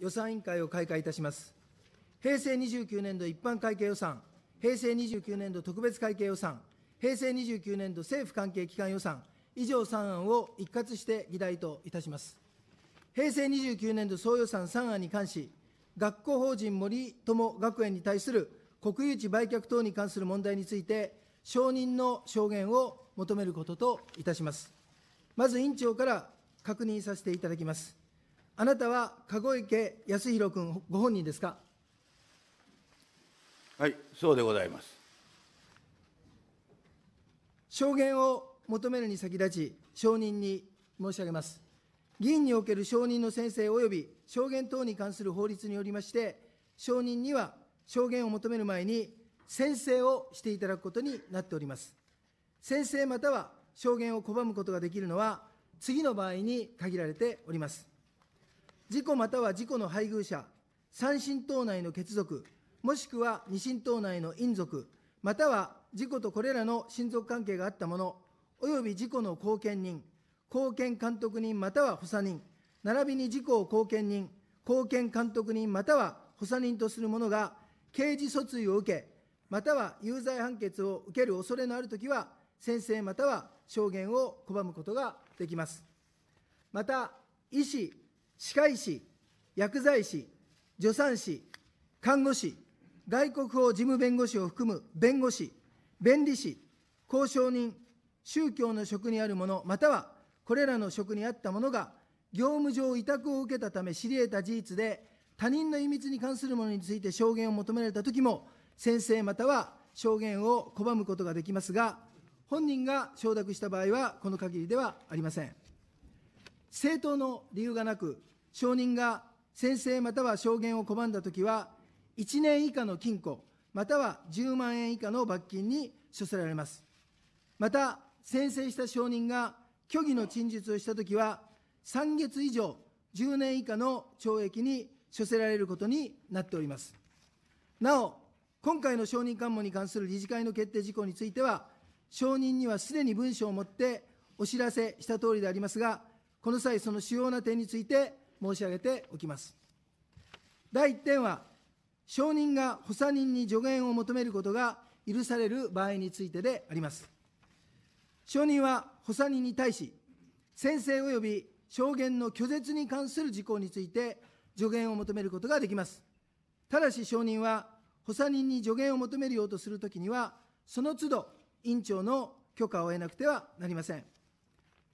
予算委員会を開会いたします。平成29年度一般会計予算、平成29年度特別会計予算、平成29年度政府関係機関予算、以上3案を一括して議題といたします。平成29年度総予算3案に関し、学校法人森友学園に対する国有地売却等に関する問題について、証人の証言を求めることといたします。まず委員長から確認させていただきます。あなたは籠池康弘君ご本人ですか。はい、そうでございます。証言を求めるに先立ち、証人に申し上げます。議員における証人の宣誓及び証言等に関する法律によりまして、証人には証言を求める前に宣誓をしていただくことになっております。宣誓または証言を拒むことができるのは、次の場合に限られております。事故または事故の配偶者、三親等内の血族、もしくは二親等内の姻族、または事故とこれらの親族関係があった者、および事故の後見人、後見監督人または補佐人、並びに事故を後見人、後見監督人または補佐人とする者が刑事訴追を受け、または有罪判決を受ける恐れのあるときは、先生または証言を拒むことができます。また、医師、歯科医師、薬剤師、助産師、看護師、外国法事務弁護士を含む弁護士、弁理士、交渉人、宗教の職にある者、またはこれらの職にあった者が、業務上委託を受けたため知り得た事実で、他人の秘密に関するものについて証言を求められたときも、先生または証言を拒むことができますが、本人が承諾した場合は、この限りではありません。正当の理由がなく、証人が宣誓または証言を拒んだときは、1年以下の禁錮、または10万円以下の罰金に処せられます。また、宣誓した証人が虚偽の陳述をしたときは、3月以上10年以下の懲役に処せられることになっております。なお、今回の証人喚問に関する理事会の決定事項については、証人にはすでに文書を持ってお知らせしたとおりでありますが、この際、その主要な点について申し上げておきます。第1点は、証人が補佐人に助言を求めることが許される場合についてであります。証人は補佐人に対し、宣誓及び証言の拒絶に関する事項について助言を求めることができます。ただし証人は、補佐人に助言を求めるようとするときには、その都度、院長の許可を得なくてはなりません。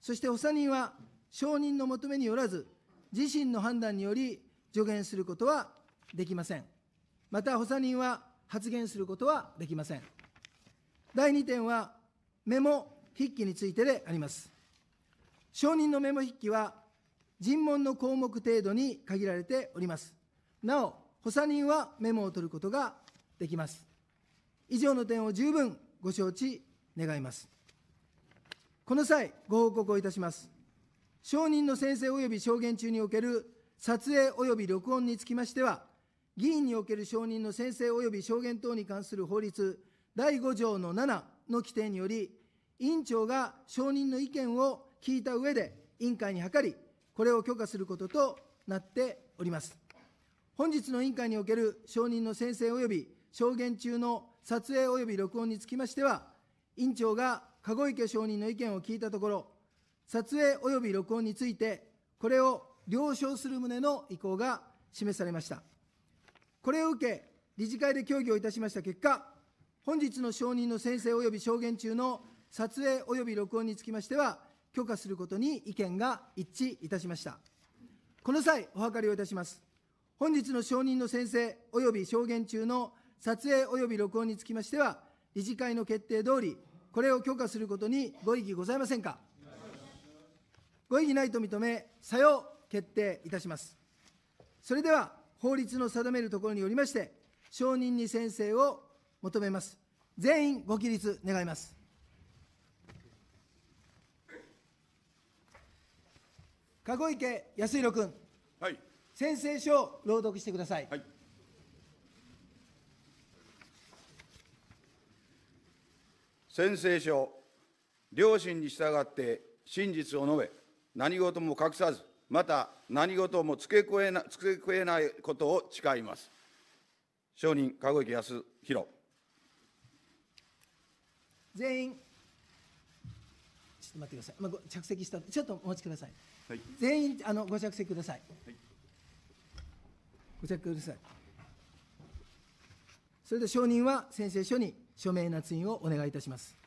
そして補佐人は、証人の求めによらず、自身の判断により助言することはできません。また、補佐人は発言することはできません。第2点は、メモ筆記についてであります。証人のメモ筆記は、尋問の項目程度に限られております。なお、補佐人はメモを取ることができます。以上の点を十分ご承知願います。この際、ご報告をいたします。証人の宣誓及び証言中における撮影及び録音につきましては、議員における証人の宣誓及び証言等に関する法律第5条の7の規定により、委員長が証人の意見を聞いた上で委員会に諮り、これを許可することとなっております。本日の委員会における証人の宣誓及び証言中の撮影及び録音につきましては、委員長が籠池証人の意見を聞いたところ、撮影及び録音について、これを了承する旨の意向が示されました。これを受け、理事会で協議をいたしました結果、本日の承認の宣誓及び証言中の撮影及び録音につきましては、許可することに意見が一致いたしました。この際、お諮りをいたします。本日の承認の宣誓及び証言中の撮影及び録音につきましては、理事会の決定通り、これを許可することにご異議ございませんか。ご異議ないと認め、さよう決定いたします。それでは、法律の定めるところによりまして、承認に宣誓を求めます。全員ご起立願います。籠池康弘君、はい、宣誓書を朗読してください。はい、宣誓書、両親に従って真実を述べ、何事も隠さず、また何事も付け加えな付け加えないことを誓います。証人、籠池康弘。全員、ちょっと待ってください、まあ、ご着席した、ちょっとお待ちください。はい、全員あのご着席ください。はい、ご着席ください。それで証人は宣誓書に署名捺印をお願いいたします。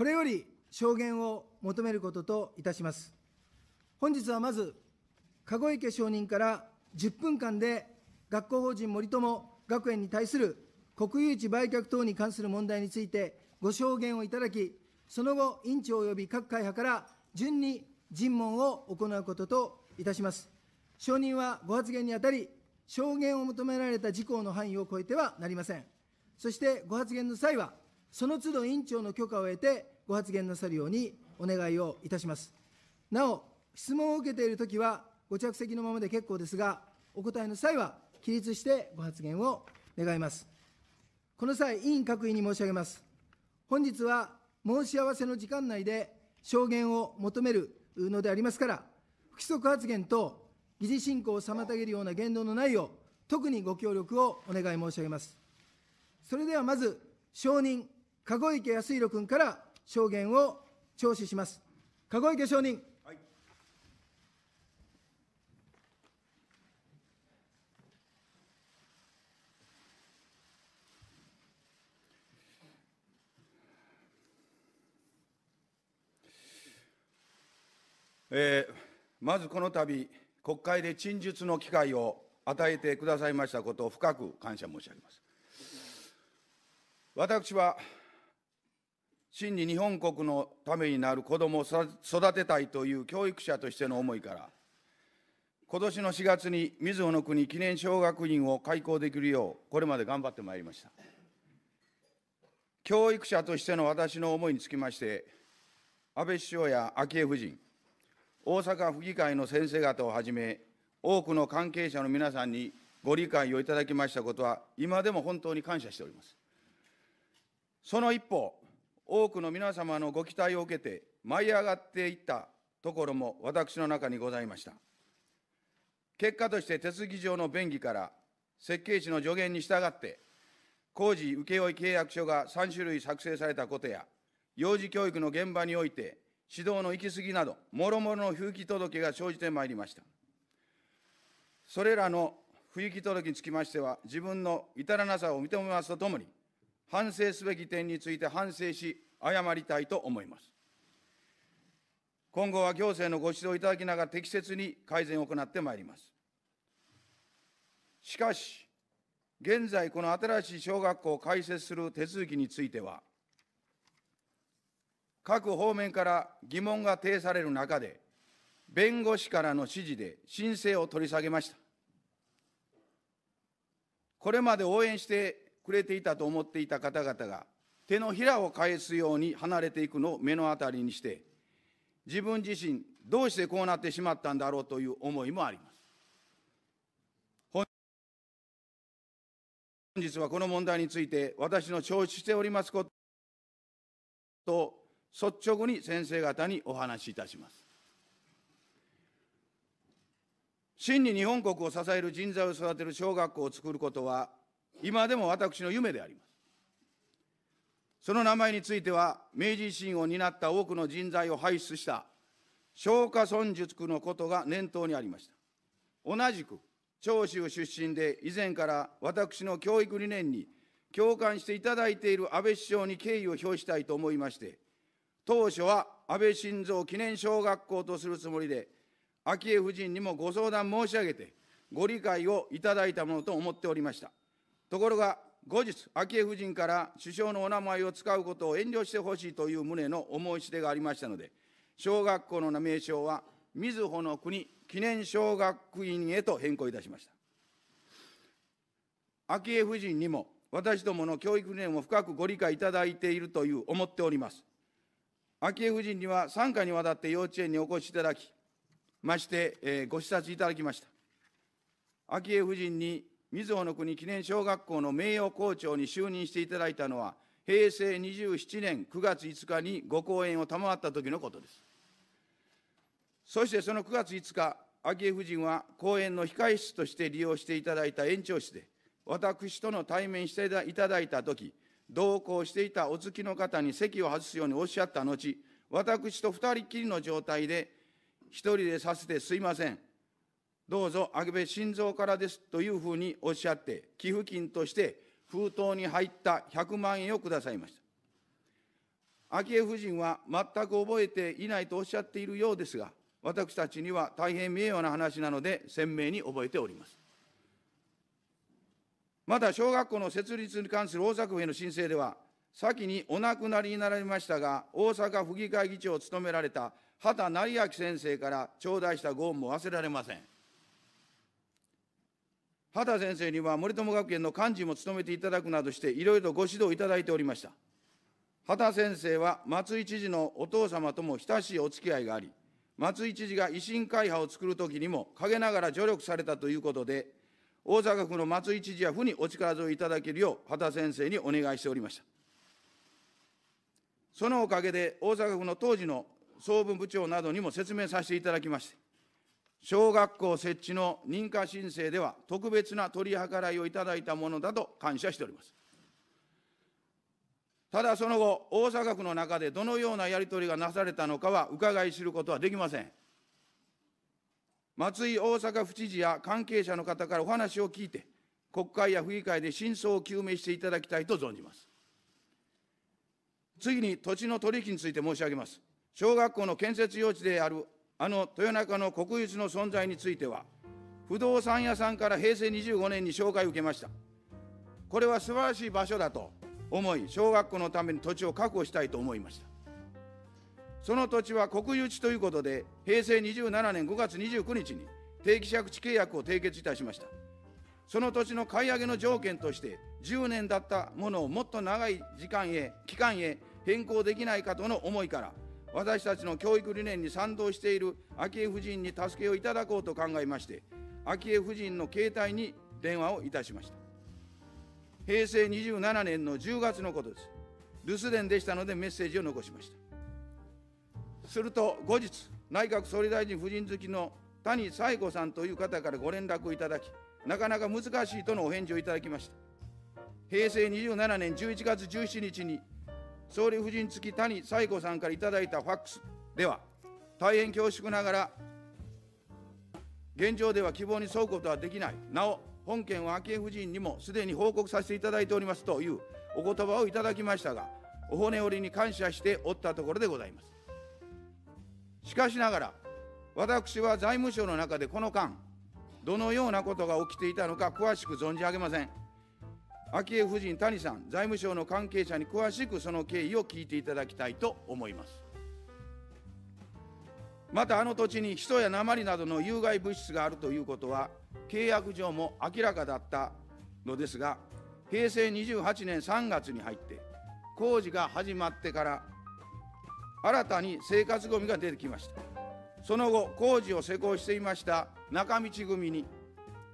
これより証言を求めることといたします。本日はまず、籠池証人から10分間で学校法人森友学園に対する国有地売却等に関する問題についてご証言をいただき、その後、委員長及び各会派から順に尋問を行うことといたします。証人はご発言にあたり、証言を求められた事項の範囲を超えてはなりません。そして、ご発言の際は、その都度委員長の許可を得て、ご発言なさるようにお願いをいたします。なお、質問を受けているときは、ご着席のままで結構ですが、お答えの際は、起立してご発言を願います。この際、委員各位に申し上げます。本日は申し合わせの時間内で証言を求めるのでありますから、不規則発言と議事進行を妨げるような言動のないよう、特にご協力をお願い申し上げます。それではまず、承認籠池康弘君から証言を聴取します。籠池証人。はえー、まずこの度、国会で陳述の機会を与えてくださいましたことを深く感謝申し上げます。私は真に日本国のためになる子どもを育てたいという教育者としての思いから、今年の4月に水穂の国記念小学院を開校できるよう、これまで頑張ってまいりました。教育者としての私の思いにつきまして、安倍首相や昭恵夫人、大阪府議会の先生方をはじめ、多くの関係者の皆さんにご理解をいただきましたことは、今でも本当に感謝しております。その一方、多くの皆様のご期待を受けて舞い上がっていったところも私の中にございました。結果として手続き上の便宜から設計士の助言に従って工事請負契約書が3種類作成されたことや幼児教育の現場において指導の行き過ぎなどもろもろの不行き届が生じてまいりましたそれらの不行き届につきましては自分の至らなさを認めますとともに反省すべき点について反省し、謝りたいと思います。今後は行政のご指導いただきながら適切に改善を行ってまいります。しかし、現在、この新しい小学校を開設する手続きについては、各方面から疑問が呈される中で、弁護士からの指示で申請を取り下げました。これまで応援してくれていたと思っていた方々が、手のひらを返すように離れていくのを目の当たりにして、自分自身、どうしてこうなってしまったんだろうという思いもあります。本日はこの問題について、私の承知しておりますことを率直に先生方にお話しいたします。真に日本国を支える人材を育てる小学校を作ることは今でも私の夢であります。その名前については、明治維新を担った多くの人材を輩出した松下村塾のことが念頭にありました。同じく、長州出身で以前から私の教育理念に共感していただいている安倍首相に敬意を表したいと思いまして、当初は安倍晋三記念小学校とするつもりで、昭恵夫人にもご相談申し上げて、ご理解をいただいたものと思っておりました。ところが、後日、昭恵夫人から首相のお名前を使うことを遠慮してほしいという旨の思い出がありましたので、小学校の名称は、みずほの国記念小学院へと変更いたしました。昭恵夫人にも、私どもの教育理念を深くご理解いただいているという思っております。昭恵夫人には3回にわたって幼稚園にお越しいただき、まして、えー、ご視察いただきました。昭恵夫人にみ穂の国記念小学校の名誉校長に就任していただいたのは、平成27年9月5日にご講演を賜った時のことです。そしてその9月5日、昭恵夫人は講演の控え室として利用していただいた延長室で、私との対面していただいた時、同行していたお付きの方に席を外すようにおっしゃった後、私と2人きりの状態で、1人でさせてすいません。どうぞ安倍晋三からですというふうにおっしゃって、寄付金として封筒に入った100万円をくださいました。昭恵夫人は全く覚えていないとおっしゃっているようですが、私たちには大変名誉な話なので、鮮明に覚えております。また、小学校の設立に関する大阪府への申請では、先にお亡くなりになられましたが、大阪府議会議長を務められた畑成明先生から頂戴したご恩も忘れられません。畑先生には森友学園の幹事も務めていただくなどして、いろいろご指導いただいておりました。畑先生は松井知事のお父様とも親しいお付き合いがあり、松井知事が維新会派を作るときにも陰ながら助力されたということで、大阪府の松井知事は府にお力添えいただけるよう、畑先生にお願いしておりました。そのおかげで、大阪府の当時の総務部長などにも説明させていただきまして、小学校設置の認可申請では特別な取り計らいをいただいたものだと感謝しております。ただその後、大阪府の中でどのようなやり取りがなされたのかは伺い知ることはできません。松井大阪府知事や関係者の方からお話を聞いて、国会や府議会で真相を究明していただきたいと存じます。次に土地の取引について申し上げます。小学校の建設用地であるあの豊中の国有地の存在については、不動産屋さんから平成25年に紹介を受けました。これは素晴らしい場所だと思い、小学校のために土地を確保したいと思いました。その土地は国有地ということで、平成27年5月29日に定期借地契約を締結いたしました。その土地の買い上げの条件として、10年だったものをもっと長い時間へ、期間へ変更できないかとの思いから、私たちの教育理念に賛同している昭恵夫人に助けをいただこうと考えまして昭恵夫人の携帯に電話をいたしました平成27年の10月のことです留守電でしたのでメッセージを残しましたすると後日内閣総理大臣夫人好きの谷彩子さんという方からご連絡をいただきなかなか難しいとのお返事をいただきました平成27年11月17日に総理夫人付き谷彩子さんからいただいたファックスでは、大変恐縮ながら、現状では希望に沿うことはできない、なお、本件は昭恵夫人にもすでに報告させていただいておりますというお言葉をいただきましたが、お骨折りに感謝しておったところでございます。しかしながら、私は財務省の中でこの間、どのようなことが起きていたのか詳しく存じ上げません。昭恵夫人谷さん財務省の関係者に詳しくその経緯を聞いていただきたいと思いますまたあの土地に人や鉛などの有害物質があるということは契約上も明らかだったのですが平成28年3月に入って工事が始まってから新たに生活ごみが出てきましたその後工事を施工していました中道組に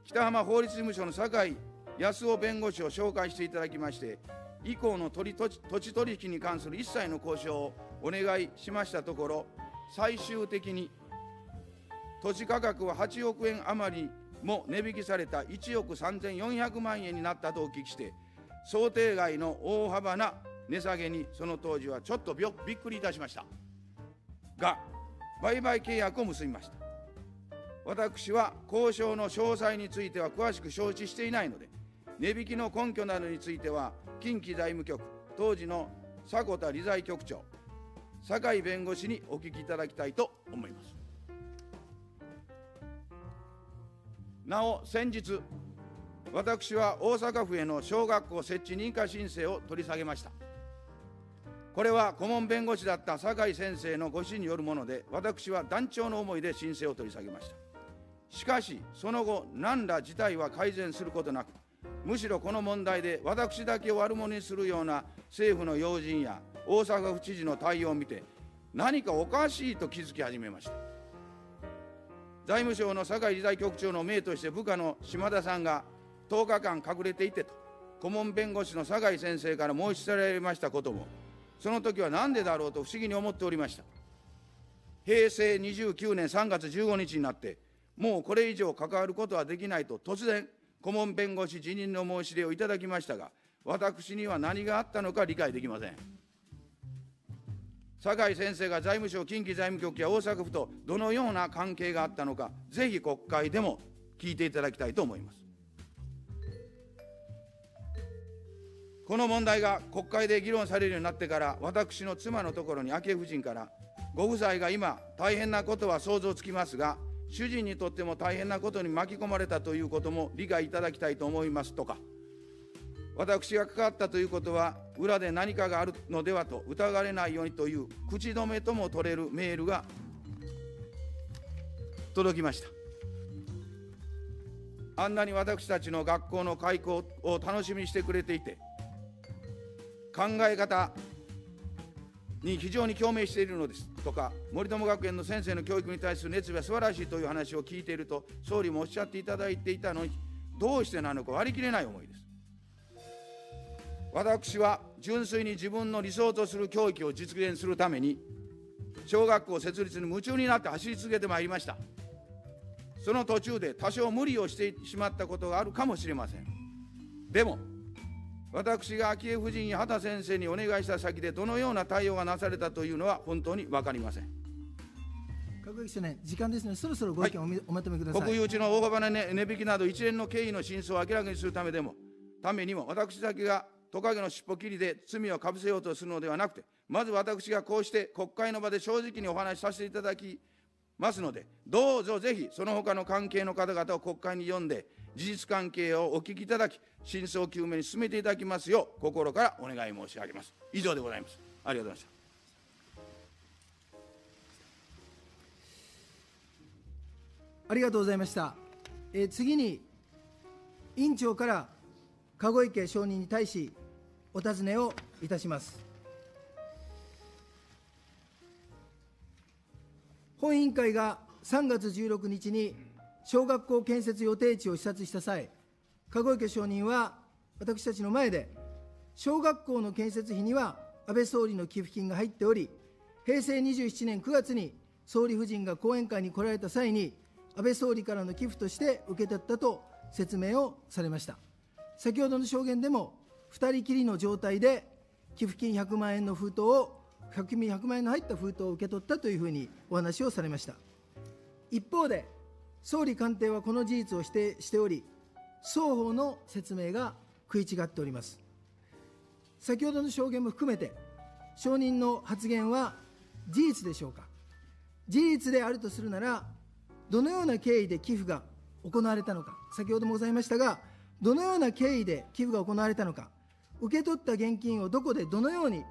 北浜法律事務所の酒井安尾弁護士を紹介していただきまして以降の取土地取引に関する一切の交渉をお願いしましたところ最終的に土地価格は8億円余りも値引きされた1億3400万円になったとお聞きして想定外の大幅な値下げにその当時はちょっとびっくりいたしましたが売買契約を結びました私は交渉の詳細については詳しく承知していないので値引きの根拠などについては近畿財務局当時の迫田理財局長酒井弁護士にお聞きいただきたいと思いますなお先日私は大阪府への小学校設置認可申請を取り下げましたこれは顧問弁護士だった酒井先生のご指示によるもので私は団長の思いで申請を取り下げましたしかしその後何ら事態は改善することなくむしろこの問題で私だけ悪者にするような政府の要人や大阪府知事の対応を見て何かおかしいと気づき始めました財務省の酒井理財局長の命として部下の島田さんが10日間隠れていてと顧問弁護士の酒井先生から申し伝えられましたこともその時は何でだろうと不思議に思っておりました平成29年3月15日になってもうこれ以上関わることはできないと突然顧問弁護士辞任の申し出をいただきましたが、私には何があったのか理解できません。酒井先生が財務省近畿財務局や大阪府とどのような関係があったのか、ぜひ国会でも聞いていただきたいと思います。この問題が国会で議論されるようになってから、私の妻のところに昭恵夫人から、ご夫妻が今、大変なことは想像つきますが、主人にとっても大変なことに巻き込まれたということも理解いただきたいと思いますとか私が関わったということは裏で何かがあるのではと疑われないようにという口止めとも取れるメールが届きましたあんなに私たちの学校の開校を楽しみにしてくれていて考え方に非常に共鳴しているのですとか森友学園の先生の教育に対する熱意は素晴らしいという話を聞いていると総理もおっしゃっていただいていたのにどうしてなのか割り切れない思いです私は純粋に自分の理想とする教育を実現するために小学校設立に夢中になって走り続けてまいりましたその途中で多少無理をしてしまったことがあるかもしれませんでも私が昭恵夫人や畑先生にお願いした先でどのような対応がなされたというのは本当に分かりません。閣議長ね、時間ですね、そろそろご意見をお,、おまとめください。国有地の大幅な値、ね、引きなど一連の経緯の真相を明らかにするためでも、ためにも私だけがトカゲの尻尾切りで罪をかぶせようとするのではなくて、まず私がこうして国会の場で正直にお話しさせていただきますので、どうぞぜひその他の関係の方々を国会に呼んで、事実関係をお聞きいただき、真相究明に進めていただきますよう心からお願い申し上げます以上でございますありがとうございましたありがとうございました。えー、次に、委員長から籠池証人に対し、お尋ねをいたします。本委員会が3月16日に小学校建設予定地を視察した際、籠池証人は私たちの前で小学校の建設費には安倍総理の寄付金が入っており平成27年9月に総理夫人が講演会に来られた際に安倍総理からの寄付として受け取ったと説明をされました先ほどの証言でも2人きりの状態で寄付金100万円の封筒を100万円の入った封筒を受け取ったというふうにお話をされました一方で総理官邸はこの事実を否定しており双方の説明が食い違っております先ほどの証言も含めて証人の発言は事実でしょうか事実であるとするならどのような経緯で寄付が行われたのか先ほどもございましたがどのような経緯で寄付が行われたのか受け取った現金をどこでどのように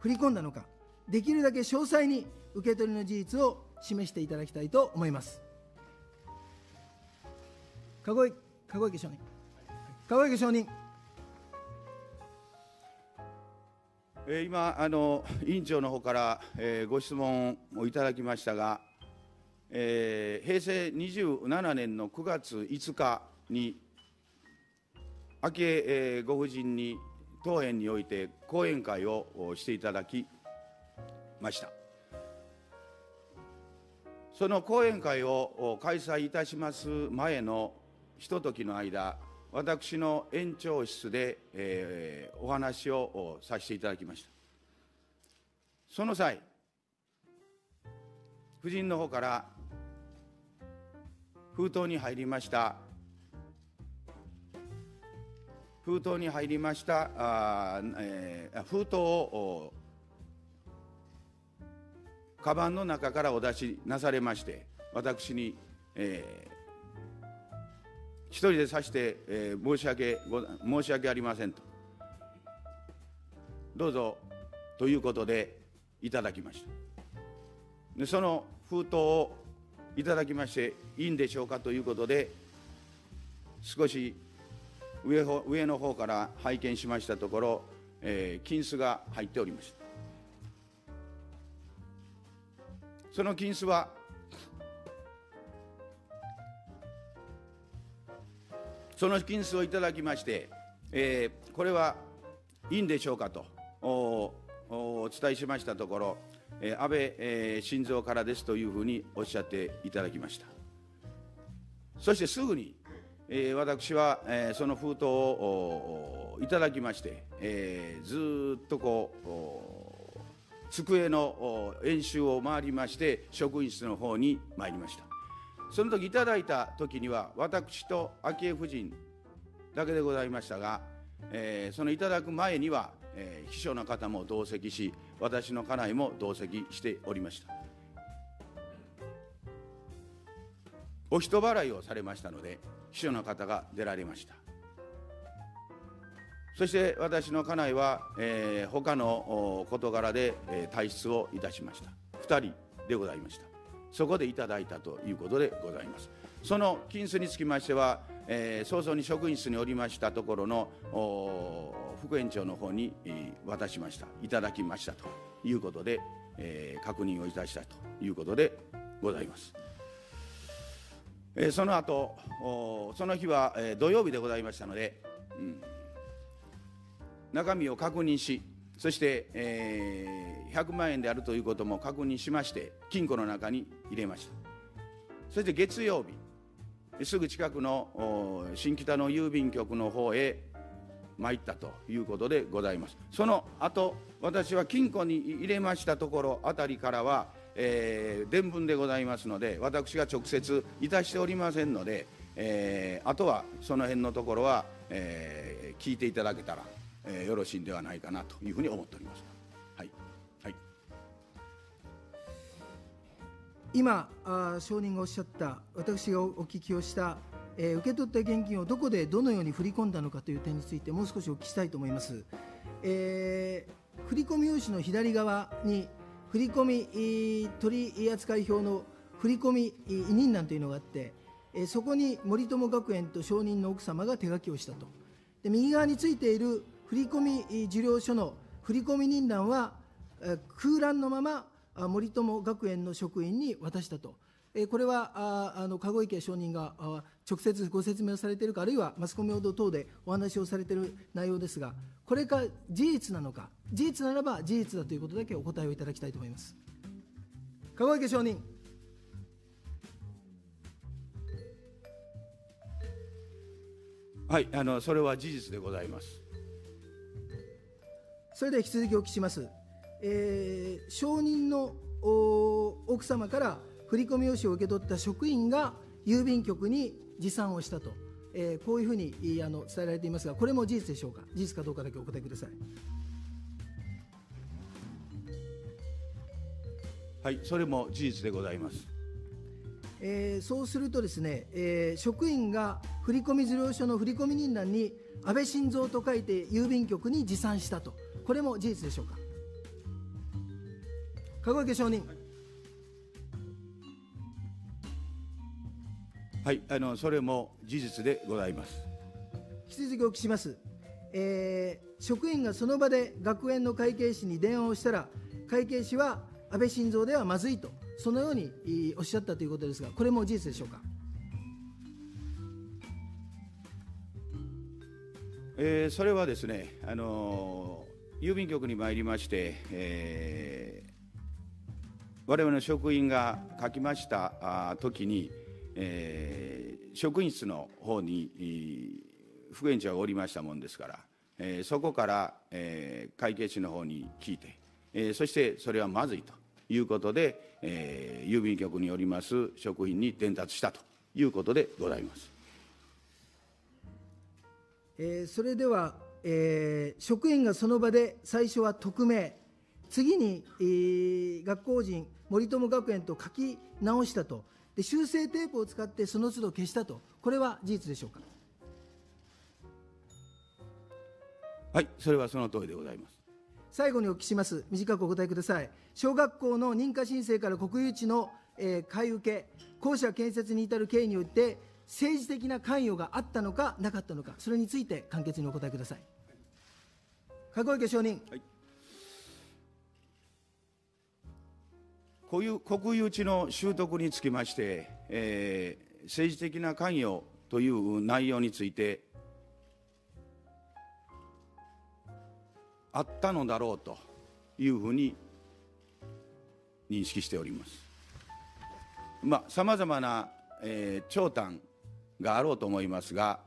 振り込んだのかできるだけ詳細に受け取りの事実を示していただきたいと思います籠井かごいけ承認かごいけ承認今あの、委員長の方から、えー、ご質問をいただきましたが、えー、平成27年の9月5日に、昭恵、えー、ご夫人に当園において講演会をしていただきました。その講演会を開催いたします前のひとときの間私の園長室で、えー、お話をさせていただきましたその際夫人の方から封筒に入りました封筒に入りましたあ、えー、封筒をカバンの中からお出しなされまして私に、えー、一人でさして、えー、申し訳ご申し訳ありませんとどうぞということでいただきましたでその封筒をいただきましていいんでしょうかということで少し上上の方から拝見しましたところ、えー、金子が入っておりましたその金子はその金子をいただきまして、えー、これはいいんでしょうかとおお伝えしましたところ、えー、安倍、えー、晋三からですというふうにおっしゃっていただきましたそしてすぐに、えー、私は、えー、その封筒をいただきまして、えー、ずっとこう机の演習を回りまして職員室の方に参りましたその時いただいた時には私と昭恵夫人だけでございましたが、えー、そのいただく前には、えー、秘書の方も同席し私の家内も同席しておりましたお人払いをされましたので秘書の方が出られましたそして私の家内は、えー、他の事柄で、えー、退出をいたしました2人でございましたそこでいただいたということでございますその金子につきましては、えー、早々に職員室におりましたところの副園長の方に、渡しましたいただきましたということで、えー、確認をいたしたということでございます。えー、その後その日は、えー、土曜日でございましたので、うん、中身を確認しそして、えー、100万円であるということも確認しまして金庫の中に入れましたそして月曜日すぐ近くの新北の郵便局の方へ参ったということでございますその後私は金庫に入れましたところあたりからは、えー、伝聞でございますので私が直接いたしておりませんので、えー、あとはその辺のところは、えー、聞いていただけたらえー、よろしいんではないかなというふうに思っております。はい、はい、今あ証人がおっしゃった私がお聞きをした、えー、受け取った現金をどこでどのように振り込んだのかという点についてもう少しお聞きしたいと思います。えー、振込用紙の左側に振込取扱表の振込委任欄というのがあってそこに森友学園と証人の奥様が手書きをしたとで右側についている振込受領書の振込人欄は空欄のまま森友学園の職員に渡したと。これはあの籠池証人が直接ご説明をされているか、あるいはマスコミ報道等でお話をされている内容ですが、これが事実なのか、事実ならば事実だということだけお答えをいただきたいと思います。籠池証人。はい、あのそれは事実でございます。それでは引き続きお聞きします。えー、証人の奥様から振込用紙を受け取った職員が郵便局に持参をしたと、えー、こういうふうにあの伝えられていますが、これも事実でしょうか、事実かどうかだけお答えください。はい、それも事実でございます。えー、そうするとですね、えー、職員が振込事業書の振込人欄に安倍晋三と書いて郵便局に持参したとこれも事実でしょうか籠池証人、はい、あのそれも事実でございます引き続きお聞きします、えー、職員がその場で学園の会計士に電話をしたら会計士は安倍晋三ではまずいとそのようにおっしゃったということですがこれも事実でしょうかえー、それはですね、あの郵便局に参りまして、えー、我々の職員が書きました時に、えー、職員室の方に、副園長がおりましたもんですから、えー、そこから、えー、会計士の方に聞いて、えー、そしてそれはまずいということで、えー、郵便局におります職員に伝達したということでございます。えー、それではえー、職員がその場で最初は匿名次に、えー、学校人森友学園と書き直したとで修正テープを使ってその都度消したとこれは事実でしょうかはいそれはその通りでございます最後にお聞きします短くお答えください小学校の認可申請から国有地の、えー、買い受け校舎建設に至る経緯において政治的な関与があったのかなかったのかそれについて簡潔にお答えください籠池証人、はい、国有国有地の習得につきまして、えー、政治的な関与という内容についてあったのだろうというふうに認識しております。まあ、さまざまな、えー、長短があろうと思いますが、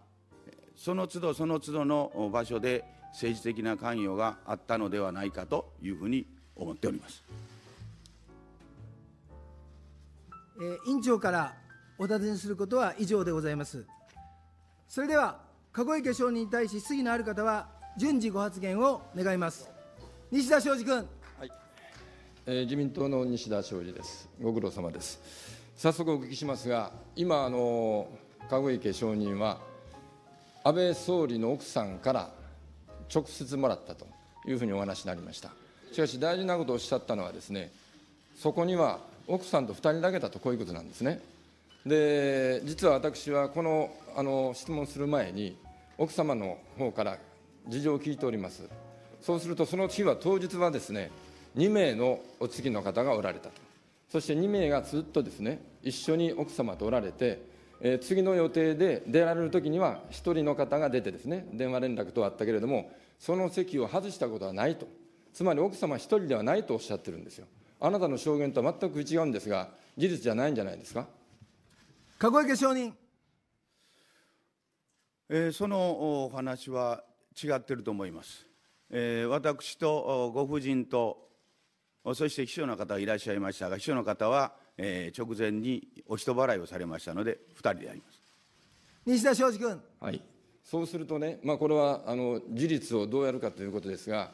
その都度その都度の場所で政治的な関与があったのではないかというふうに思っております。委員長からお尋ねすることは以上でございます。それでは、籠池証人に対し質疑のある方は、順次ご発言を願います。西田昌司君。はい、えー、自民党の西田昌司です。ご苦労様です。早速お聞きしますが、今、あの籠池証人は、安倍総理の奥さんから直接もらったというふうにお話になりました。しかし大事なことをおっしゃったのはですね、そこには奥さんと2人だけだとこういうことなんですね。で、実は私はこのあの質問する前に、奥様の方から事情を聞いております。そうすると、その日は当日はですね、2名のお月の方がおられたと。そして2名がずっとですね、一緒に奥様とおられて、えー、次の予定で出られるときには、1人の方が出てですね、電話連絡とあったけれども、その席を外したことはないと、つまり奥様1人ではないとおっしゃってるんですよ。あなたの証言とは全く違うんですが、事実じゃないんじゃないですか。籠池証人、えー、そのお話は違ってると思います。えー、私とご婦人と、そして秘書の方がいらっしゃいましたが、秘書の方は、えー、直前にお人払いをされましたので、2人であります西田昌司君。はい、そうするとね、まあ、これはあの事実をどうやるかということですが、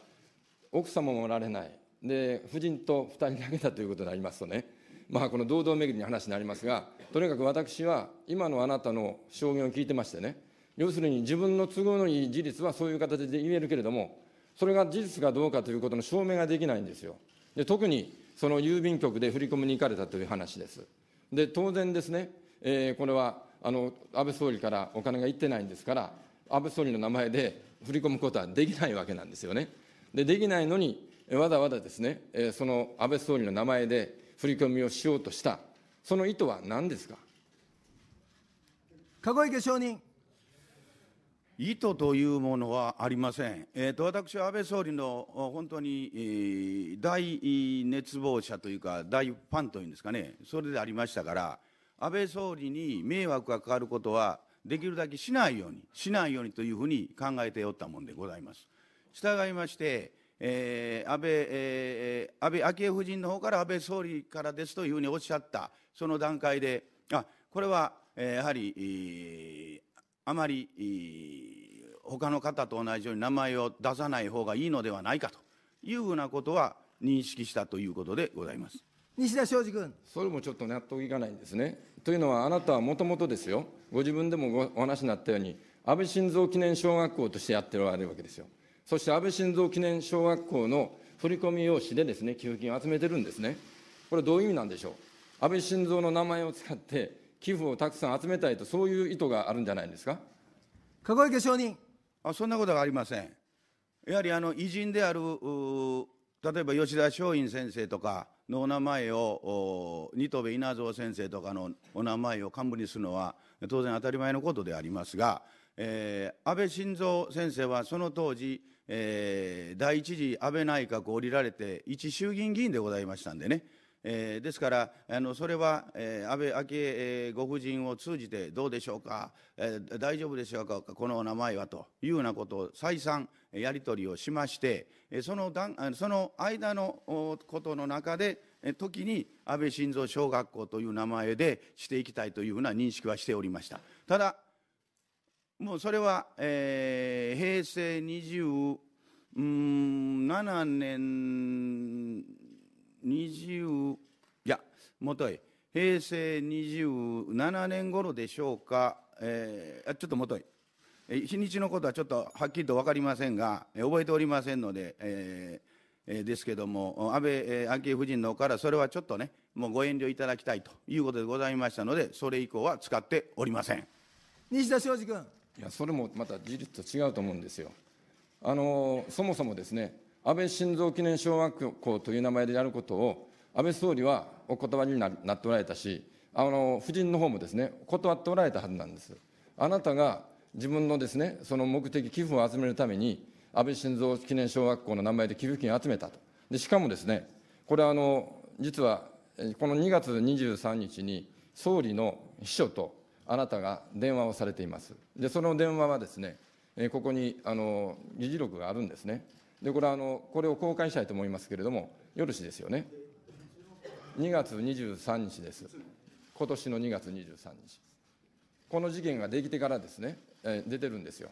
奥様もおられない、で夫人と2人だけだということになりますとね、まあ、この堂々巡りの話になりますが、とにかく私は今のあなたの証言を聞いてましてね、要するに自分の都合のいい事実はそういう形で言えるけれども、それが事実かどうかということの証明ができないんですよ。で特にその郵便局で振り込みに行かれたという話です。で、当然ですね、えー、これはあの安倍総理からお金がいってないんですから、安倍総理の名前で振り込むことはできないわけなんですよね。でできないのに、わざわざですね、えー、その安倍総理の名前で振り込みをしようとした、その意図は何ですか。籠池証人。意図というものはありません。えーと、私は安倍総理の本当に、えー、大熱望者というか、大ファンというんですかね、それでありましたから、安倍総理に迷惑がかかることは、できるだけしないように、しないようにというふうに考えておったもんでございます。従いまして、えー、安倍、えー、安倍昭恵夫人の方から安倍総理からですというふうにおっしゃった、その段階で、あこれは、えー、やはり、えーあまり他の方と同じように名前を出さない方がいいのではないかというふうなことは認識したということでございます西田昌司君。それもちょっと納得いかないんですね。というのは、あなたはもともとですよ、ご自分でもお話になったように、安倍晋三記念小学校としてやっておられるわけですよ。そして安倍晋三記念小学校の振込用紙でですね、給付金を集めてるんですね。これどういう意味なんでしょう。安倍晋三の名前を使って、寄付をたくさん集めたいと、そういう意図があるんじゃないですか。籠池証人あそんなことがありません。やはりあの偉人である例えば吉田松陰先生とかのお名前を二戸稲造先生とかのお名前を幹部にするのは当然当たり前のことでありますが、えー、安倍晋三先生はその当時、えー、第一次安倍内閣を降りられて一衆議院議員でございましたんでねえー、ですからあのそれは、えー、安倍昭恵ご夫人を通じてどうでしょうか、えー、大丈夫でしょうかこのお名前はというようなことを再三やり取りをしましてその段その間のことの中で時に安倍晋三小学校という名前でしていきたいというふうな認識はしておりました。ただもうそれは、えー、平成27年20いやもとい平成27年頃でしょうか、えー、ちょっともとい日にちのことはちょっとはっきりと分かりませんが、覚えておりませんので、えーですけども、安倍、え昭恵夫人のからそれはちょっとね、もうご遠慮いただきたいということでございましたので、それ以降は使っておりません西田昌司君。いや、それもまた事実と違うと思うんですよ。あのそもそもですね、安倍晋三記念小学校という名前でやることを、安倍総理はお断りになっておられたし、あの夫人の方もですね、断っておられたはずなんです。あなたが自分のですね、その目的、寄付を集めるために、安倍晋三記念小学校の名前で寄付金を集めたと。でしかもですね、これあの、実はこの2月23日に、総理の秘書とあなたが電話をされています。で、その電話はですね、ここにあの議事録があるんですね。で、これはあの、これを公開したいと思いますけれども、よろしいですよね。2月23日です。今年の2月23日。この事件ができてからですね、え出てるんですよ。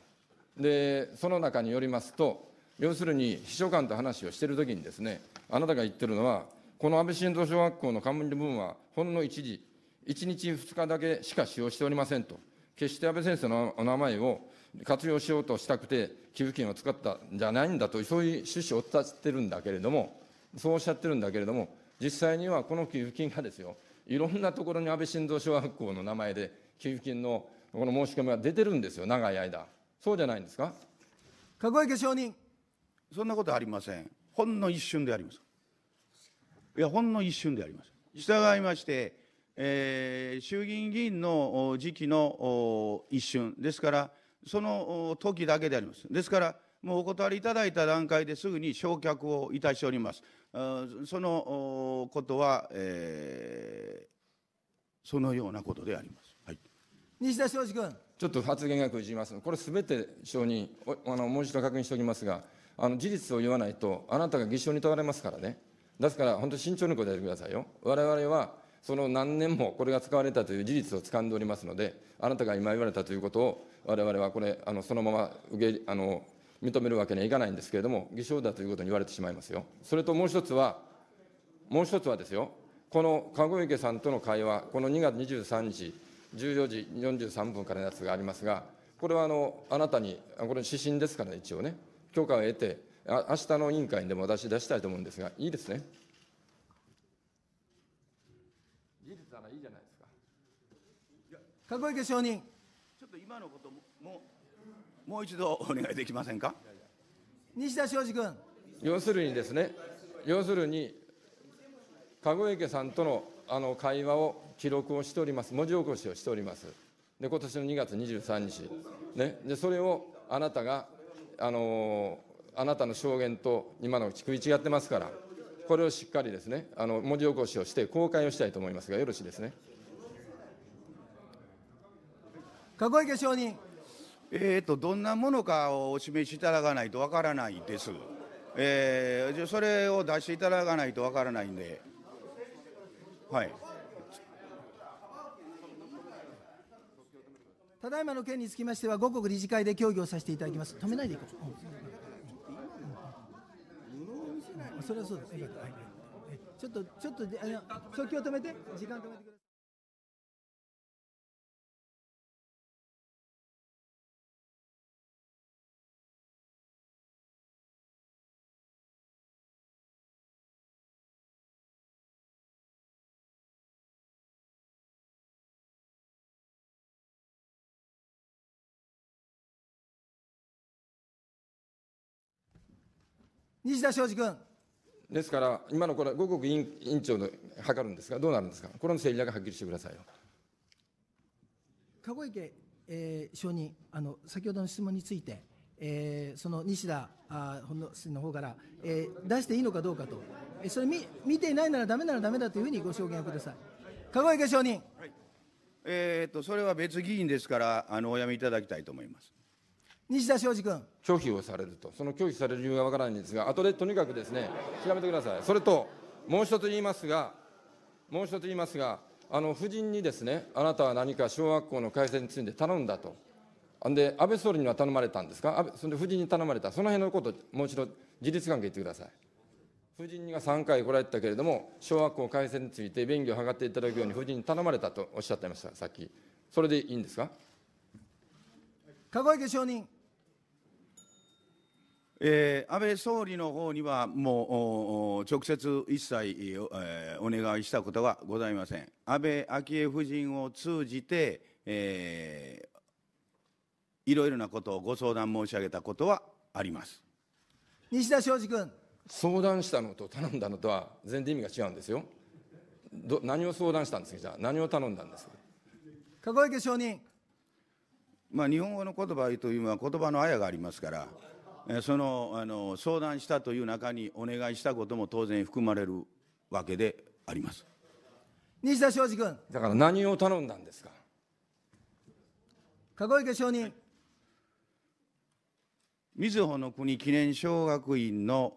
で、その中によりますと、要するに秘書官と話をしてるときにですね、あなたが言ってるのは、この安倍晋三小学校の冠部分は、ほんの一時、1日2日だけしか使用しておりませんと、決して安倍先生のお名前を活用しようとしたくて、寄付金を使ったんじゃないんだと、そういう趣旨を伝ってるんだけれども、そうおっしゃってるんだけれども、実際にはこの寄付金がですよ、いろんなところに安倍晋三小学校の名前で、寄付金のこの申し込みが出てるんですよ、長い間。そうじゃないんですか。籠池証人。そんなことありません。ほんの一瞬であります。いや、ほんの一瞬であります。従いまして、えー、衆議院議員の時期の一瞬ですから、その時だけであります。ですから、もうお断りいただいた段階ですぐに焼却をいたしております。そのことは、えー、そのようなことであります。はい、西田昌司君。ちょっと発言が封じます。これすべて承認、あのもう一度確認しておきますが、あの事実を言わないと、あなたが偽証に問われますからね。ですから、本当慎重に答えてくださいよ。我々は、その何年もこれが使われたという事実を掴んでおりますので、あなたが今言われたということをわれわれはこれ、あのそのまま受けあの認めるわけにはいかないんですけれども、偽証だということに言われてしまいますよ。それともう一つは、もう一つはですよ、この籠池さんとの会話、この2月23日、14時43分からのやつがありますが、これはあのあなたに、これ、指針ですからね、一応ね、許可を得て、あ明日の委員会でも私、出したいと思うんですが、いいですね。事実ならいいじゃないですか。籠池証人。ちょっと今のこともう一度お願いできませんか西田昌司君。要するにですね、要するに、籠池さんとのあの会話を記録をしております、文字起こしをしております、で今年の2月23日、ね、でそれをあなたが、あのー、あなたの証言と今のうち食い違ってますから、これをしっかりですね、あの文字起こしをして公開をしたいと思いますが、よろしいですね。籠池証人。えーと、どんなものかをお示しいただかないとわからないです。えー、それを出していただかないとわからないんで。はい。ただいまの件につきましては、五国理事会で協議をさせていただきます。止めないでいこう。それはそうです。はい、ちょっと、ちょっと、あの、即興止めて、時間止めてください。西田昌司君。ですから、今のこれ、五国委員長の図るんですが、どうなるんですか、これの整理だけはっきりしてくださいよ。籠池、えー、承認あの、先ほどの質問について、えー、その西田あのの方から、えー、出していいのかどうかと、えー、それ見見ていないならだめならだめだというふうにご証言をください。籠池承認、はい、えー、っとそれは別議員ですからあのおやめいただきたいと思います。西田昌司君。拒否をされると、その拒否される理由がわからないんですが、後でとにかくですね、調べてください。それと、もう一つ言いますが、もう一つ言いますが、あの夫人にですね、あなたは何か小学校の改正について頼んだと。んで、安倍総理には頼まれたんですか、安倍それで夫人に頼まれた、その辺のこと、もう一度、事実関係言ってください。夫人が3回来られたけれども、小学校改正について便宜を図っていただくように、夫人に頼まれたとおっしゃっていました、さっき。それでいいんですか。籠池証人。えー、安倍総理の方にはもう直接一切、えー、お願いしたことはございません。安倍昭恵夫人を通じて、えー、いろいろなことをご相談申し上げたことはあります。西田昌司君。相談したのと頼んだのとは全然意味が違うんですよ。ど何を相談したんですかじゃあ何を頼んだんですか。籠池証人。まあ日本語の言葉というのは言葉のあやがありますから。そのあの相談したという中にお願いしたことも当然含まれるわけであります西田昌司君だから何を頼んだんですか籠池証人みずほの国記念小学院の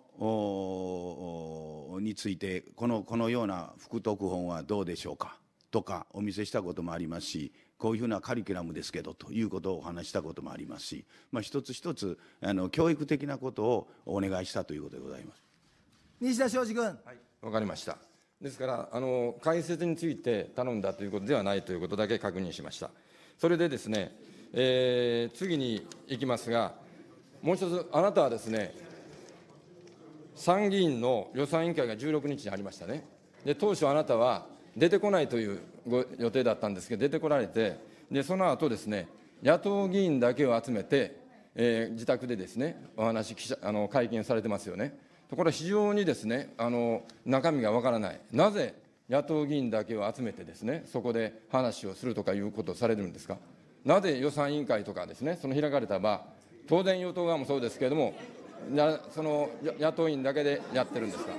についてこのこのような副特本はどうでしょうかとかお見せしたこともありますしこういうふうなカリキュラムですけどということをお話したこともありますし、まあ、一つ一つあの教育的なことをお願いしたということでございます西田昌司君。はい、かりましたですからあの解説について頼んだということではないということだけ確認しましたそれでですね、えー、次に行きますがもう一つあなたはですね参議院の予算委員会が16日にありましたねで当初あなたは出てこないというご予定だったんですけど、出てこられて、でその後ですね、野党議員だけを集めて、えー、自宅でですね、お話記者あの、会見されてますよね。ところが非常にですね、あの中身がわからない、なぜ野党議員だけを集めてですね、そこで話をするとかいうことをされるんですか。なぜ予算委員会とかですね、その開かれた場、当然与党側もそうですけれども、その野党員だけでやってるんですか。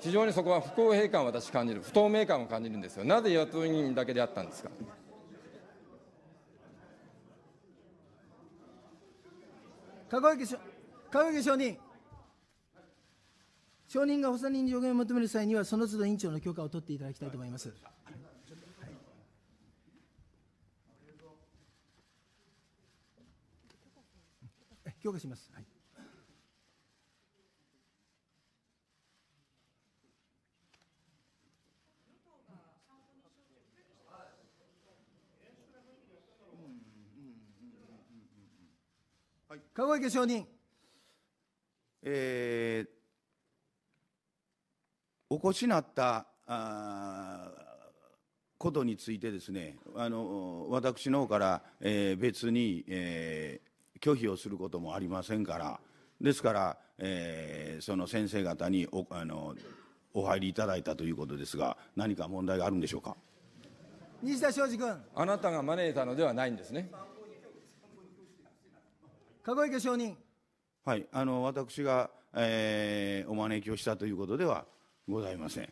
非常にそこは不公平感を私感じる、不透明感を感じるんですよ。なぜ与党議員だけであったんですか。籠池籠池証人。証人が補佐人に助言を求める際には、その都度委員長の許可を取っていただきたいと思います。許可します。はいはい、川池証人。えー、お越しなったあことについてですね、あの私の方から、えー、別に、えー、拒否をすることもありませんから、ですから、えー、その先生方におあのお入りいただいたということですが、何か問題があるんでしょうか。西田昌司君。あなたが招いたのではないんですね。籠池証人。はい、あの私が、えー、お招きをしたということではございません。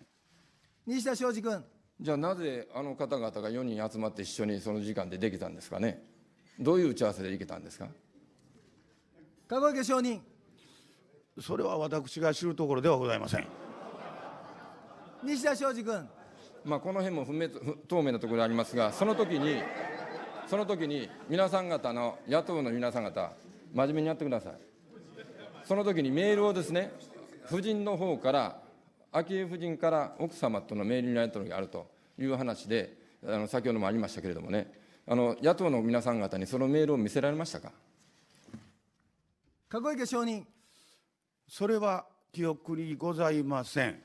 西田昌司君。じゃあなぜあの方々が4人集まって一緒にその時間でできたんですかね。どういう打ち合わせで行けたんですか。籠池証人。それは私が知るところではございません。西田昌司君。まあこの辺も不明不透明なところでありますが、その時にその時に皆さん方の野党の皆さん方真面目にやってください。その時にメールをですね、夫人の方から、昭恵夫人から奥様とのメールにやったのがあるという話で、あの先ほどもありましたけれどもね、あの野党の皆さん方にそのメールを見せられましたか。籠池証人。それは記憶にございません。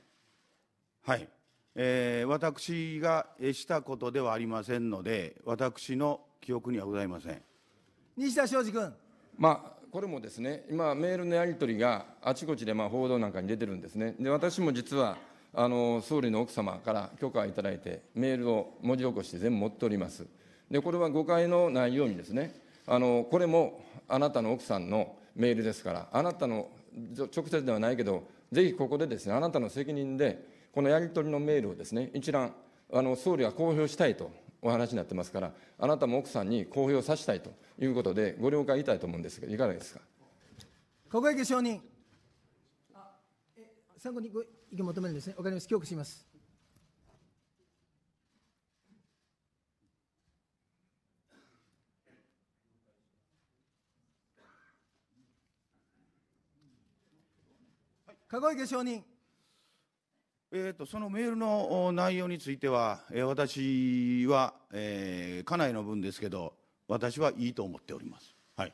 はい。えー、私がしたことではありませんので、私の記憶にはございません。西田昌司君。まあ、これもですね、今、メールのやり取りがあちこちでまあ報道なんかに出てるんですね、で私も実はあの総理の奥様から許可をいただいて、メールを文字起こして全部持っております。でこれは誤解のないようにですね、あのこれもあなたの奥さんのメールですから、あなたの直接ではないけど、ぜひここでですね、あなたの責任で、このやり取りのメールをですね、一覧、あの総理は公表したいとお話になってますから、あなたも奥さんに公表させたいと。いうことで、ご了解いたいと思うんですけど、いかがですか。国会承認。参考にご意見求めるんですね。わかります。強くします。籠、はい、池承認。えーと、とそのメールの内容については、えー、私は、えー、家内の分ですけど、私はいいと思っております。はい、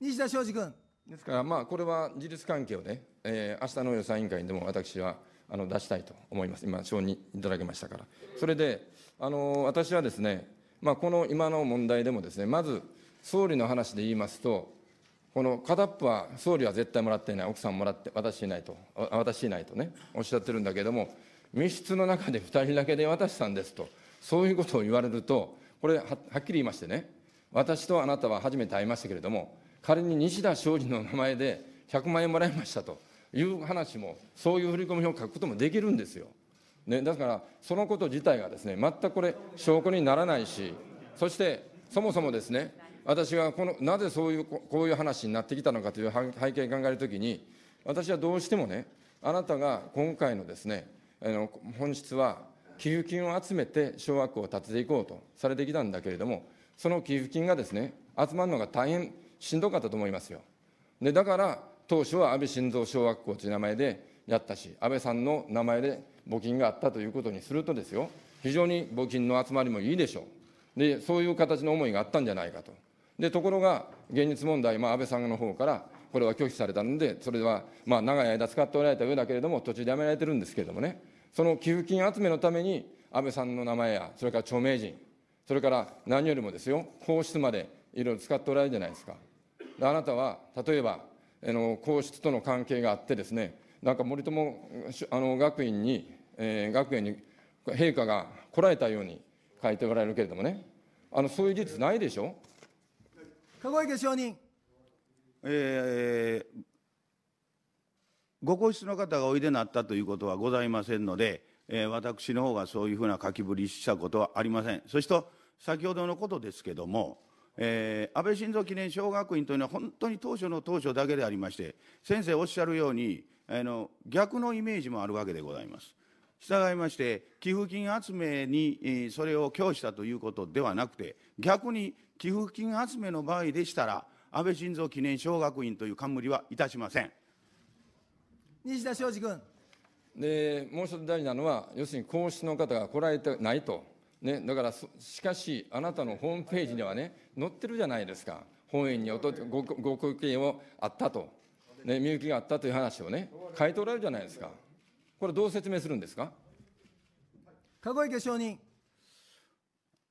西田昌司君ですから、まあ、これは事実関係をね、えー、明日の予算委員会でも私はあの出したいと思います、今、承認いただきましたから、それで、あの私はですね、まあ、この今の問題でもですね、まず総理の話で言いますと、この片っぽは総理は絶対もらっていない、奥さんもらって、私いないと、私いないとね、おっしゃってるんだけれども、密室の中で2人だけで渡したんですと、そういうことを言われると、これはっきり言いましてね、私とあなたは初めて会いましたけれども、仮に西田昌司の名前で100万円もらいましたという話も、そういう振り込表を書くこともできるんですよ。ね、だから、そのこと自体がですね、全くこれ、証拠にならないし、そしてそもそもですね、私がこのなぜそういうこういう話になってきたのかという背景を考えるときに、私はどうしてもね、あなたが今回のですね、あの本質は寄付金を集めて小学校を建てていこうとされてきたんだけれども、その寄付金がですね、集まるのが大変しんどかったと思いますよ。でだから当初は安倍晋三小学校という名前でやったし、安倍さんの名前で募金があったということにするとですよ、非常に募金の集まりもいいでしょう。で、そういう形の思いがあったんじゃないかと。で、ところが、現実問題、まあ、安倍さんの方から、これは拒否されたので、それはまあ長い間使っておられたようだけれども、途中でやめられてるんですけれどもね、その寄付金集めのために、安倍さんの名前や、それから著名人、それから何よりもですよ、皇室までいろいろ使っておられるじゃないですか。あなたは、例えば、あの皇室との関係があってですね、なんか森友あの学院に、えー、学園に陛下が来られたように書いておられるけれどもね、あのそういう事実ないでしょ。籠池証人。えー、ご皇室の方がおいでなったということはございませんので、えー、私の方がそういうふうな書きぶりしたことはありません。そして、先ほどのことですけども、えー、安倍晋三記念小学院というのは本当に当初の当初だけでありまして、先生おっしゃるように、あの逆のイメージもあるわけでございます。従いまして、寄付金集めにそれを供したということではなくて、逆に寄付金集めの場合でしたら、安倍晋三記念小学院という冠はいたしません。西田昌司君。でもう一つ大事なのは、要するに皇室の方が来られてないと、ね、だからしかし、あなたのホームページにはね、載ってるじゃないですか、本院にごごご意見をあったと、ね、身請けがあったという話をね、書いておられるじゃないですか、これ、どう説明するんですか。籠池証人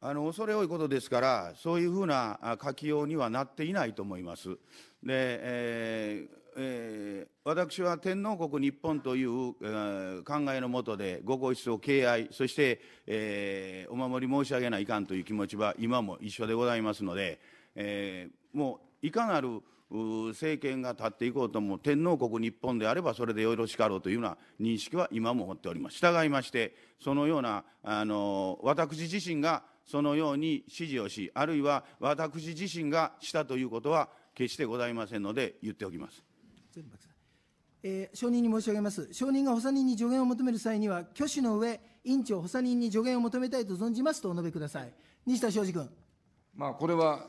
あの恐れ多いことですから、そういうふうな書きようにはなっていないと思います。で、ええー、私は天皇国日本という、えー、考えのもとでご皇室を敬愛そして、えー、お守り申し上げないかんという気持ちは今も一緒でございますので、えもういかなる政権が立っていこうとも天皇国日本であればそれでよろしかろうというような認識は今も持っております。従いましてそのようなあの私自身がそのように指示をしあるいは私自身がしたということは決してございませんので言っておきます。全部えー、承認に申し上げます。承認が補佐人に助言を求める際には、挙手の上、委員長補佐人に助言を求めたいと存じますとお述べください。西田昌司君。まあ、これは、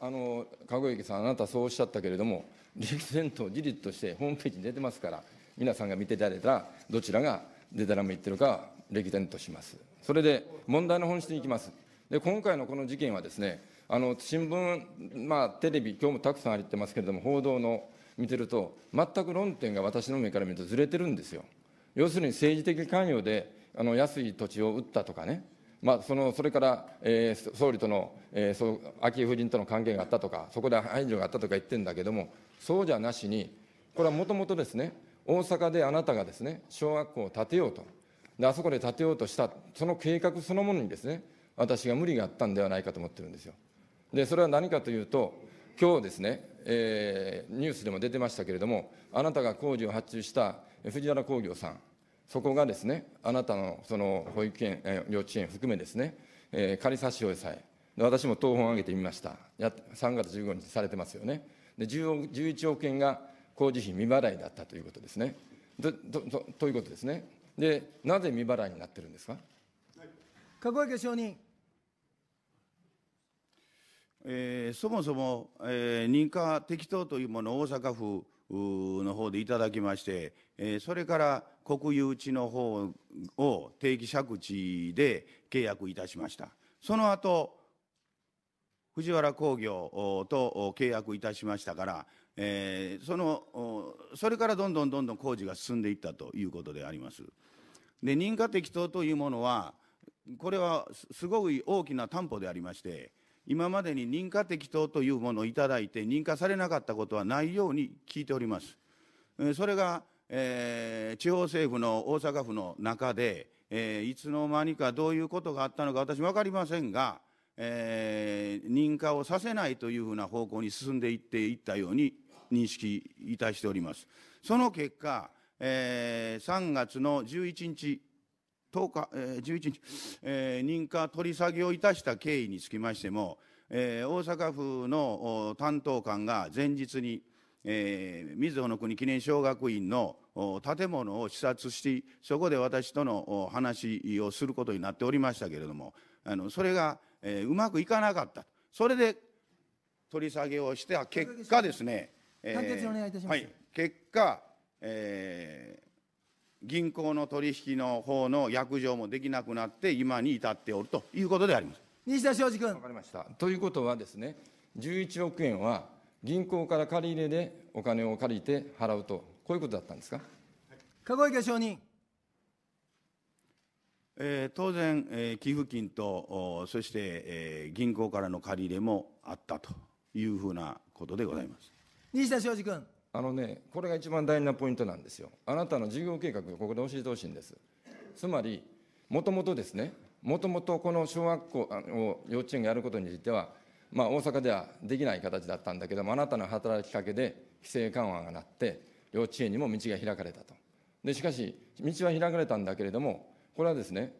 あの、籠池さん、あなたそうおっしゃったけれども、歴然と事実としてホームページに出てますから、皆さんが見ていただいたら、どちらがでたらめ言ってるか、歴然とします。それで、問題の本質に行きます。で、今回のこの事件はですね、あの新聞、まあ、テレビ、今日もたくさんありってますけれども、報道の見てると、全く論点が私の目から見るとずれてるんですよ。要するに政治的関与であの安い土地を売ったとかね、まあ、そのそれから、えー、総理との、えー、そう昭恵夫人との関係があったとか、そこで排除があったとか言ってるんだけども、そうじゃなしに、これはもともとですね、大阪であなたがですね、小学校を建てようと、であそこで建てようとした、その計画そのものにですね、私が無理があったんではないかと思ってるんですよ。でそれは何かというと、今日ですね、えー、ニュースでも出てましたけれども、あなたが工事を発注した藤原工業さん、そこがですね、あなたのその保育園、えー、幼稚園含めですね、えー、仮差し押さえ、私も当本上げてみました、や3月15日されてますよね、で11億円が工事費未払いだったということですね。ととということですね。で、なぜ未払いになってるんですか。籠池証人。えー、そもそも、えー、認可適当というものを大阪府の方でいただきまして、えー、それから国有地の方を定期借地で契約いたしました。その後、藤原工業と契約いたしましたから、えー、その、それからどんどんどんどん工事が進んでいったということであります。で、認可適当というものは、これはすごい大きな担保でありまして、今までに認可適当というものをいただいて認可されなかったことはないように聞いております。それが、えー、地方政府の大阪府の中で、えー、いつの間にかどういうことがあったのか私分かりませんが、えー、認可をさせないというふうな方向に進んでいっていったように認識いたしております。その結果、えー、3月の11日10日、えー、11日、えー、認可取り下げをいたした経緯につきましても、えー、大阪府の担当官が前日に、えー、水穂の国記念小学院の建物を視察しそこで私との話をすることになっておりましたけれどもあのそれが、えー、うまくいかなかったそれで取り下げをした結果ですね、えー、はい、結果、えー、銀行の取引の方の約定もできなくなって今に至っておるということであります西田昌司君。かりましたということはですね11億円は銀行から借り入れでお金を借りて払うとこういうことだったんですか籠池証人、えー、当然、えー、寄付金とそして、えー、銀行からの借り入れもあったというふうなことでございます西田昌司君。あのね、これが一番大事なポイントなんですよ。あなたの事業計画をここで教えてほしいんです。つまり、もともとですね、もともとこの小学校を幼稚園がやることについては、まあ、大阪ではできない形だったんだけども、あなたの働きかけで規制緩和がなって、幼稚園にも道が開かれたと。でしかし、道は開かれたんだけれども、これはですね、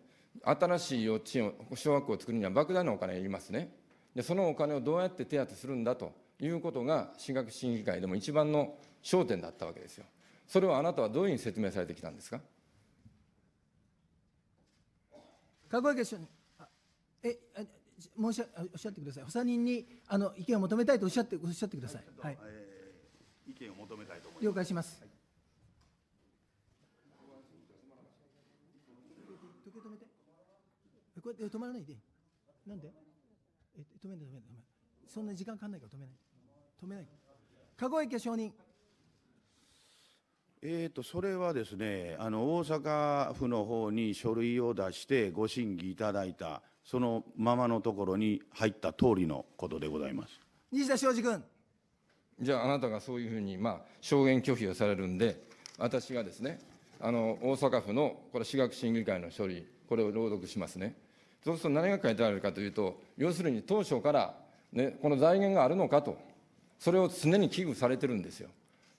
新しい幼稚園を、小学校を作るには莫大なお金がいりますね。でそのお金をどうやって手当てするんだということが進学審議会でも一番の焦点だったわけですよ。それをあなたはどういうふうに説明されてきたんですかかっこいいですよね。え申し上おっしゃってください、補佐人にあの意見を求めたいとおっしゃっておっしゃってください。はい、えー、意見を求めたいと思います。了解します。はい、受け止めて。こうやって止まらないで。なんで？え止めない止めない止めない。そんな時間かかんないから止めない。止めない。籠池承認。えーと、とそれはですねあの大阪府の方に書類を出してご審議いただいたそのままのところに入った通りのことでございます西田昌司君じゃああなたがそういうふうに、まあ、証言拒否をされるんで私がですねあの大阪府のこれ私学審議会の書類これを朗読しますねそうすると何が書いてあるかというと要するに当初から、ね、この財源があるのかとそれを常に危惧されてるんですよ。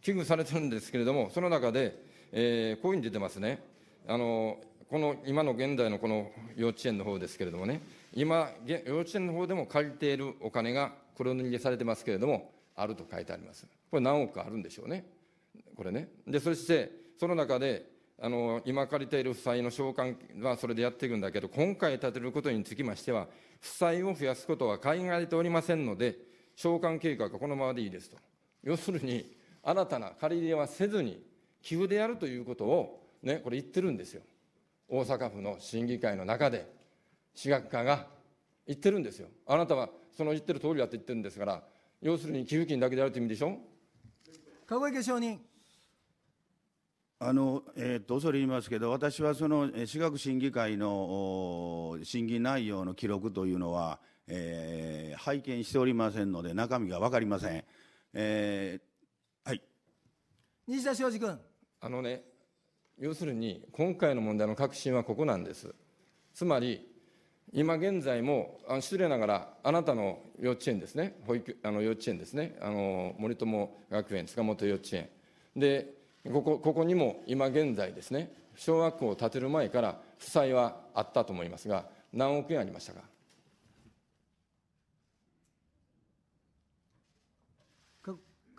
危惧されてるんですけれども、その中で、えー、こういうふうに出てますね。あの、この今の現代のこの幼稚園の方ですけれどもね、今、幼稚園の方でも借りているお金が黒塗りされてますけれども、あると書いてあります。これ何億あるんでしょうね。これね。で、そして、その中で、あの、今借りている負債の償還はそれでやっていくんだけど、今回建てることにつきましては、負債を増やすことは考えておりませんので、償還計画はこのままでいいですと。要するに、新たな借り入れはせずに、寄付でやるということを、ね、これ言ってるんですよ。大阪府の審議会の中で、私学科が言ってるんですよ。あなたはその言ってる通りだって言ってるんですから、要するに寄付金だけであるという意味でしょ。籠池証人。あの、えー、っと、恐れ言いますけど、私はその私学審議会の審議内容の記録というのは、えー、拝見しておりませんので、中身が分かりません。えー、はい。西田昌司君。あのね、要するに、今回の問題の核心はここなんです。つまり、今現在も、あ失礼ながら、あなたの幼稚園ですね、保育あの幼稚園ですね、あの森友学園、塚本幼稚園。でここ、ここにも今現在ですね、小学校を建てる前から負債はあったと思いますが、何億円ありましたか。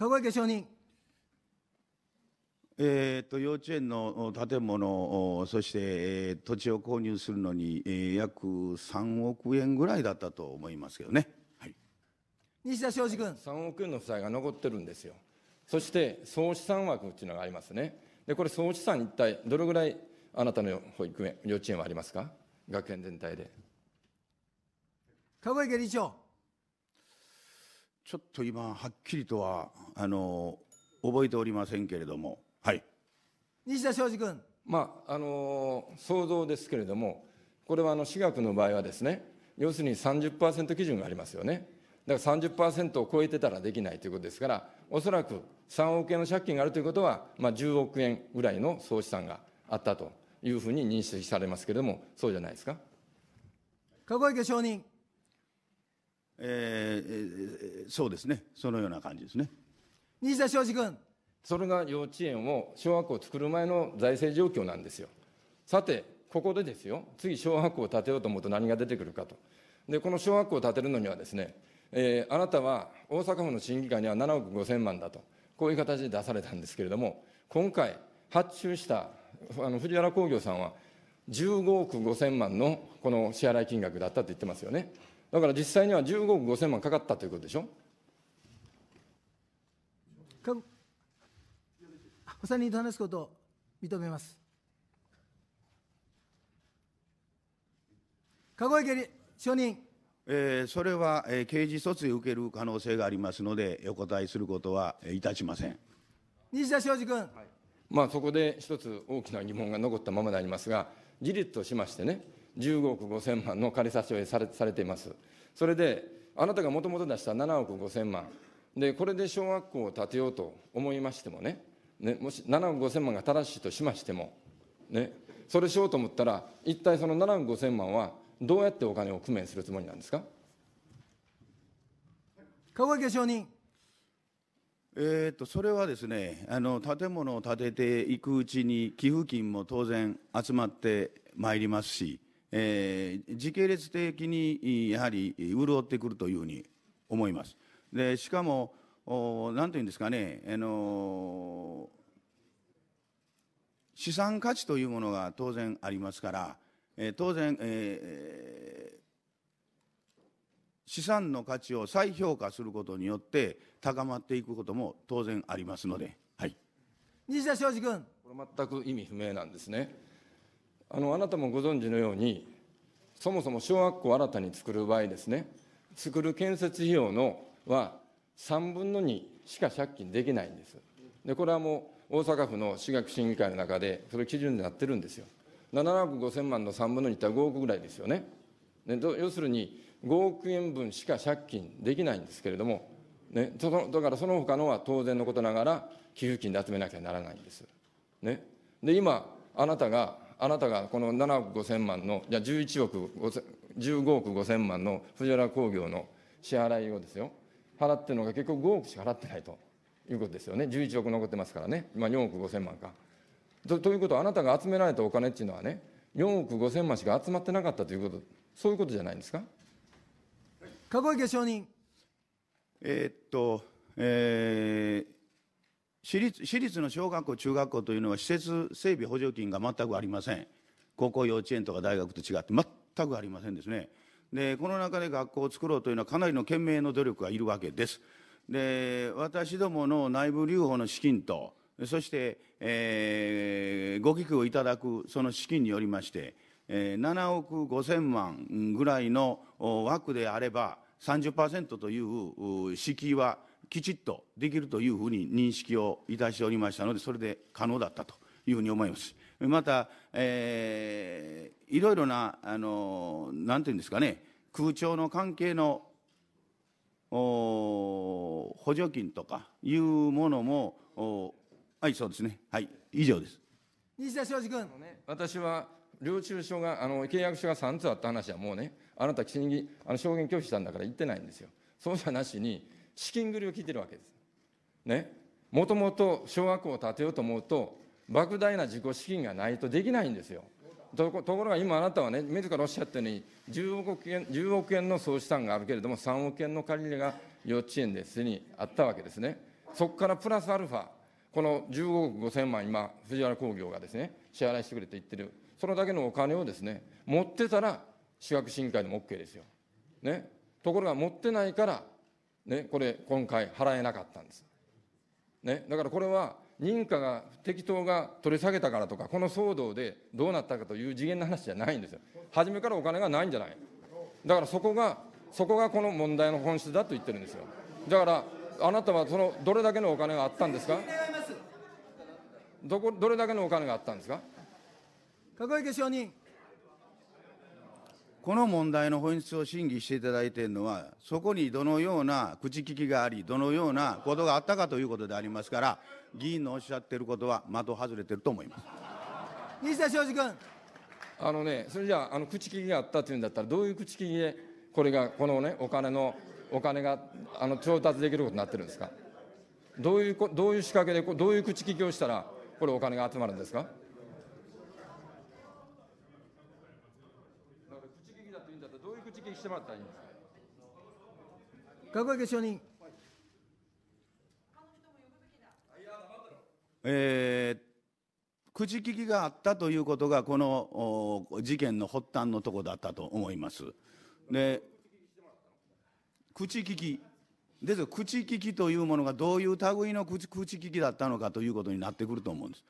籠池証人。えーと、幼稚園の建物そして、えー、土地を購入するのに、えー、約3億円ぐらいだったと思いますけどね、はい、西田昌司君、はい、3億円の負債が残ってるんですよそして総資産枠っていうのがありますねでこれ総資産一体どれぐらいあなたの保育園幼稚園はありますか学園全体で籠池理事長ちょっと今はっきりとはあの覚えておりませんけれども、はい、西田昌司君。まああの想像ですけれども、これはあの私学の場合はですね、要するに30%基準がありますよね。だから30%を超えてたらできないということですから、おそらく3億円の借金があるということは、まあ、10億円ぐらいの総資産があったというふうに認識されますけれども、そうじゃないですか。籠池証人。えー、そうですね、そのような感じですね。西田昌司君。それが幼稚園を、小学校を作る前の財政状況なんですよ。さて、ここでですよ、次、小学校を建てようと思うと何が出てくるかと。で、この小学校を建てるのにはですね、えー、あなたは大阪府の審議会には7億5千万だと、こういう形で出されたんですけれども、今回、発注したあの藤原工業さんは、15億5千万のこの支払い金額だったと言ってますよね。だから実際には15億5000万かかったということでしょお三人と話すことを認めます。籠池理証人。えー、それは、えー、刑事訴追受ける可能性がありますので、お答えすることは、えー、いたしません。西田昌司君。はい、まあ、そこで一つ大きな疑問が残ったままでありますが、事実としましてね、15億5千万の仮差し押さえされています。それで、あなたがもともと出した7億5千万、で、これで小学校を建てようと思いましてもね、ねもし7億5千万が正しいとしましても、ね、それしようと思ったら、一体その7億5千万はどうやってお金を工面するつもりなんですか。川上承認。えー、とそれはですねあの建物を建てていくうちに寄付金も当然集まってまいりますしえー、時系列的にやはり潤ってくるというふうに思います。でしかもなんというんですかね、あの資産価値というものが当然ありますから、えー、当然、えー、資産の価値を再評価することによって高まっていくことも当然ありますので、はい、西田昌司君これ全く意味不明なんですねあのあなたもご存知のようにそもそも小学校新たに作る場合ですね作る建設費用のは3分の2しか借金できないんですでこれはもう大阪府の私学審議会の中でそれ基準になってるんですよ7億5000万の3分の2って5億ぐらいですよねね要するに5億円分しか借金できないんですけれども、ね、そのだからその他のは当然のことながら寄付金で集めなきゃならないんです、ね、で今あなたがあなたがこの7億5000万の、じゃあ11億15億5000万の藤原工業の支払いをですよ、払ってるのが結局5億しか払ってないということですよね、11億残ってますからね、今、4億5000万か。とということは、あなたが集められたお金っていうのはね、4億5000万しか集まってなかったということ、そういうことじゃないんですか。籠池証人えー、っと、えー、私立私立の小学校、中学校というのは施設整備補助金が全くありません。高校、幼稚園とか大学と違って全くありませんですね。で、この中で学校を作ろうというのはかなりの懸命の努力がいるわけです。で、私どもの内部留保の資金と、そして、えー、ご寄付をいただくその資金によりまして、えー、7億5千万ぐらいの枠であれば30%という敷居はきちっとできるというふうに認識をいたしておりましたので、それで可能だったというふうに思います。また、えー、いろいろな、あの、なんていうんですかね、空調の関係の補助金とかいうものも、はい、そうですね。はい、以上です。西田昌司君。私は領収書が、あの契約書が3つあった話はもうね、あなた、きちんあの証言拒否したんだから言ってないんですよ。そうじゃなしに、資金繰りを聞いてるわけです。ね、もともと小学校を建てようと思うと、莫大な自己資金がないとできないんですよ。ところが今あなたはね、自らおっしゃったように10億円、10億円の総資産があるけれども、3億円の借り入れが幼稚園ですでにあったわけですね。そこからプラスアルファ、この15億5000万、今、藤原工業がですね、支払いしてくれと言ってる、それだけのお金をですね、持ってたら、私学審議会でも OK ですよ。ね、ところが持ってないからね、これ今回払えなかったんです。ね、だからこれは認可が適当が取り下げたからとかこの騒動でどうなったかという次元の話じゃないんですよ初めからお金がないんじゃないだからそこがそこがこの問題の本質だと言ってるんですよだからあなたはそのどれだけのお金があったんですかどこどれだけのお金があったんですか籠池証人この問題の本質を審議していただいているのは、そこにどのような口利きがあり、どのようなことがあったかということでありますから、議員のおっしゃっていることは的外れてると思います。西田昌司君。あのね、それじゃあ、あの口利きがあったというんだったら、どういう口利きで、これが、このね、お金の、お金が、あの、調達できることになってるんですか。どういう、どういう仕掛けで、どういう口利きをしたら、これお金が集まるんですか。してもらったらいいんです閣下承認えー、口利きがあったということがこの事件の発端のとこだったと思いますで口利きですが口利きというものがどういう類の口口利きだったのかということになってくると思うんです、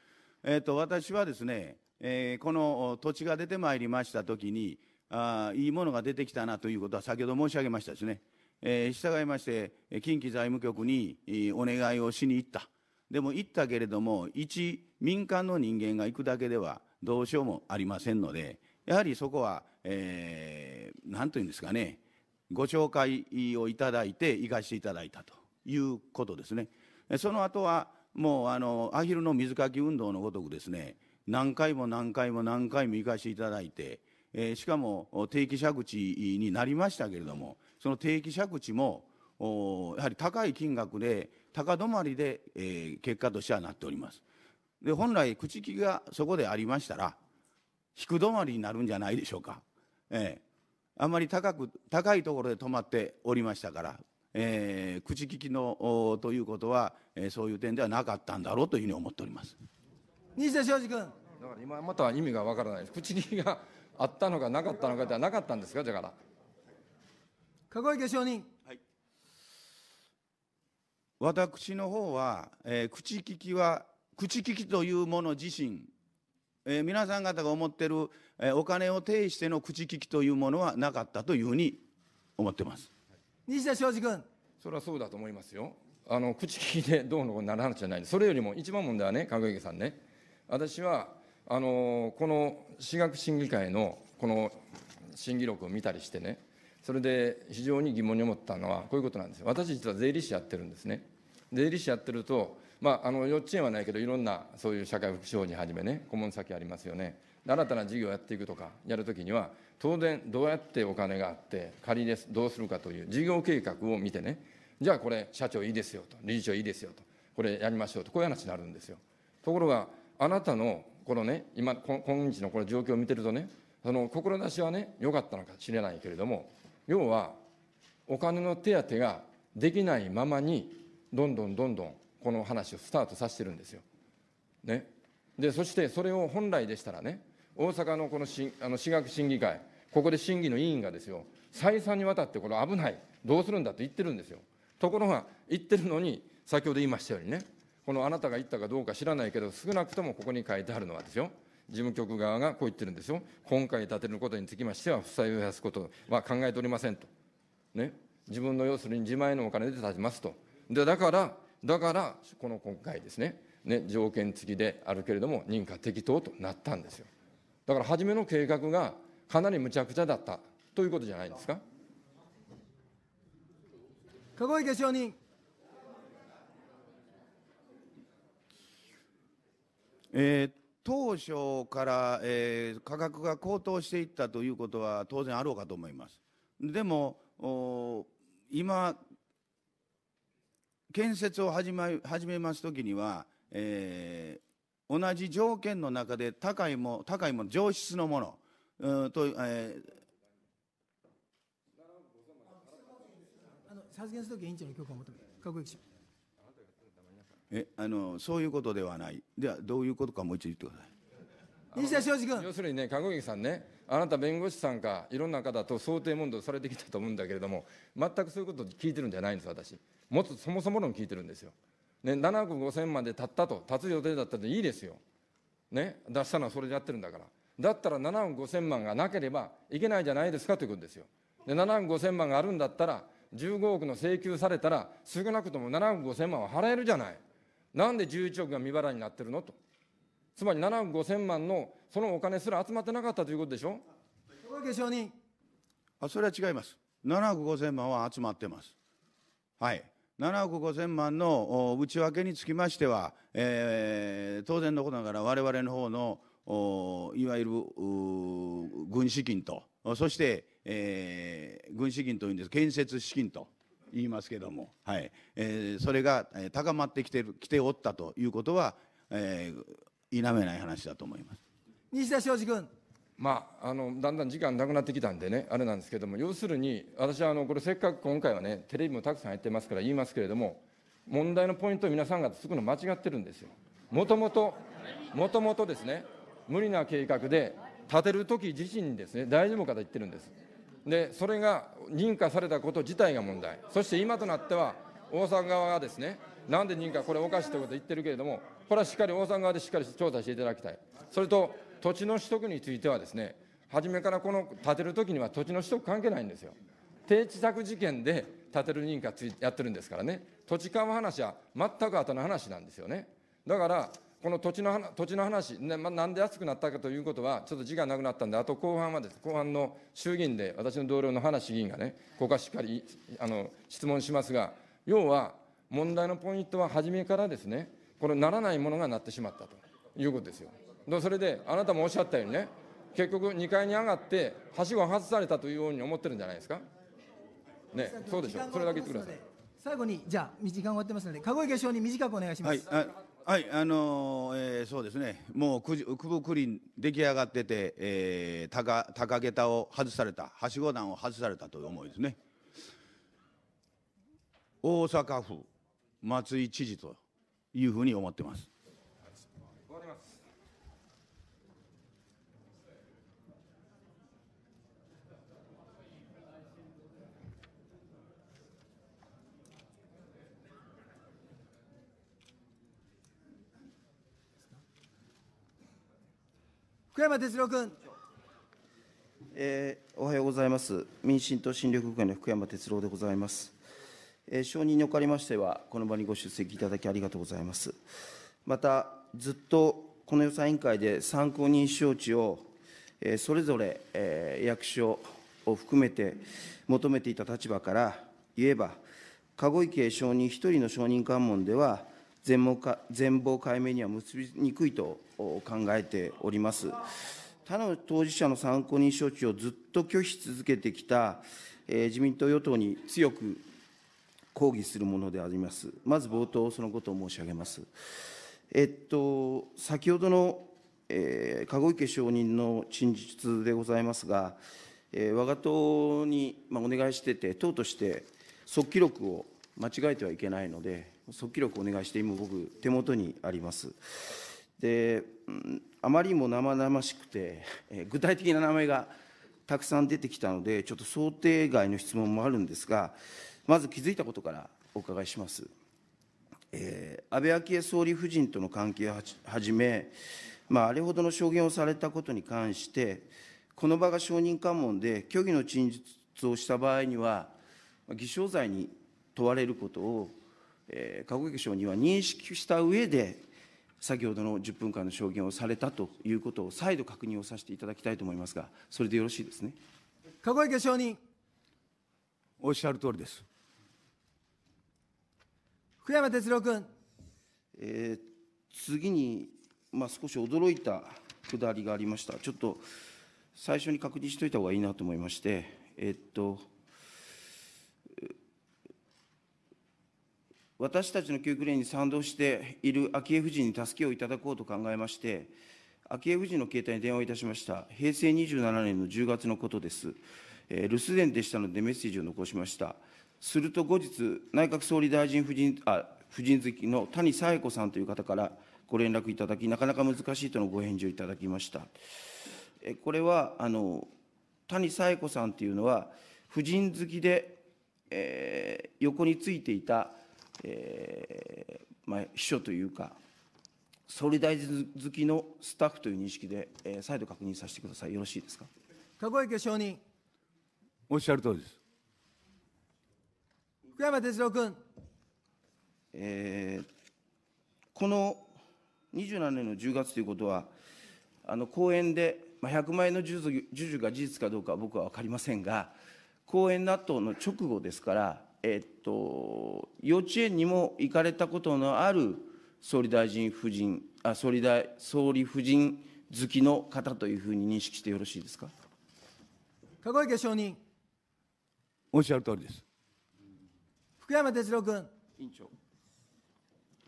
えーと、私はですね、えー、この土地が出てまいりましたときにあいいものが出てきたなということは先ほど申し上げましたですね。えー、従いまして、近畿財務局に、お願いをしに行った。でも行ったけれども、一民間の人間が行くだけではどうしようもありませんので、やはりそこは、えー、なんというんですかね、ご紹介をいただいて行かせていただいたということですね。その後は、もうあの、アヒルの水かき運動のごとくですね、何回も何回も何回も行かせていただいて、えー、しかも定期借地になりましたけれどもその定期借地もやはり高い金額で高止まりで、えー、結果としてはなっております。で本来口利きがそこでありましたら引く止まりになるんじゃないでしょうか。えーあまり高く高いところで止まっておりましたから、えー、口利きのということは、えー、そういう点ではなかったんだろうというふうに思っております西田昌司君だから今また意味がわからないです口利きがあったのかなかったのかじゃなかったんですか、だから。籠池証人。はい。私の方は、えー、口利きは、口利きというもの自身、えー、皆さん方が思ってる、えー、お金を呈しての口利きというものはなかったというふうに思ってます。西田昌司君。それはそうだと思いますよ。あの口利きでどうのこうなるなじゃないそれよりも一番問題はね、籠池さんね、私はあのこの私学審議会のこの審議録を見たりしてね、それで非常に疑問に思ったのは、こういうことなんですよ、私、実は税理士やってるんですね。税理士やってると、まあ、あの幼稚園はないけど、いろんなそういう社会福祉法人はじめね、顧問先ありますよね、新たな事業をやっていくとか、やるときには、当然、どうやってお金があって、仮です、どうするかという事業計画を見てね、じゃあこれ、社長いいですよと、理事長いいですよと、これやりましょうと、こういう話になるんですよ。ところが、あなたのこのね、今、今日のこの状況を見てるとね、その志はね、良かったのか知れないけれども、要は、お金の手当ができないままに、どんどんどんどんこの話をスタートさせてるんですよ。ね。で、そしてそれを本来でしたらね、大阪のこのしあの私学審議会、ここで審議の委員がですよ、再三にわたってこれ危ない、どうするんだと言ってるんですよ。ところが、言ってるのに、先ほど言いましたようにね、このあなたが言ったかどうか知らないけど、少なくともここに書いてあるのはですよ。事務局側がこう言ってるんですよ。今回立てることにつきましては、負債を増やすことは考えておりませんと。ね。自分の要するに自前のお金で立てますと。で、だから、だから、この今回ですね。ね、条件付きであるけれども、認可適当となったんですよ。だから初めの計画がかなりむちゃくちゃだったということじゃないですか。籠池承認えー、当初から、えー、価格が高騰していったということは当然あろうかと思います。でも今建設を始め始めますときには、えー、同じ条件の中で高いも高いも上質のもの、うん、と、えー、発言するとき委員長の許可を求める。各駅えあのそういうことではないではどういうことかもう一度言ってください西田昌司君要するにね籠池さんねあなた弁護士さんかいろんな方と想定問答されてきたと思うんだけれども全くそういうこと聞いてるんじゃないんです私もっとそもそも論聞いてるんですよ、ね、7億5千万でたったと立つ予定だったでいいですよ、ね、出したのはそれでやってるんだからだったら7億5千万がなければいけないじゃないですかということですよで7億5千万があるんだったら15億の請求されたら少なくとも7億5千万は払えるじゃないなんで11億が未払いになってるのと、つまり7億5000万のそのお金すら集まってなかったということでしょ。小池承認あそれは違います。7億5000万は集まってます。はい。7億5000万の内訳につきましては、えー、当然のことながらわれわれの方のいわゆる軍資金とそして、えー、軍資金というんです建設資金と言いますけども、はいえー、それが高まってきてる来ておったということは、えー、否めない話だと思います西田昌司君。まあ、あのだんだん時間なくなってきたんでね、あれなんですけども、要するに、私はあのこれ、せっかく今回はね、テレビもたくさんやってますから言いますけれども、問題のポイントを皆さんがつくの間違ってるんですよ。もともと、もともとですね、無理な計画で、立てるとき自身にですね、大丈夫かと言ってるんです。でそれが認可されたこと自体が問題、そして今となっては、大阪側がですね、なんで認可、これおかしいということ言ってるけれども、これはしっかり大阪側でしっかり調査していただきたい、それと土地の取得についてはですね、初めからこの建てるときには土地の取得関係ないんですよ。低地作事件で建てる認可つやってるんですからね、土地勘う話は全く後の話なんですよね。だからこの土地の土地の話な、ま、なんで安くなったかということは、ちょっと時間なくなったんで、あと後半はです、後半の衆議院で、私の同僚の葉梨議員がね、ここはしっかりあの質問しますが、要は問題のポイントは初めからですね、このならないものがなってしまったということですよ。それで、あなたもおっしゃったようにね、結局、2階に上がって、はしごを外されたというように思ってるんじゃないですか。ね、そうでしょう、それだけ言ってください。最後に、じゃあ、時間終わってますので、籠池翔に短くお願いします。はいはいあのー、えー、そうですねもうくじくぶくりん出来上がってて、えー、高高げを外されたはしご段を外されたという思いですね大阪府松井知事というふうに思ってます福山哲郎君。えー、おはようございます。民進党新緑会の福山哲郎でございます。えー、承認におかれましては、この場にご出席いただきありがとうございます。また、ずっとこの予算委員会で参考人招致を、えー、それぞれ、えー、役所を含めて求めていた立場から言えば、籠池承認一人の承認関門では全貌か、全貌解明には結びにくいと考えております。他の当事者の参考人招致をずっと拒否続けてきた、えー、自民党与党に強く抗議するものであります。まず冒頭、そのことを申し上げます。えっと、先ほどの、えー、籠池証人の陳述でございますが、えー、我が党に、まあ、お願いしてて、党として即記録を間違えてはいけないので、即記録をお願いして、今、僕、手元にあります。で、あまりにも生々しくて、え具体的な名前がたくさん出てきたので、ちょっと想定外の質問もあるんですが、まず気づいたことからお伺いします。えー、安倍昭恵総理夫人との関係をはじめ、まあ、あれほどの証言をされたことに関して、この場が証人喚問で虚偽の陳述をした場合には、偽証罪に問われることを、えー、過去省には認識した上で、先ほどの10分間の証言をされたということを再度確認をさせていただきたいと思いますが、それでよろしいですね。籠池証人。おっしゃる通りです。福山哲郎君。えー、次に、まあ、少し驚いたくだりがありました。ちょっと最初に確認しておいた方がいいなと思いまして、えー、っと。私たちの教育連に賛同している昭恵夫人に助けをいただこうと考えまして、昭恵夫人の携帯に電話をいたしました。平成27年の10月のことです。えー、留守電でしたのでメッセージを残しました。すると後日、内閣総理大臣夫人あ夫人好きの谷佐恵子さんという方からご連絡いただき、なかなか難しいとのご返事をいただきました。えこれはあの谷佐恵子さんというのは、夫人好きで、えー、横についていたえー、まあ、秘書というか、総理大臣好きのスタッフという認識で、えー、再度確認させてください。よろしいですか。籠池証人。おっしゃる通りです。福山哲郎君。えー、この27年の10月ということは、あの講演で、まあ、100万円の授受が事実かどうかは僕は分かりませんが、講演納豆の直後ですから、えっと、幼稚園にも行かれたことのある総理大臣夫人あ総理大、総理夫人好きの方というふうに認識してよろしいですか。籠池証人。おっしゃる通りです。福山哲郎君。委員長。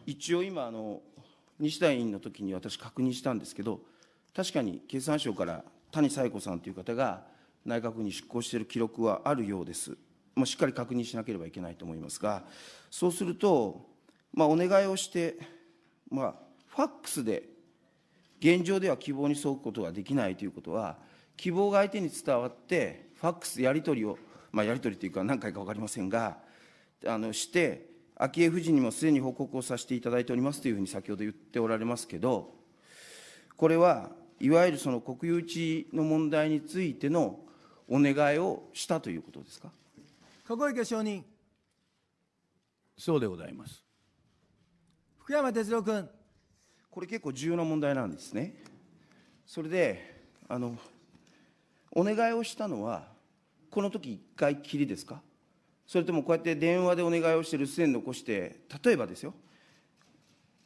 一応今あの、西田委員の時に私確認したんですけど、確かに経産省から谷紗恵子さんという方が内閣府に出向している記録はあるようです。ましっかり確認しなければいけないと思いますが、そうすると、まあ、お願いをして、まあ、ファックスで、現状では希望に沿うことができないということは、希望が相手に伝わって、ファックスやり取りを、まあ、やり取りというか、何回か分かりませんが、あのして、昭恵夫人にもすでに報告をさせていただいておりますというふうに先ほど言っておられますけど、これはいわゆるその国有地の問題についてのお願いをしたということですか。籠池証人。そうでございます。福山哲郎君。これ結構重要な問題なんですね。それで、あの、お願いをしたのは、この時一回きりですかそれともこうやって電話でお願いをして留守電残して、例えばですよ、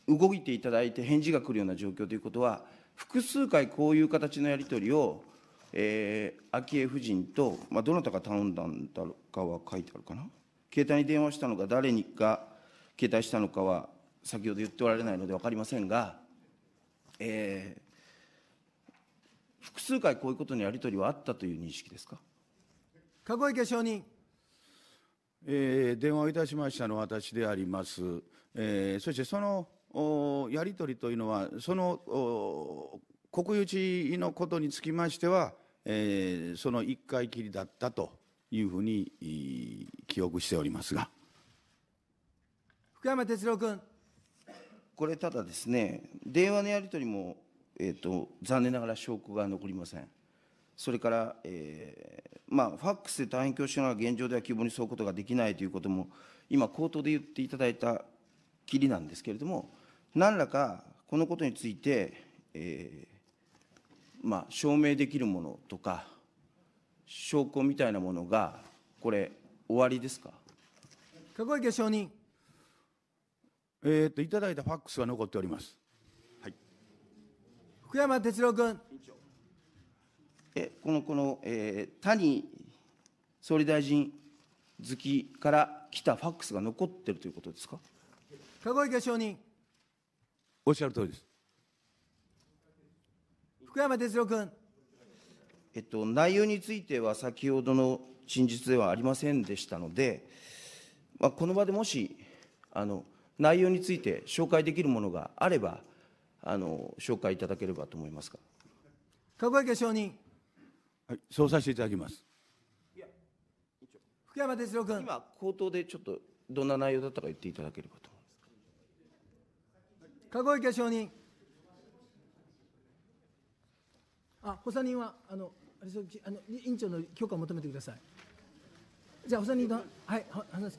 動いていただいて返事が来るような状況ということは、複数回こういう形のやり取りを、えー、昭恵夫人と、まあ、どなたが頼んだんだろう、かは書いてあるかな携帯に電話したのか誰にが携帯したのかは先ほど言っておられないので分かりませんが、えー、複数回こういうことのやり取りはあったという認識ですか籠池証人、えー、電話をいたしましたのは私であります、えー、そしてそのやり取りというのはその国有地のことにつきましては、えー、その1回きりだったというふうに記憶しておりますが。福山哲郎君。これただですね、電話のやり取りも、えーと、残念ながら証拠が残りません。それから、えーまあ、ファックスで大変恐縮なが現状では希望に沿うことができないということも、今、口頭で言っていただいたきりなんですけれども、何らかこのことについて、えーまあ、証明できるものとか、証拠みたいなものが、これ、終わりですか籠池証人。えっと、いただいたファックスが残っております。はい、福山哲郎君。えこのこの、えー、谷総理大臣好きから来たファックスが残っているということですか籠池証人。おっしゃる通りです。福山哲郎君。えっと、内容については先ほどの陳述ではありませんでしたので、まあ、この場でもしあの内容について紹介できるものがあればあの紹介いただければと思いますが籠池証人、はい、そうさせていただきます福山哲郎君今口頭でちょっとどんな内容だったか言っていただければと籠池証人あ補佐人はあのあの委員長の許可を求めてください。じゃあ、補佐人の、はい、は話す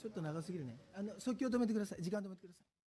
ちょっと長すぎるね。あの、即興止めてください。時間止めてください。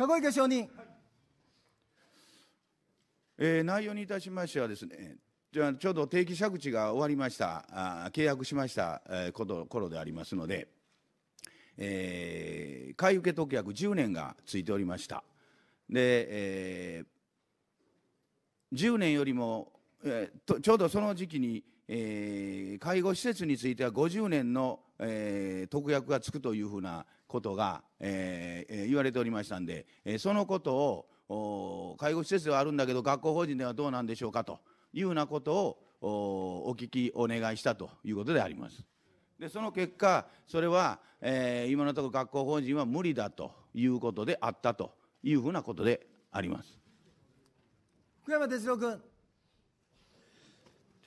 籠池証人、はい、えー、内容にいたしましてはですねじゃちょうど定期借地が終わりましたあ契約しました、えー、こと頃でありますので、えー、買い受け特約10年がついておりましたで、えー、10年よりも、えー、とちょうどその時期に、えー、介護施設については50年の、えー、特約がつくというふうなことが、えー、言われておりましたんで、えそのことを介護施設ではあるんだけど学校法人ではどうなんでしょうかというようなことをお聞きお願いしたということであります。でその結果それは、えー、今のところ学校法人は無理だということであったというふうなことであります。福山哲郎君。という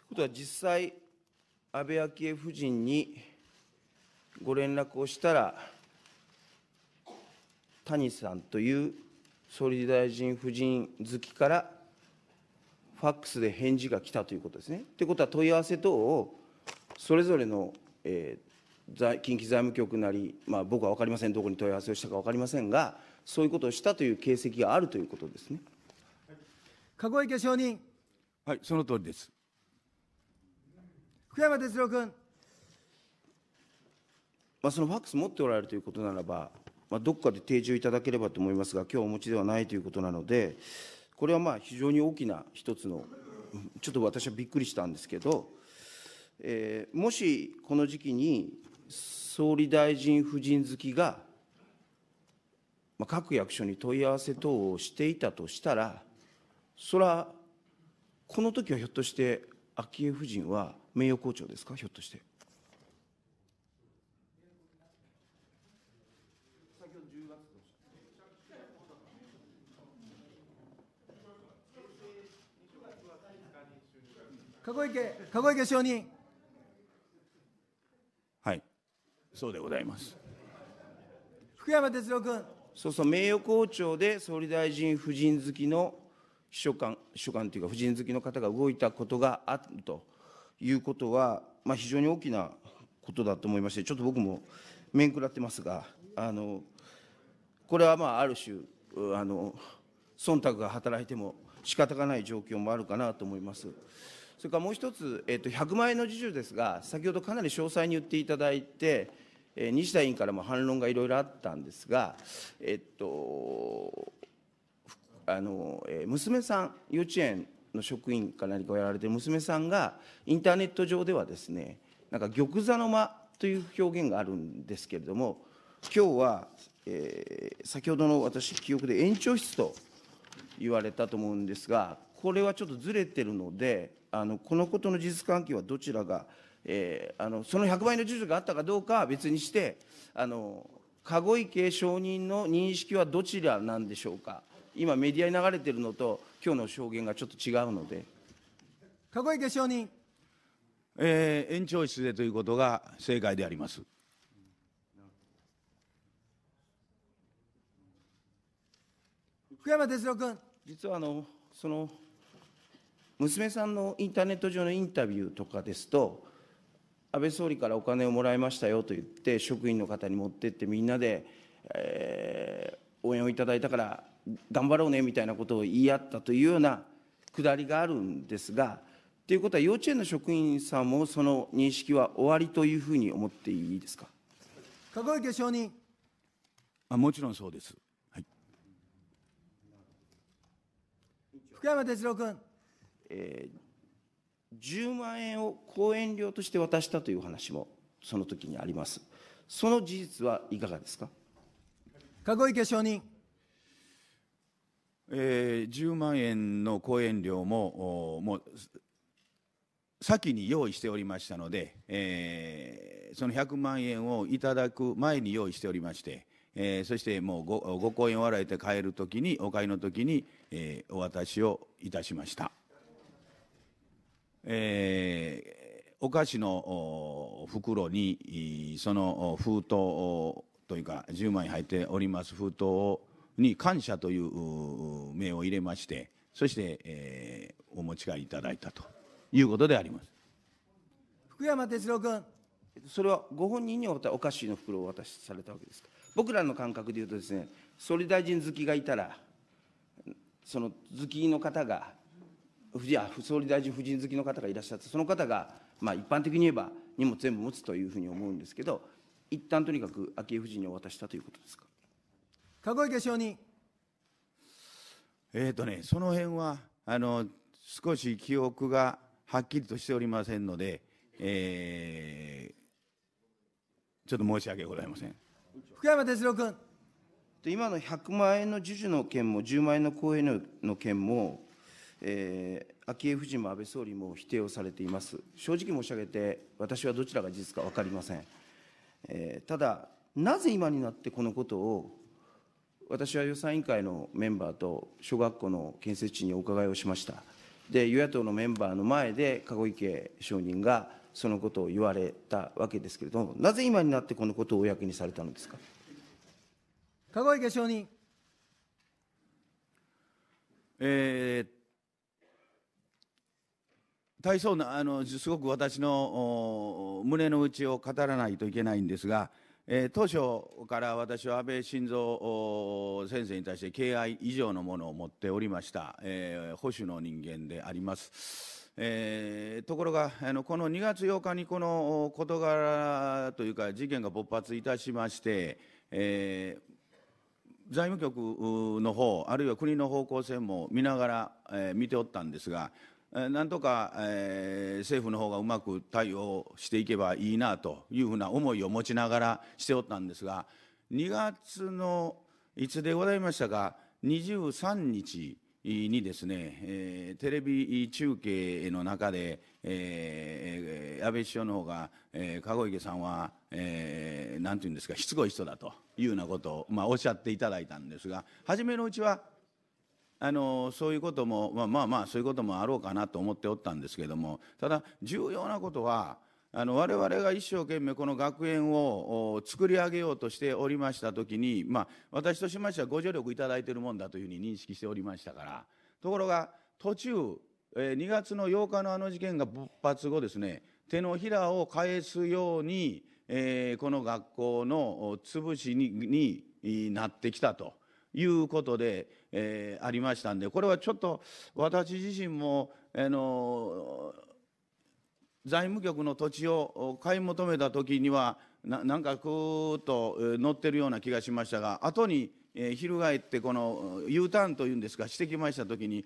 ことは実際安倍昭恵夫人にご連絡をしたら谷さんという総理大臣夫人好きからファックスで返事が来たということですね。ということは問い合わせ等をそれぞれの、えー、近畿財務局なり、まあ、僕は分かりません、どこに問い合わせをしたか分かりませんが、そういうことをしたという形跡があるということですね。籠池証人。はい、その通りです。福山哲郎君。まあ、そのファックス持っておられるということならば、まあ、どこかで定住いただければと思いますが、今日はお持ちではないということなので、これはまあ非常に大きな一つの、ちょっと私はびっくりしたんですけど、えー、もしこの時期に総理大臣夫人好きが、まあ、各役所に問い合わせ等をしていたとしたら、それはこの時はひょっとして、昭恵夫人は名誉校長ですか、ひょっとして。籠池、籠池承認。はい。そうでございます。福山哲郎君。そうそう、名誉校長で総理大臣夫人好きの秘書官、秘書官というか、夫人好きの方が動いたことがあるということは、まあ、非常に大きなことだと思いまして、ちょっと僕も面食らってますが、あのこれはまあ、ある種、あの忖度が働いても仕方がない状況もあるかなと思います。それからもう一つ、えっと、100万円の自助ですが、先ほどかなり詳細に言っていただいて、えー、西田委員からも反論がいろいろあったんですが、えっと、あの、えー、娘さん、幼稚園の職員か何かをやられてる娘さんが、インターネット上ではですね、なんか玉座の間という表現があるんですけれども、今日は、えー、先ほどの私、記憶で延長室と言われたと思うんですが、これはちょっとずれてるので、あのこのことの事実関係はどちらが、えー、あのその100倍の事情があったかどうかは別にして、あの籠池証人の認識はどちらなんでしょうか。今メディアに流れてるのと今日の証言がちょっと違うので。籠池証人。えー、延長室でということが正解であります。福山哲郎君。実はあのその娘さんのインターネット上のインタビューとかですと、安倍総理からお金をもらいましたよと言って、職員の方に持ってって、みんなで、えー、応援をいただいたから、頑張ろうねみたいなことを言い合ったというようなくだりがあるんですが、ということは、幼稚園の職員さんもその認識は終わりというふうに思っていいですか。籠池証人あもちろんそうです。はい、福山哲郎君。えー、10万円を講演料として渡したという話もその時にあります。その事実はいかがですか。籠池証人。えー、10万円の講演料ももう先に用意しておりましたので、えー、その100万円をいただく前に用意しておりまして、えー、そしてもうごご講演を終わらて帰るときにお買いのときに、えー、お渡しをいたしました。えー、お菓子の袋にその封筒というか10枚入っております封筒に感謝という名を入れましてそして、えー、お持ち帰りいただいたということであります福山哲郎君それはご本人におたお菓子の袋をお渡しされたわけですか僕らの感覚でいうとですね総理大臣好きがいたらその好きの方が総理大臣夫人好きの方がいらっしゃって、その方が、まあ、一般的に言えば、荷物全部持つというふうに思うんですけど、一旦とにかく昭恵夫人にお渡したということですか。籠池証人。えっ、とね、その辺は、あの、少し記憶がはっきりとしておりませんので、えー、ちょっと申し訳ございません。福山哲郎君。今の100万円の授受の件も10万円の公営の件も、昭恵夫人も安倍総理も否定をされています、正直申し上げて、私はどちらが事実か分かりません、えー、ただ、なぜ今になってこのことを、私は予算委員会のメンバーと小学校の建設地にお伺いをしました、で与野党のメンバーの前で、籠池証人がそのことを言われたわけですけれども、なぜ今になってこのことを公にされたのですか。籠池証人えー大層なあのすごく私の胸の内を語らないといけないんですが、えー、当初から私は安倍晋三先生に対して敬愛以上のものを持っておりました、えー、保守の人間であります。えー、ところがあのこの2月8日にこの事柄というか事件が勃発いたしまして、えー、財務局の方あるいは国の方向性も見ながら、えー、見ておったんですがなんとか、えー、政府の方がうまく対応していけばいいなというふうな思いを持ちながらしておったんですが、2月のいつでございましたか、23日にですね、えー、テレビ中継の中で、えー、安倍首相の方が、えー、籠池さんは、えー、なんていうんですか、しつこい人だというようなことを、まあ、おっしゃっていただいたんですが、初めのうちはあのそういうことも、まあ、まあまあそういうこともあろうかなと思っておったんですけどもただ重要なことはあの我々が一生懸命この学園を作り上げようとしておりました時に、まあ、私としましてはご助力いただいているもんだというふうに認識しておりましたからところが途中、え2月の8日のあの事件が勃発後ですね手のひらを返すように、えー、この学校の潰しになってきたということでえー、ありましたんでこれはちょっと私自身も、あの財務局の土地を買い求めた時にはななんかクーッと乗ってるような気がしましたが後に、えー、翻ってこの U ターンというんですかしてきました時に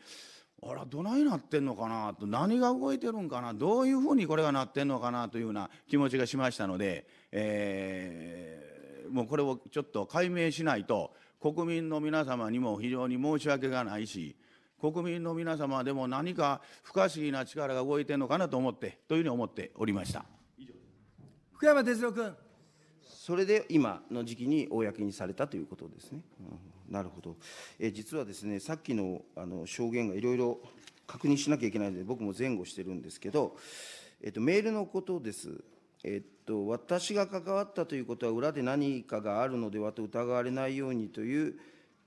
あらどないなってんのかなと何が動いてるんかなどういうふうにこれがなってんのかなというような気持ちがしましたので、えー、もうこれをちょっと解明しないと、国民の皆様にも非常に申し訳がないし、国民の皆様でも何か不可思議な力が動いてるのかなと思って、というふうに思っておりました。福山哲郎君。それで今の時期に公にされたということですね。うん、なるほど。え実はですね、さっきのあの証言がいろいろ確認しなきゃいけないので、僕も前後してるんですけど、えっと、メールのことです。えっと、私が関わったということは裏で何かがあるのではと疑われないようにという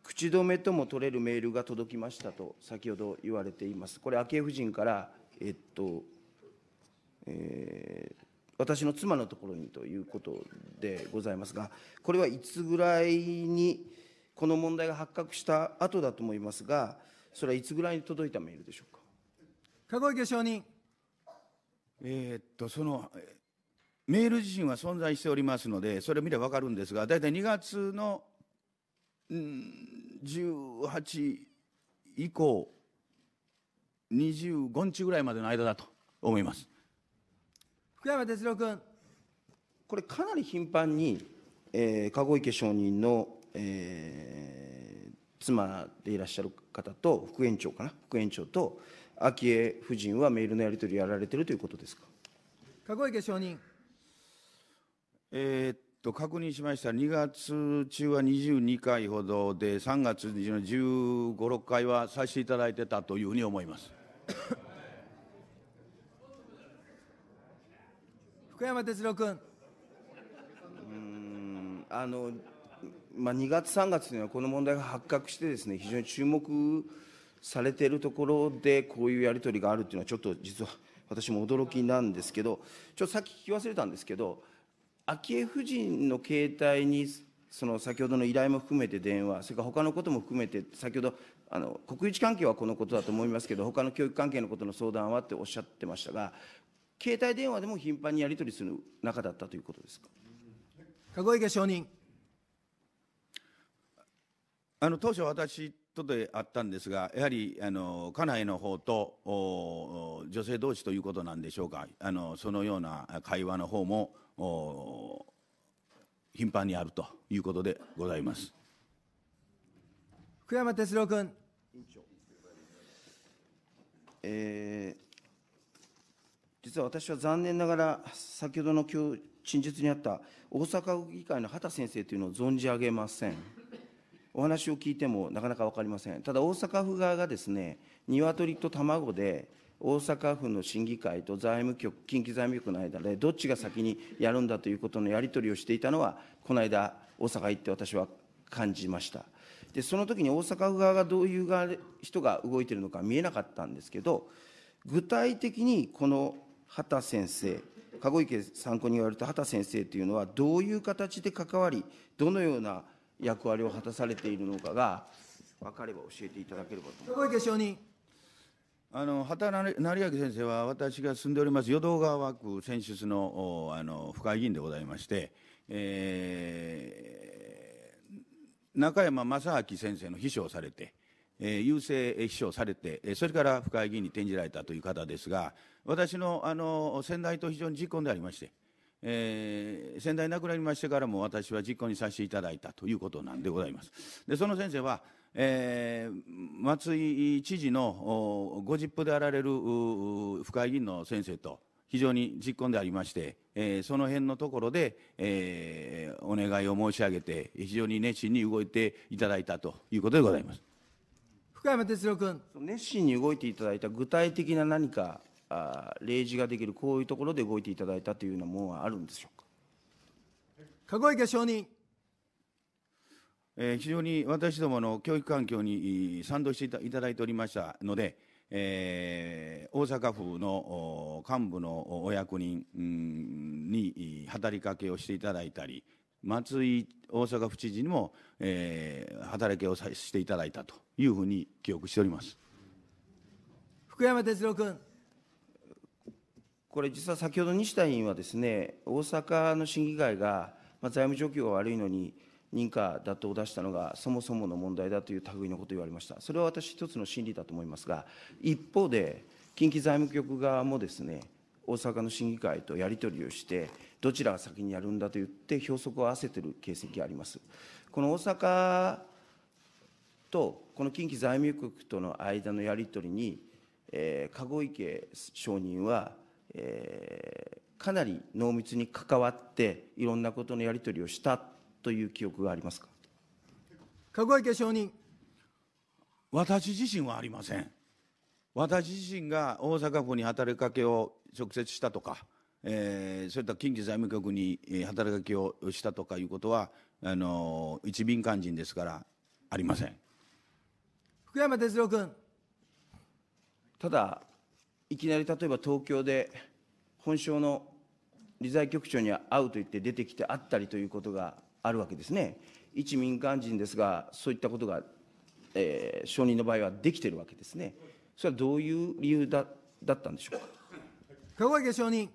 口止めとも取れるメールが届きましたと先ほど言われています。これ昭恵夫人から、えっとえー、私の妻のところにということでございますが、これはいつぐらいにこの問題が発覚した後だと思いますが、それはいつぐらいに届いたメールでしょうか。籠池証人。えー、っとそのメール自身は存在しておりますのでそれを見れば分かるんですが大体2月の、うん、18以降25日ぐらいまでの間だと思います福山哲郎君これかなり頻繁に、えー、籠池証人の、えー、妻でいらっしゃる方と副園長かな副園長と昭恵夫人はメールのやり取りやられてるということですか籠池証人えー、っと、確認しました。2月中は22回ほどで、3月の15、6回はさせていただいてたというふうに思います。福山哲郎君。うんあのまあ、2月、3月というのはこの問題が発覚してですね非常に注目されているところでこういうやり取りがあるというのはちょっと実は私も驚きなんですけどちょっとさっき聞き忘れたんですけど昭恵夫人の携帯に、その先ほどの依頼も含めて電話、それから他のことも含めて、先ほど、あの国立関係はこのことだと思いますけど、他の教育関係のことの相談はっておっしゃってましたが、携帯電話でも頻繁にやり取りする中だったということですか。籠池証人あの当初私とであったんですが、やはりあの家内の方と女性同士ということなんでしょうか、あのそのような会話の方も頻繁にあるということでございます。福山哲郎君。えー、実は私は残念ながら、先ほどの今日陳述にあった大阪議会の畑先生というのを存じ上げません。お話を聞いてもなかなか分かりません。ただ、大阪府側がですね、鶏と卵で大阪府の審議会と財務局、近畿財務局の間で、どっちが先にやるんだということのやり取りをしていたのは、この間、大阪行って私は感じました。で、その時に大阪府側がどういう側人が動いているのか見えなかったんですけど、具体的にこの畑先生、籠池参考人言われた畑先生というのは、どういう形で関わり、どのような役割を果たされているのかが、分かれば教えていただければと思います。籠池証人あの畑成明先生は私が住んでおります淀川区選出のあの府会議員でございまして、えー、中山正明先生の秘書をされて、えー、優勢秘書をされてそれから府会議員に転じられたという方ですが私のあの先代と非常に実婚でありまして、えー、先代亡くなりましてからも私は実行にさせていただいたということなんでございます。でその先生はえー、松井知事のご実父であられる副会議員の先生と非常に実行でありまして、えー、その辺のところで、えー、お願いを申し上げて、非常に熱心に動いていただいたということでございます深山哲郎君。熱心に動いていただいた具体的な何かあ例示ができる、こういうところで動いていただいたというようなものはあるんでしょうか。籠池証人えー、非常に私どもの教育環境に賛同していただいておりましたので、えー、大阪府の幹部のお役人に働きかけをしていただいたり、松井大阪府知事にも、えー、働きをさしていただいたというふうに記憶しております福山哲郎君。これ、実は先ほど西田委員はですね、大阪の審議会が、まあ、財務状況が悪いのに、認可妥当を出したのがそもそもの問題だという類のことを言われました。それは私一つの心理だと思いますが、一方で、近畿財務局側もですね、大阪の審議会とやり取りをして、どちらが先にやるんだと言って、標則を合わせている形跡があります。この大阪と、この近畿財務局との間のやり取りに、えー、籠池証人は、えー、かなり濃密に関わって、いろんなことのやり取りをしたという記憶がありますか籠池証人私自身はありません私自身が大阪府に働きかけを直接したとか、えー、そういった近畿財務局に働きかけをしたとかいうことはあの一民間人ですからありません福山哲郎君ただいきなり例えば東京で本省の理財局長に会うと言って出てきて会ったりということがあるわけですね。一民間人ですが、そういったことが、えー、承認の場合はできているわけですね。それはどういう理由だだったんでしょうか。籠池承認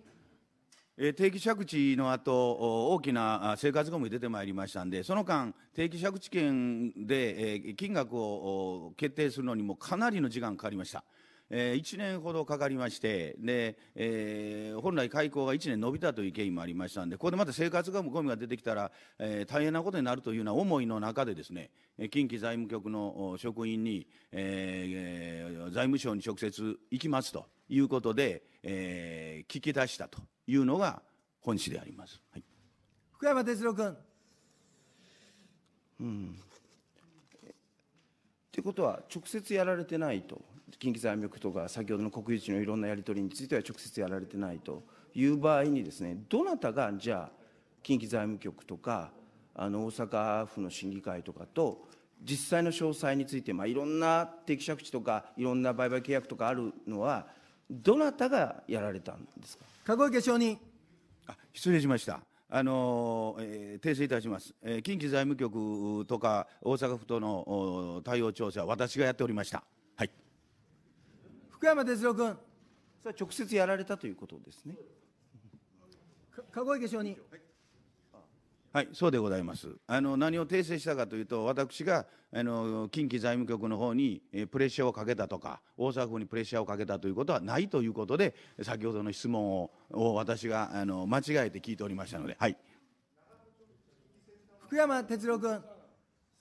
え定期借地の後大きな生活ゴミ出てまいりましたんでその間定期借地権で、え金額を決定するのにもかなりの時間かかりましたえー、1年ほどかかりましてで、えー、本来開校が1年延びたという経緯もありましたんでここでまた生活がゴみが出てきたら、えー、大変なことになるというような思いの中でですね近畿財務局の職員に、えー、財務省に直接行きますということで、えー、聞き出したというのが本誌であります。はい、福山哲郎君。うん。ってことは直接やられてないと。近畿財務局とか、先ほどの国有地のいろんなやり取りについては直接やられてないという場合にですね、どなたがじゃあ、近畿財務局とか、あの大阪府の審議会とかと、実際の詳細について、まあ、いろんな適借地とか、いろんな売買契約とかあるのは、どなたがやられたんですか籠池証人あ失礼しました。あのえー、訂正いたします、えー、近畿財務局とか大阪府との対応調査は私がやっておりました。福山哲郎君、それは直接やられたということですね。籠池証人、はいそうでございます。あの何を訂正したかというと、私があの近畿財務局の方にプレッシャーをかけたとか、大阪府にプレッシャーをかけたということはないということで、先ほどの質問を私があの間違えて聞いておりましたので、はい。福山哲郎君。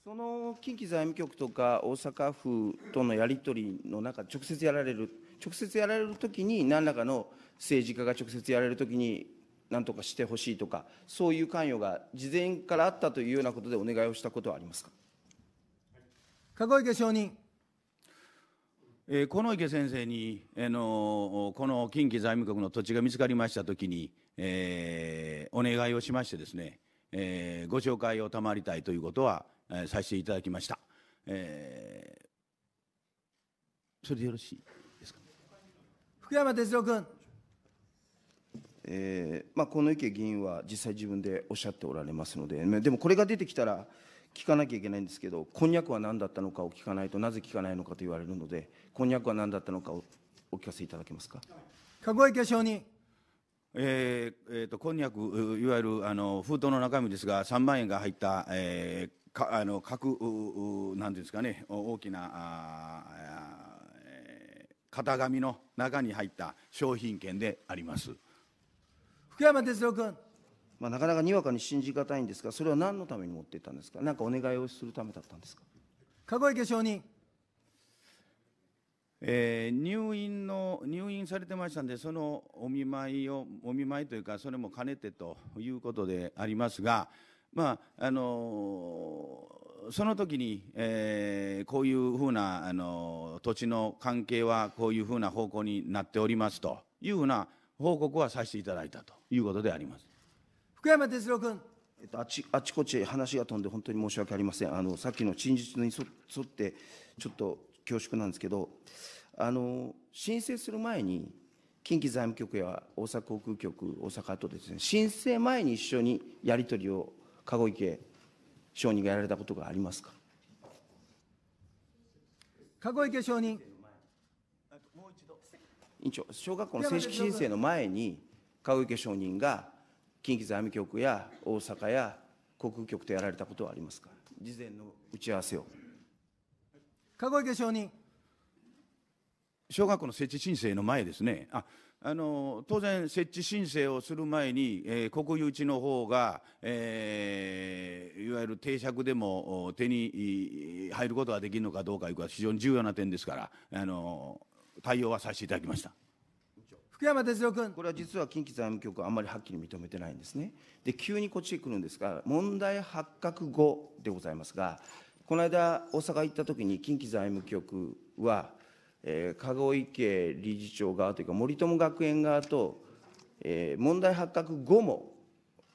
その近畿財務局とか大阪府とのやり取りの中、直接やられる、直接やられるときに、何らかの政治家が直接やられるときに、なんとかしてほしいとか、そういう関与が事前からあったというようなことでお願いをしたことはありますか。籠池証人。えー、こ池先生に、あ、えー、のこの近畿財務局の土地が見つかりましたときに、えー、お願いをしましてですね、えー、ご紹介を賜りたいということは、えー、させていただきました、えー、それでよろしいですか福山哲郎君えーまあ、この池議員は実際自分でおっしゃっておられますので、でもこれが出てきたら聞かなきゃいけないんですけど、こんにゃくは何だったのかを聞かないとなぜ聞かないのかと言われるので、こんにゃくは何だったのかをお聞かせいただけますか。籠池証人えーえーと、とこんにゃくいわゆるあの封筒の中身ですが3万円が入った、えー、かあの各何ですかね大きな型紙の中に入った商品券であります福山哲郎君、まあ、なかなかにわかに信じがたいんですがそれは何のために持っていったんですか何かお願いをするためだったんですか籠池証人えー、入院の入院されてましたんでそのお見舞いをお見舞いというかそれも兼ねてということでありますがまああのその時に、えー、こういうふうな、あの土地の関係はこういうふうな方向になっておりますというふうな報告はさせていただいたということであります。福山哲郎君えっと、あちあちこち話が飛んで本当に申し訳ありませんあのさっきの陳述に沿ってちょっと恐縮なんですけどあの申請する前に近畿財務局や大阪航空局大阪とですね申請前に一緒にやり取りを籠池証人がやられたことがありますか。籠池証人。委員長、小学校の正式申請の前に、籠池証人が近畿財務局や大阪や航空局とやられたことはありますか。事前の打ち合わせを。籠池証人。小学校の設置申請の前ですね。ああの当然、設置申請をする前に、えー、国有地の方が、えー、いわゆる定着でも手に入ることができるのかどうかいうこは非常に重要な点ですから、あの対応はさせていただきました。福山哲郎君これは実は近畿財務局はあんまりはっきり認めてないんですね。で、急にこっちへ来るんですが、問題発覚後でございますが、この間、大阪行った時に近畿財務局は、えー、籠池理事長側というか、森友学園側と、えー、問題発覚後も、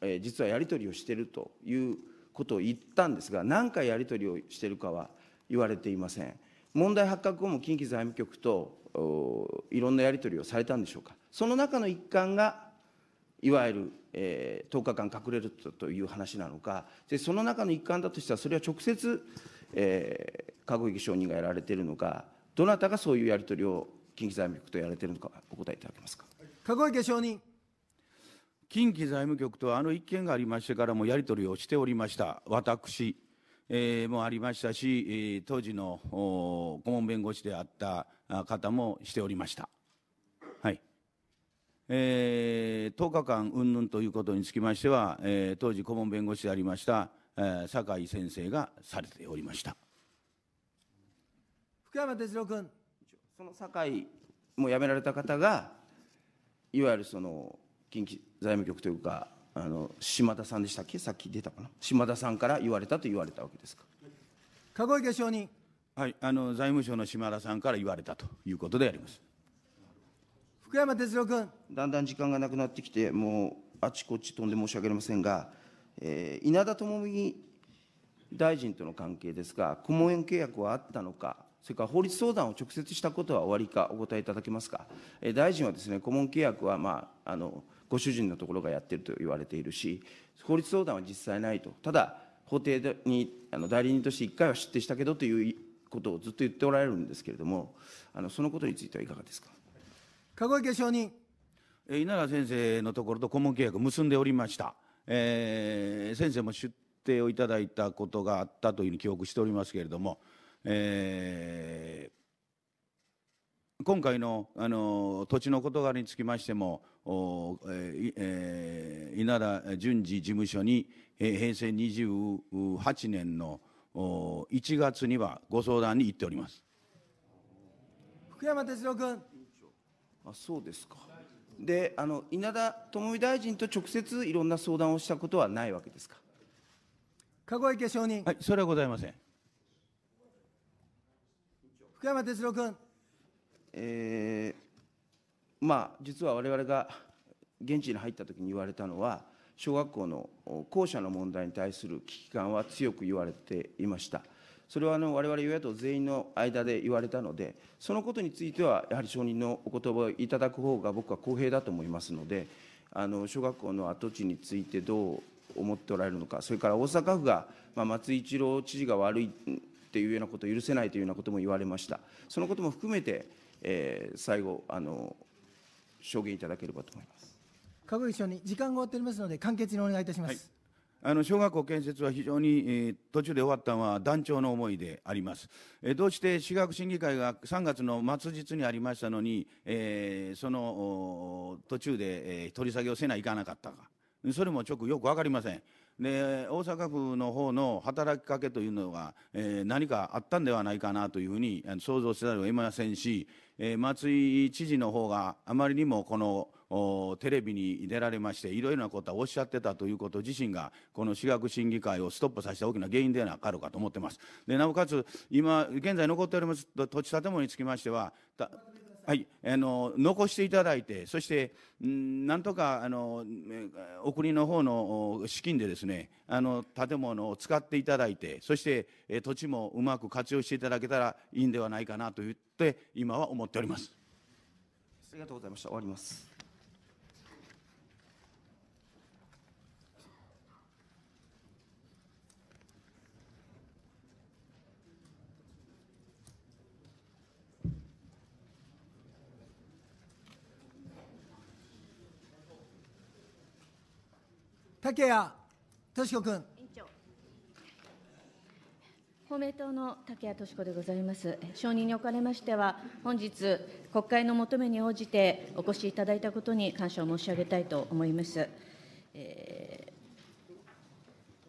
えー、実はやり取りをしているということを言ったんですが、何回やり取りをしているかは言われていません。問題発覚後も近畿財務局といろんなやり取りをされたんでしょうか。その中の一環が、いわゆる、えー、10日間隠れるという話なのか、でその中の一環だとしたら、それは直接、えー、籠池証人がやられているのか、どなたがそういうやり取りを近畿財務局とやられているのか、お答えいただけますか。籠池証人近畿財務局とあの一件がありましてからもやり取りをしておりました、私、えー、もありましたし、えー、当時の顧問弁護士であった方もしておりました。はいえー、10日間云々ということにつきましては、えー、当時顧問弁護士でありました、えー、酒井先生がされておりました。福山哲郎君。その堺も辞められた方が、いわゆるその近畿財務局というか、あの島田さんでしたっけ、さっき出たかな、島田さんから言われたと言われたわけですか。籠池証人。はい、あの財務省の島田さんから言われたということであります。福山哲郎君。だんだん時間がなくなってきて、もうあちこち飛んで申し訳ありませんが、えー、稲田朋美大臣との関係ですが、顧問契約はあったのか、それから法律相談を直接したことはおありか、お答えいただけますか。大臣はですね、顧問契約は、まあ、あの、ご主人のところがやっていると言われているし、法律相談は実際ないと。ただ、法廷にあの代理人として1回は出廷したけどということをずっと言っておられるんですけれども、あのそのことについてはいかがですか。籠池証人。稲田先生のところと顧問契約結んでおりました。えー、先生も出廷をいただいたことがあったというふうに記憶しておりますけれども、えー、今回のあの土地の事柄につきましても、えー、稲田淳二事務所に、平成28年の1月にはご相談に行っております福山哲郎君あそうですかであの稲田智美大臣と直接いろんな相談をしたことはないわけですか籠池承認はいそれはございません福山哲郎君。えー、まあ、実はわれわれが現地に入ったときに言われたのは、小学校の校舎の問題に対する危機感は強く言われていました。それはあの我々与野党全員の間で言われたので、そのことについては、やはり承認のお言葉をいただく方が僕は公平だと思いますので、あの小学校の跡地についてどう思っておられるのか、それから大阪府が、まあ、松井一郎知事が悪いっていうようなことを許せないというようなことも言われました。そのことも含めて、えー、最後、あの、証言いただければと思います。加古長に時間が終わっておりますので、簡潔にお願いいたします。はいあの小学校建設は非常に、えー、途中で終わったのは断腸の思いであります。えー、どうして私学審議会が3月の末日にありましたのに、えー、その途中で、えー、取り下げをせないかなかったか。それもちょっとよくわかりません。で大阪府の方の働きかけというのが、えー、何かあったんではないかなというふうに想像せざるを得ませんし、えー、松井知事の方があまりにもこのテレビに出られましていろいろなことはおっしゃってたということ自身がこの私学審議会をストップさせた大きな原因ではなかろうかと思ってます。でなおかつ今現在残っております土地建物につきましてははい、あの残していただいて、そして、んなんとかあのお国の方の資金でですねあの建物を使っていただいて、そして土地もうまく活用していただけたらいいんではないかなと言って、今は思っております。ありがとうございました。終わります。竹谷俊子君。公明党の竹谷敏子でございます。承認におかれましては、本日、国会の求めに応じてお越しいただいたことに感謝を申し上げたいと思います。え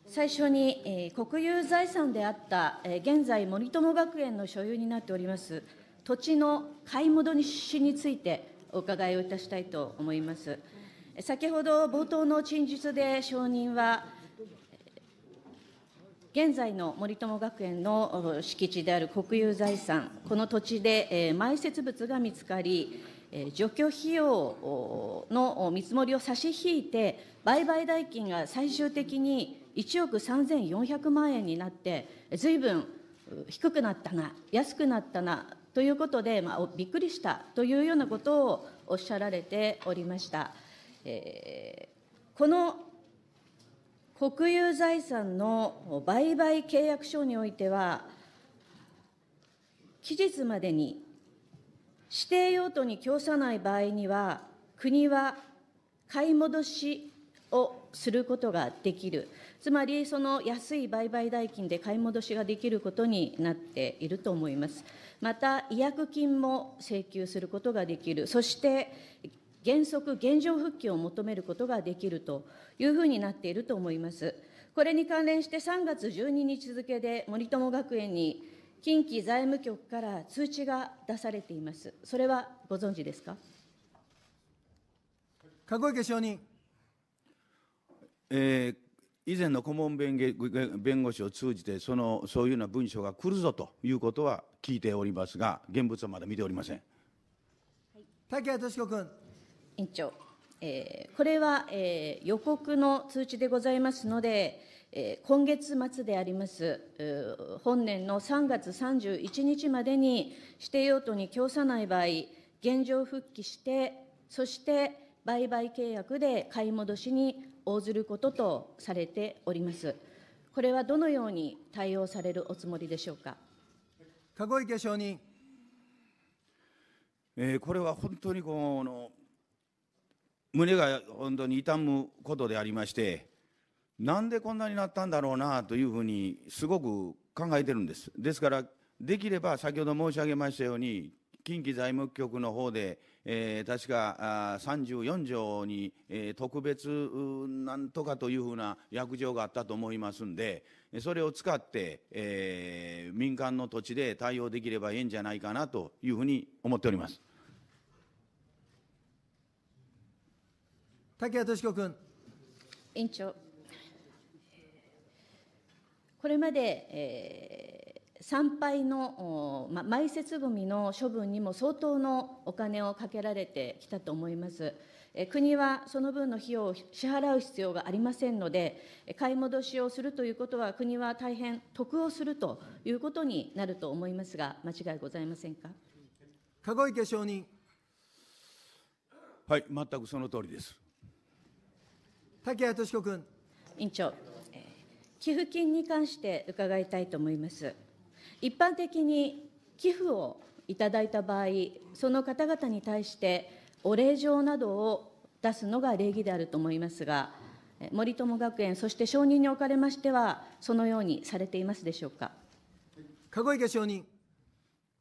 ー、最初に、えー、国有財産であった、えー、現在、森友学園の所有になっております土地の買い戻しについてお伺いをいたしたいと思います。先ほど冒頭の陳述で証人は、現在の森友学園の敷地である国有財産、この土地で埋設物が見つかり、除去費用の見積もりを差し引いて、売買代金が最終的に1億3400万円になって、ずいぶん低くなったな、安くなったなということで、まあ、びっくりしたというようなことをおっしゃられておりました。えー、この国有財産の売買契約書においては、期日までに指定用途に供さない場合には、国は買い戻しをすることができる、つまりその安い売買代金で買い戻しができることになっていると思います。また、違約金も請求することができる、そして原則、現状復帰を求めることができるというふうになっていると思います。これに関連して3月12日付で森友学園に近畿財務局から通知が出されています。それはご存知ですか。籠池証人。えー、以前の顧問弁弁護士を通じてその、そういうような文書が来るぞということは聞いておりますが、現物はまだ見ておりません。はい、竹谷俊子君。委員長、えー、これは、えー、予告の通知でございますので、えー、今月末であります、本年の3月31日までに指定用途に供さない場合、現状復帰して、そして売買契約で買い戻しに応ずることとされております。これはどのように対応されるおつもりでしょうか。籠池証人。えー、これは本当にこの胸が本当に痛むことでありましてなんでこんなになったんだろうなというふうにすごく考えてるんですですからできれば先ほど申し上げましたように近畿財務局の方で、えー、確か34条に、えー、特別なんとかというふうな約定があったと思いますんでそれを使って、えー、民間の土地で対応できればいいんじゃないかなというふうに思っております。竹谷俊子君。委員長、これまで、えー、参拝の、ま、埋設ごみの処分にも相当のお金をかけられてきたと思います。国はその分の費用を支払う必要がありませんので、買い戻しをするということは、国は大変得をするということになると思いますが、間違いございませんか。籠池証人。はい、全くその通りです。竹谷俊子君。委員長、寄付金に関して伺いたいと思います。一般的に寄付をいただいた場合、その方々に対してお礼状などを出すのが礼儀であると思いますが、森友学園、そして承認におかれましては、そのようにされていますでしょうか。籠池承認。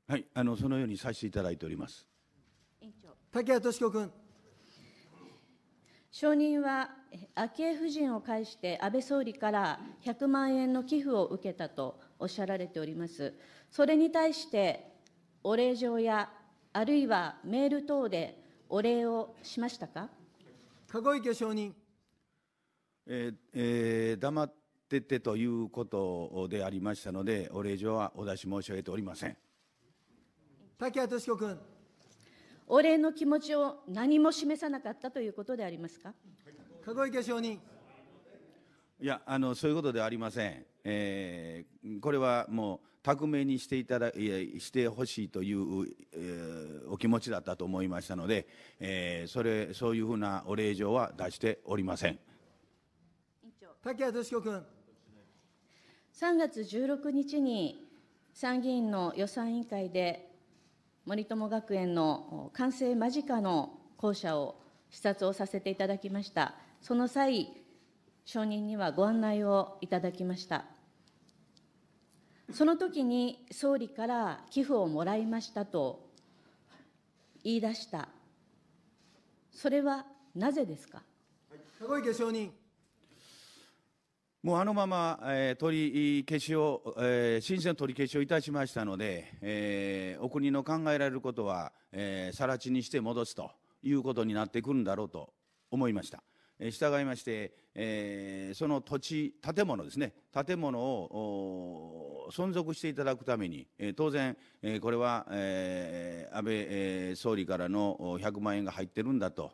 はい、あのそのようにさせていただいております。委員長。竹谷俊子君。証人は昭恵夫人を介して安倍総理から100万円の寄付を受けたとおっしゃられております。それに対してお礼状やあるいはメール等でお礼をしましたか籠池証人、えーえー、黙っててということでありましたので、お礼状はお出し申し上げておりません。竹谷俊子君。お礼の気持ちを何も示さなかったということでありますか。籠池証人いやあの、そういうことではありません、えー、これはもう、巧明にしていただいしてほしいという、えー、お気持ちだったと思いましたので、えー、それそういうふうなお礼状は出しておりません。竹谷俊子君3月16日に参議院の予算委員会で森友学園の完成間近の校舎を視察をさせていただきました。その際、承認にはご案内をいただきました。その時に総理から寄付をもらいましたと言い出した。それはなぜですか。はい、池承認。もうあのまま、えー、取り消しを、えー、申請の取り消しをいたしましたので、えー、お国の考えられることは、えー、更地にして戻すということになってくるんだろうと思いました。従いまして、えー、その土地、建物ですね、建物を存続していただくために、えー、当然、えー、これは、えー、安倍、えー、総理からの100万円が入ってるんだと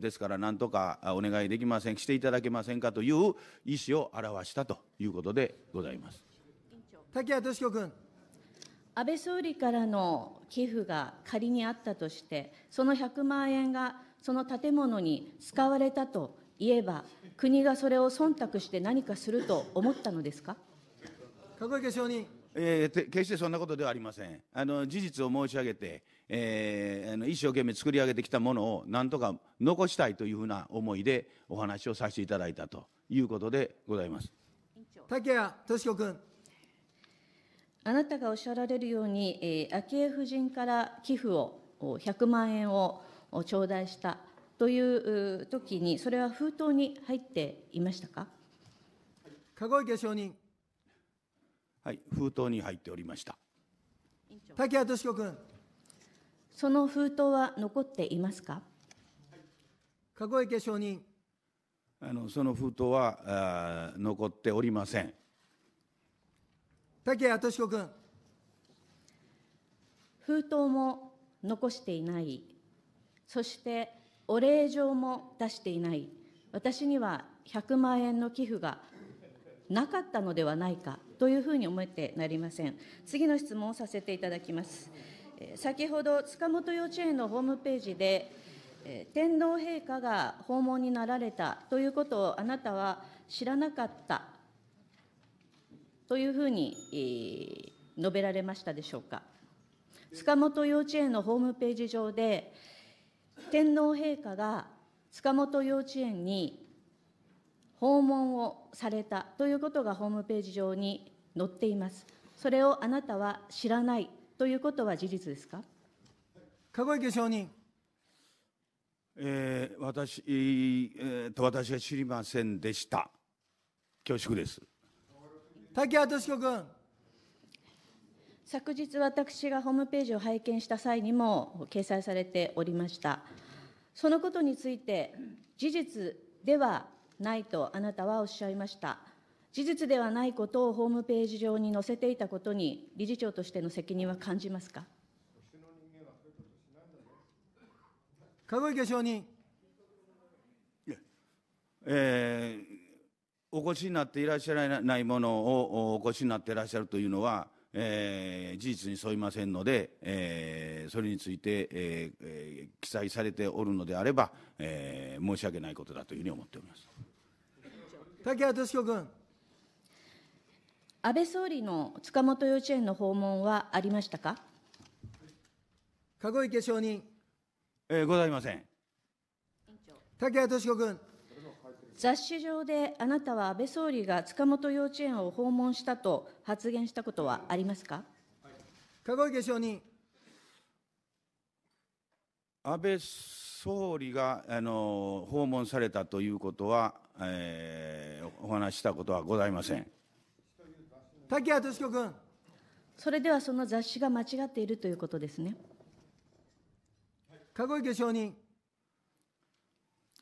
ですから何とかお願いできませんしていただけませんかという意思を表したということでございます竹谷俊子君安倍総理からの寄付が仮にあったとしてその100万円がその建物に使われたといえば国がそれを忖度して何かすると思ったのですか籠池承認、えー、決してそんなことではありませんあの事実を申し上げてえー、あの一生懸命作り上げてきたものをなんとか残したいというふうな思いでお話をさせていただいたということでございます。竹谷俊子君あなたがおっしゃられるように、えー、昭恵夫人から寄付を100万円を頂戴したという時に、それは封筒に入っていましたか籠池証人。はい、封筒に入っておりました。竹谷俊子君。その封筒は残っていますか。籠池証人。あのその封筒はあ残っておりません。竹谷敏子君。封筒も残していない。そしてお礼状も出していない。私には100万円の寄付がなかったのではないかというふうに思ってなりません。次の質問をさせていただきます。先ほど塚本幼稚園のホームページで、天皇陛下が訪問になられたということをあなたは知らなかったというふうに述べられましたでしょうか。塚本幼稚園のホームページ上で、天皇陛下が塚本幼稚園に訪問をされたということがホームページ上に載っています。それをあなたは知らないということは事実ですか籠池証人。えー、私、えー、と私は知りませんでした。恐縮です。滝谷俊子君。昨日私がホームページを拝見した際にも掲載されておりました。そのことについて事実ではないとあなたはおっしゃいました。事実ではないことをホームページ上に載せていたことに、理事長としての責任は感じますか。籠池証人。えー、お越しになっていらっしゃらないものをお越しになっていらっしゃるというのは、えー、事実に沿いませんので、えー、それについて、ええー、記載されておるのであれば、えー、申し訳ないことだというふうに思っております。竹谷俊子君。安倍総理の塚本幼稚園の訪問はありましたか籠池証人、えー、ございません竹谷俊子君雑誌上であなたは安倍総理が塚本幼稚園を訪問したと発言したことはありますか籠池証人安倍総理があの訪問されたということは、えー、お話したことはございません。竹谷俊子君。それではその雑誌が間違っているということですね。籠池証人。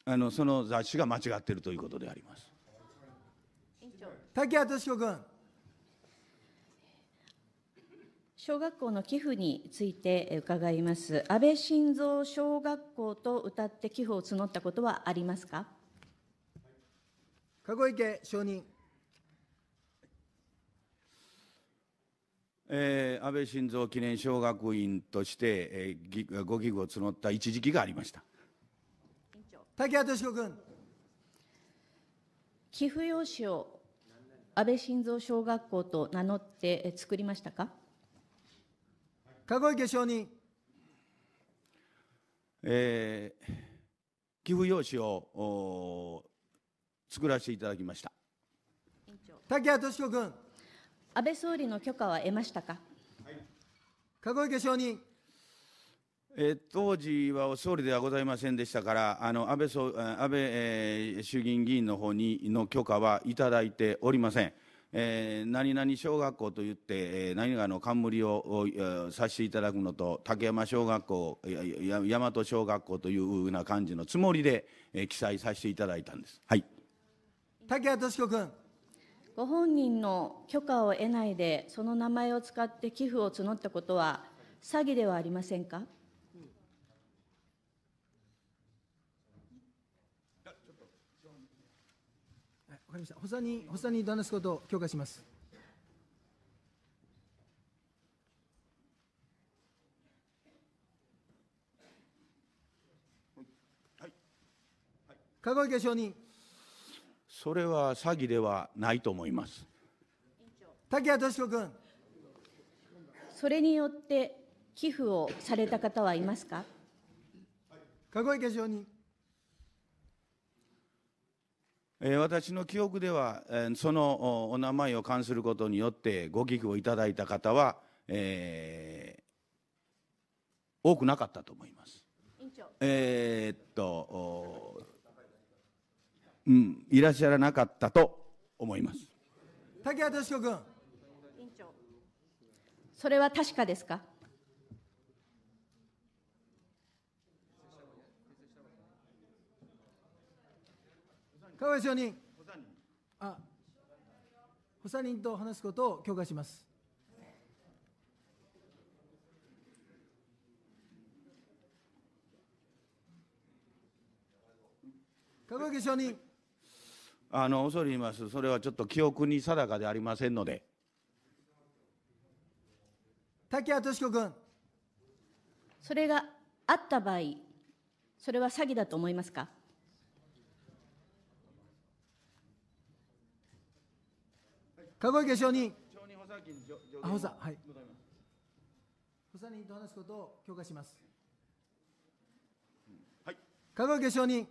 あのその雑誌が間違っているということであります。竹谷俊子君。小学校の寄付について伺います。安倍晋三小学校と歌って寄付を募ったことはありますか。籠池証人。えー、安倍晋三記念小学院として、えー、ご寄付を募った一時期がありました竹谷俊子君寄付用紙を安倍晋三小学校と名乗って作りましたか籠池証人、えー、寄付用紙を作らせていただきました竹谷俊子君安倍総理の許可は得ましたか。はい、籠池証人。え当時は総理ではございませんでしたから、あの安倍総安倍、えー、衆議院議員の方にの許可はいただいておりません。えー、何々小学校といって、えー、何々の冠をさせていただくのと、竹山小学校、大和小学校というふうな感じのつもりで、えー、記載させていただいたんです。はい。竹谷敏子君。ご本人の許可を得ないで、その名前を使って寄付を募ったことは、詐欺ではありませんか。わかりました。補佐に、補佐に旦那すことを許可します。ははいい、香川家承認。それは詐欺ではないと思います。滝谷敏子君。それによって寄付をされた方はいますか。籠池常任。私の記憶では、そのお名前を冠することによってご寄付をいただいた方は、えー、多くなかったと思います。えー、っとうん、いらっしゃらなかったと思います。竹谷俊子君。委員長。それは確かですか。川合承認あ。補佐人と話すことを許可します。籠池証人。あの恐れ入りますそれはちょっと記憶に定かでありませんので滝谷敏子君それがあった場合それは詐欺だと思いますか加籠池証人あ補佐はい補佐人と話すことを許可します、はい、籠池証人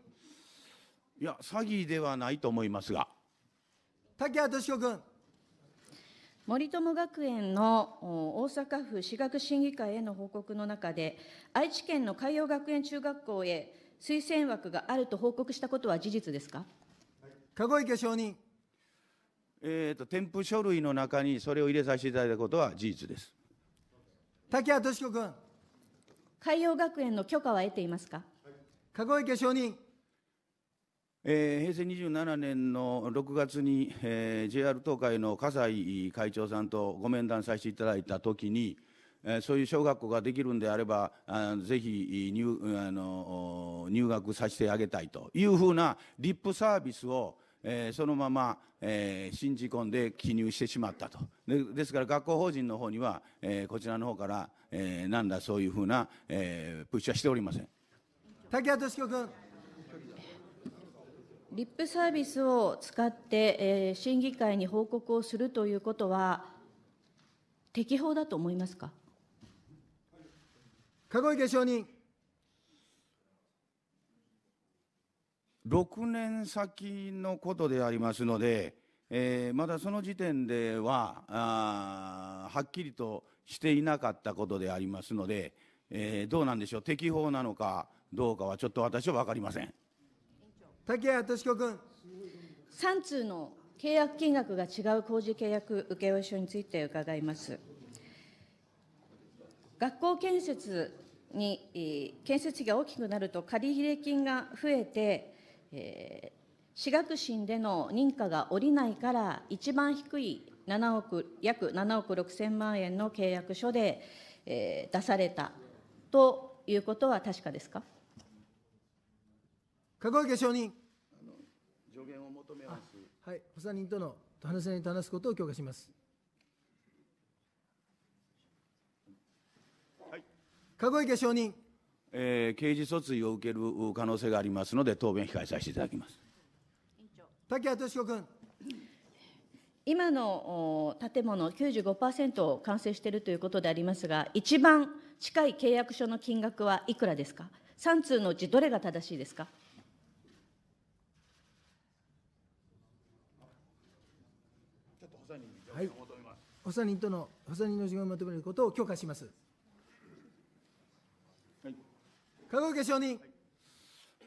いや、詐欺ではないと思いますが。竹谷俊子君。森友学園の大阪府私学審議会への報告の中で、愛知県の海洋学園中学校へ推薦枠があると報告したことは事実ですか籠池証人。えーと、添付書類の中にそれを入れさせていただいたことは事実です。竹谷俊子君。海洋学園の許可は得ていますか、はい、籠池証人。えー、平成27年の6月に、えー、JR 東海の葛西会長さんとご面談させていただいたときに、えー、そういう小学校ができるんであれば、あぜひ入あの入学させてあげたいというふうなリップサービスを、えー、そのまま、えー、信じ込んで記入してしまったとでですから学校法人の方には、えー、こちらの方から、えー、なんだそういうふうな、えー、プッシュはしておりません。竹谷俊君リップサービスを使って、えー、審議会に報告をするということは、適法だと思いますか。籠池証人。6年先のことでありますので、えー、まだその時点ではあはっきりとしていなかったことでありますので、えー、どうなんでしょう適法なのかどうかはちょっと私は分かりません。竹谷敏子君。3通の契約金額が違う工事契約請負書について伺います。学校建設に、建設費が大きくなると借入金が増えて、えー私学審での認可が下りないから、一番低い7億約7億6千万円の契約書で、えー、出されたということは確かですか籠池証人。はい、補佐人との話し合いと話すことを強化します。はい、籠池証人。えー、刑事訴追を受ける可能性がありますので、答弁控えさせていただきます。竹谷俊子君。今の建物95%を完成しているということでありますが、一番近い契約書の金額はいくらですか、3通のうちどれが正しいですか。補佐人との、補佐人の事業をまとめることを許可します。はい、香川承認。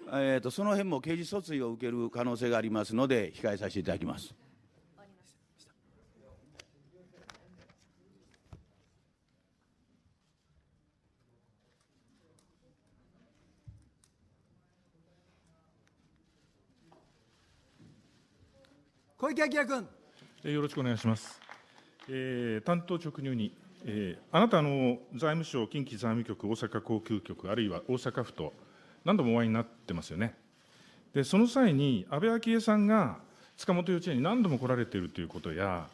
はいえーと、とその辺も刑事訴追を受ける可能性がありますので、控えさせていただきます。小池晃君。よろしくお願いします。えー、担当直入に、えー、あなたの財務省、近畿財務局、大阪航空局、あるいは大阪府と、何度もお会いになってますよね。で、その際に、安倍昭恵さんが塚本幼稚園に何度も来られているということや、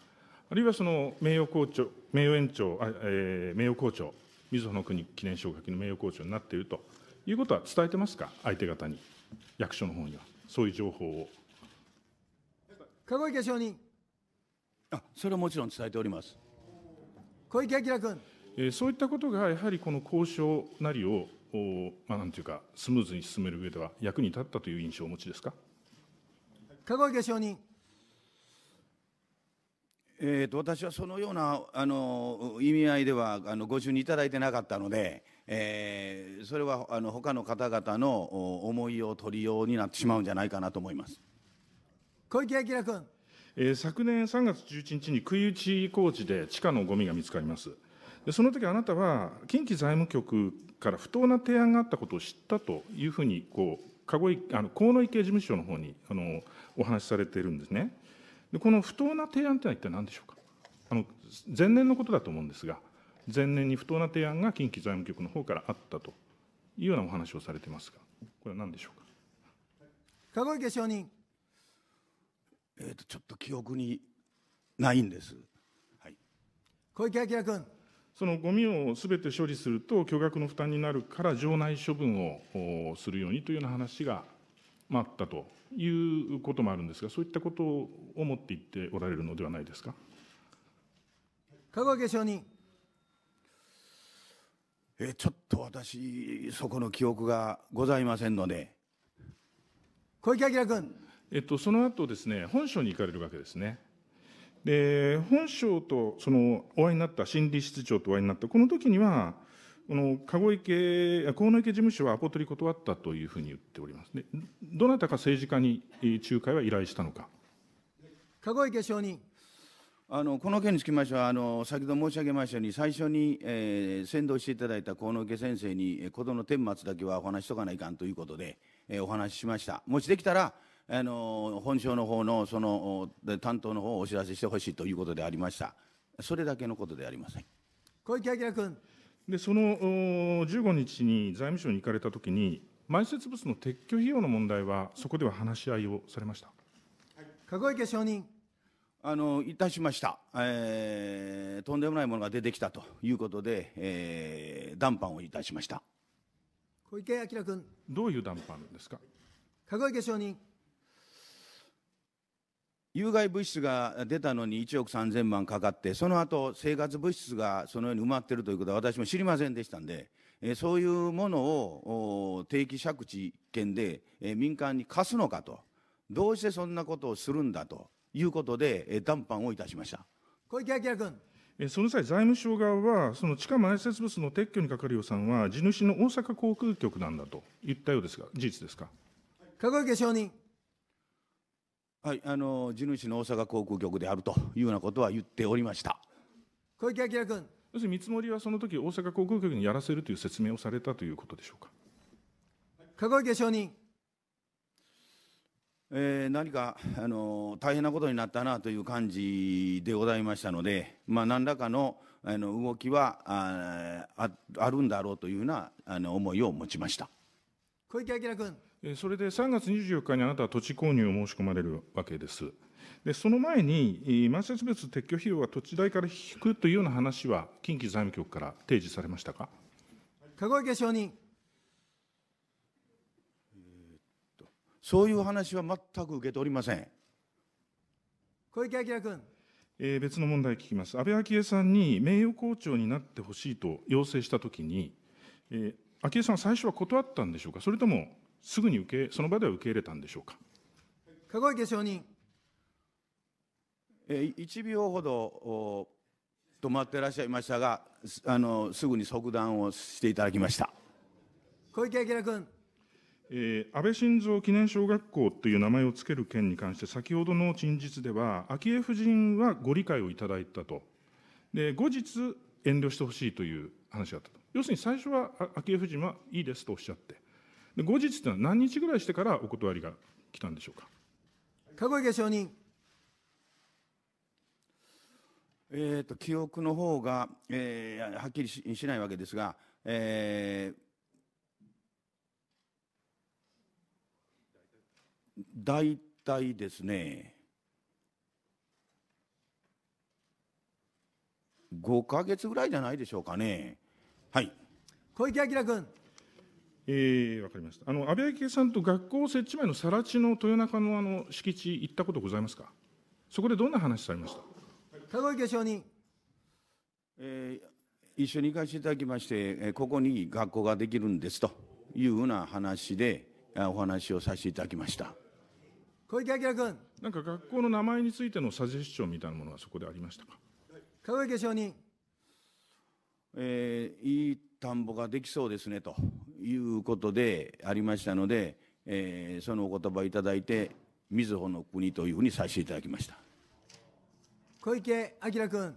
あるいはその名誉校長、名誉園長、えー、名誉校長、みずほの国記念奨学金の名誉校長になっているということは伝えてますか、相手方に、役所の方には、そういう情報を。籠池証人。あそれはもちろん伝えております小池晃君、えー、そういったことがやはりこの交渉なりをお、まあ、なんていうか、スムーズに進める上では役に立ったという印象をお持ちですか籠池承認。えーと、と私はそのようなあの意味合いではあのご就任いただいてなかったので、えー、それはあの他の方々の思いを取りようになってしまうんじゃないかなと思います小池晃君。昨年3月11日に杭打ち工事で地下のごみが見つかります。その時あなたは近畿財務局から不当な提案があったことを知ったというふうにこうあの河野池事務所の方にあのお話しされているんですね。でこの不当な提案というのは一体何でしょうか。あの前年のことだと思うんですが、前年に不当な提案が近畿財務局の方からあったというようなお話をされていますが、これは何でしょうか。籠池承認。えーと、ちょっと記憶にないんです。はい、小池晃君そのゴミをすべて処理すると巨額の負担になるから場内処分をするようにというような話があったということもあるんですがそういったことを思っていっておられるのではないですか香川家承認えちょっと私そこの記憶がございませんので小池晃君えっと、その後ですね、本省に行かれるわけですね。で、本省と、その、お会いになった、心理室長とお会いになった、この時には、この、籠池、河野池事務所はアポ取り断ったというふうに言っております。どなたか政治家に仲介は依頼したのか。籠池承認。あのこの件につきましてはあの、先ほど申し上げましたように、最初に、えー、先導していただいた河野家先生に、事の顛末だけはお話しとかないかんということで、えー、お話ししました。もしできたら、あの本省の方のその担当の方をお知らせしてほしいということでありました。それだけのことでありません。小池晃君。で、その15日に財務省に行かれたときに、埋設物の撤去費用の問題は、そこでは話し合いをされました。はい、籠池承認。あのいたしました、えー、とんでもないものが出てきたということで、えー、談判をいたしました小池晃君。どういう談判ですか籠池承認。有害物質が出たのに1億3000万かかって、その後生活物質がそのように埋まっているということは私も知りませんでしたんで、えー、そういうものを定期借地権で、えー、民間に貸すのかと、どうしてそんなことをするんだということで、えー、談判をいたしました。小池晃君。その際、財務省側は、その地下埋設物の撤去にかかる予算は、地主の大阪航空局なんだと言ったようですが、事実ですか。籠池承認。はいあの地主の大阪航空局であるというようなことは言っておりました小池晃君要するに見積もりはその時大阪航空局にやらせるという説明をされたということでしょうか籠池証人、えー、何かあの大変なことになったなという感じでございましたので、まあ、何らかのあの動きはああるんだろうというようなあの思いを持ちました小池晃君。それで3月24日にあなたは土地購入を申し込まれるわけです。でその前に、慢性別撤去費用は土地代から引くというような話は、近畿財務局から提示されましたか。籠池証人、えー、っと。そういう話は全く受けておりません。小池晃君。えー、別の問題聞きます。安倍昭恵さんに名誉校長になってほしいと要請したときに、えー、昭恵さんは最初は断ったんでしょうか、それともすぐに受けその場では受け入れたんでしょうか。籠池証人。1秒ほど止まっていらっしゃいましたがあのすぐに即断をしていただきました小池晃君、えー、安倍晋三記念小学校という名前を付ける件に関して先ほどの陳述では昭恵夫人はご理解をいただいたとで後日遠慮してほしいという話があったと要するに最初は昭恵夫人はいいですとおっしゃって後日というのは何日ぐらいしてからお断りが来たんでしょうか。籠池証人。えーと、記憶の方が、えー、はっきりしないわけですが、えー、大体ですね5か月ぐらいじゃないでしょうかねはい小池晃君えー、分かりました。あの安倍昭恵さんと学校設置前の更地の豊中のあの敷地、行ったことございますか、そこでどんな話されました籠池証承認、えー、一緒に行かせていただきまして、ここに学校ができるんですというふうな話で、お話をさせていただきました。小池晃君。なんか学校の名前についてのサジェスチョンみたいなものはそこでありましたか。池証人。承認。えー、いい田んぼができそうですねということでありましたので、えー、そのお言葉をいただいて、みずほの国というふうにさせていただきました。小池晃君。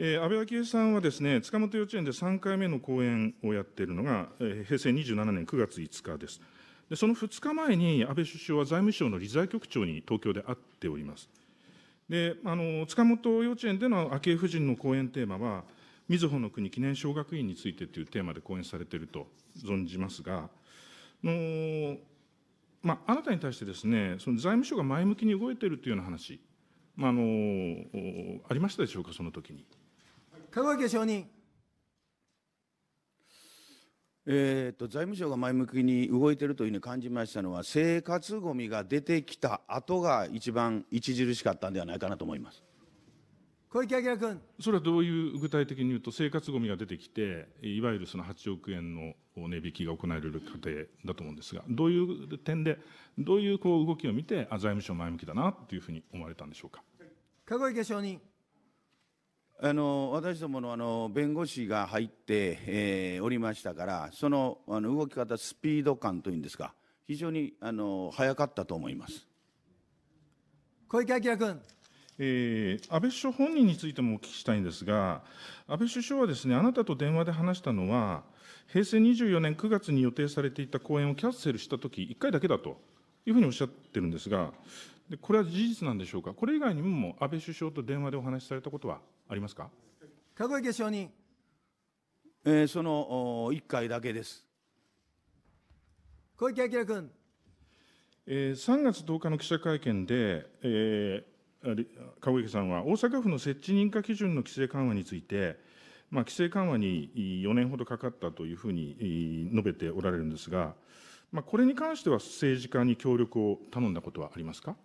えー、安倍昭恵さんはですね、塚本幼稚園で3回目の講演をやっているのが、えー、平成27年9月5日です。で、その2日前に安倍首相は財務省の理財局長に東京で会っております。で、あの、塚本幼稚園での昭恵夫人の講演テーマは、みずほの国記念小学院についてというテーマで講演されていると存じますが、のまあ、あなたに対してですね、その財務省が前向きに動いているというような話、まあ、あのありましたでしょうか、その時に。香川家承認。えーと、と財務省が前向きに動いているというふうに感じましたのは、生活ごみが出てきた後が一番著しかったんではないかなと思います。小池晃君。それはどういう具体的に言うと、生活ごみが出てきて、いわゆるその8億円の値引きが行われる過程だと思うんですが、どういう点で、どういうこう動きを見て、あ財務省前向きだなというふうに思われたんでしょうか。籠池証人。あの私どものあの弁護士が入って、えー、おりましたから、そのあの動き方、スピード感というんですか、非常にあの早かったと思います小池晃君。えー、安倍首相本人についてもお聞きしたいんですが、安倍首相はですね、あなたと電話で話したのは、平成24年9月に予定されていた講演をキャッセルしたとき、1回だけだというふうにおっしゃってるんですが、でこれは事実なんでしょうか、これ以外にも安倍首相と電話でお話しされたことはありますか籠池証人、えー、その1回だけです。小池晃君。えー、3月10日の記者会見で、えー、籠池さんは、大阪府の設置認可基準の規制緩和について、規制緩和に4年ほどかかったというふうに述べておられるんですが、これに関しては政治家に協力を頼んだことはありますか。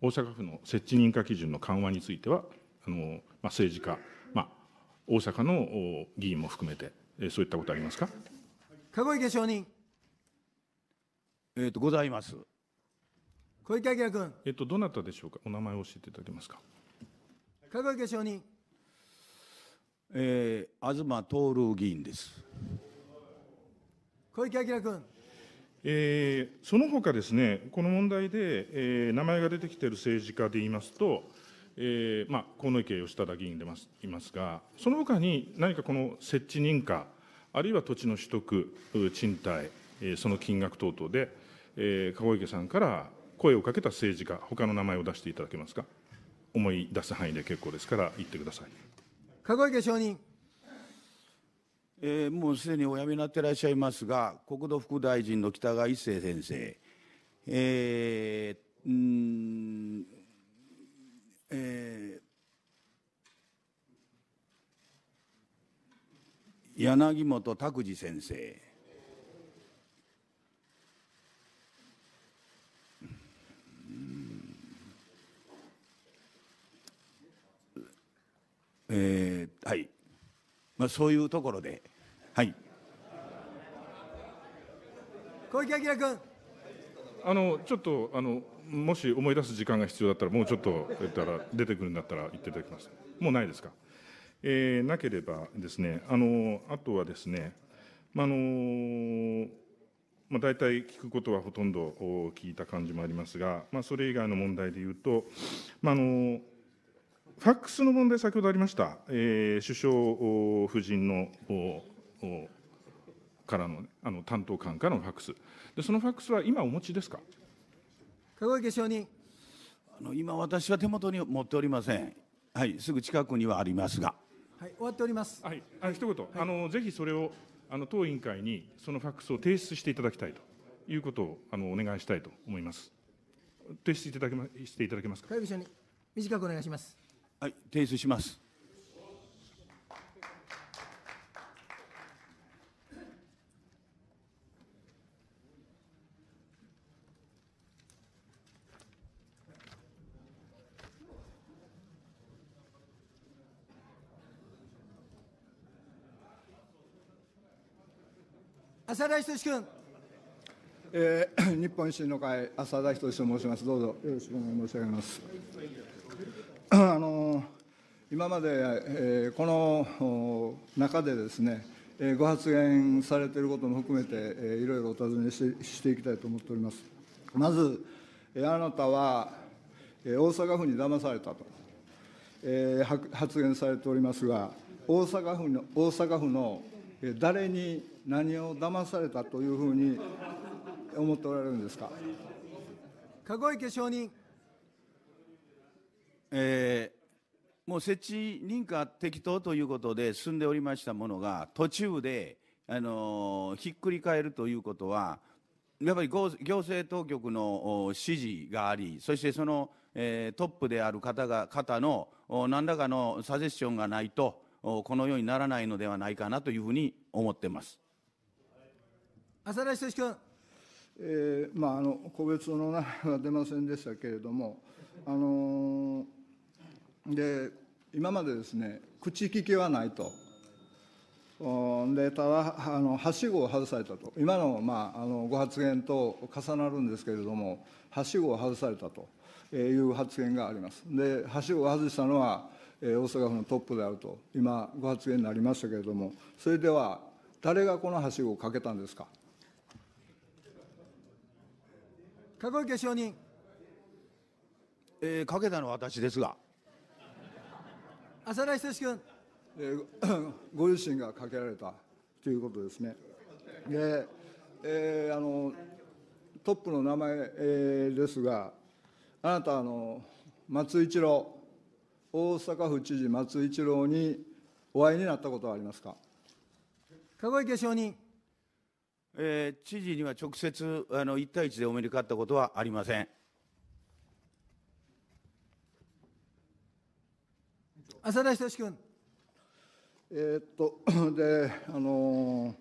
大阪府の設置認可基準の緩和については、あのまあ、政治家、まあ、大阪の議員も含めて、えそういったことありますか。籠池承認。えっ、ー、と、ございます。小池晃君。えっと、どなたでしょうか、お名前を教えていただけますか。香川家承認。えー、東徹議員です。小池晃君。えー、その他ですね、この問題で、えー、名前が出てきている政治家で言いますと、えーまあ、河野池義忠議員でますいますが、その他に何かこの設置認可、あるいは土地の取得、賃貸、えー、その金額等々で、えー、籠池さんから声をかけた政治家、他の名前を出していただけますか。思い出す範囲で結構ですから、言ってください。籠池証人。えー、もうすでにお辞めになっていらっしゃいますが、国土副大臣の北川一生先生、えー、うん、えー、柳本拓司先生、えー、はい、まあ、そういうところで、はい。小池晃君。あの、ちょっと、あの、もし思い出す時間が必要だったら、もうちょっと、えったら、出てくるんだったら、言っていただきます。もうないですか。えー、なければですね、あの、あとはですね、まあのまあ、大体聞くことはほとんど聞いた感じもありますが、まあ、それ以外の問題でいうと、まあ、あのファックスの問題、先ほどありました、えー、首相夫人のからの,、あの担当官からのファックスで、そのファックスは今お持ちですか籠池証人あの。今、私は手元に持っておりません。はい、すぐ近くにはありますが。はい、終わっております。はい、あ一言、はい、あのぜひそれをあの当委員会にそのファックスを提出していただきたいということをあのお願いしたいと思います。提出いただけましていただけますか。に短くお願いします。はい、提出します。浅田仁君。えー、日本維新の会、浅田仁と申します。どうぞよろしくお願い申し上げます。あの今まで、えー、この中でですね、えー、ご発言されていることも含めて、えー、いろいろお尋ねしてしていきたいと思っております。まず、えー、あなたは、えー、大阪府に騙されたと、えー、発言されておりますが、大阪府の大阪府の誰に何を騙されたというふうに思っておられるんですか。籠池証人、えーもう設置認可適当ということで進んでおりましたものが、途中で、あのひっくり返るということは、やっぱり行政当局の指示があり、そしてその、えー、トップである方が方の何らかのサジェスションがないと、このようにならないのではないかなというふうに思ってます。浅田志君。えーまあ、あの個別の名前は出ませんでしたけれども、あのー、で今までですね、口利きはないと、でただあの、はしごを外されたと、今の,、まあ、あのご発言と重なるんですけれども、はしごを外されたという発言があります。ではしごを外したのは大阪府のトップであると、今、ご発言になりましたけれども、それでは、誰がこのはしごをかけたんですか。籠池証人、えー、かけたのは私ですが。浅田仁君。えー、ご自身がかけられたということですね。で、えー、あのトップの名前、えー、ですが、あなたあの松一郎、大阪府知事松一郎にお会いになったことはありますか。籠池証人。えー、知事には直接あの1対1でお目にかかったことはありません。浅田仁君。えー、っと であの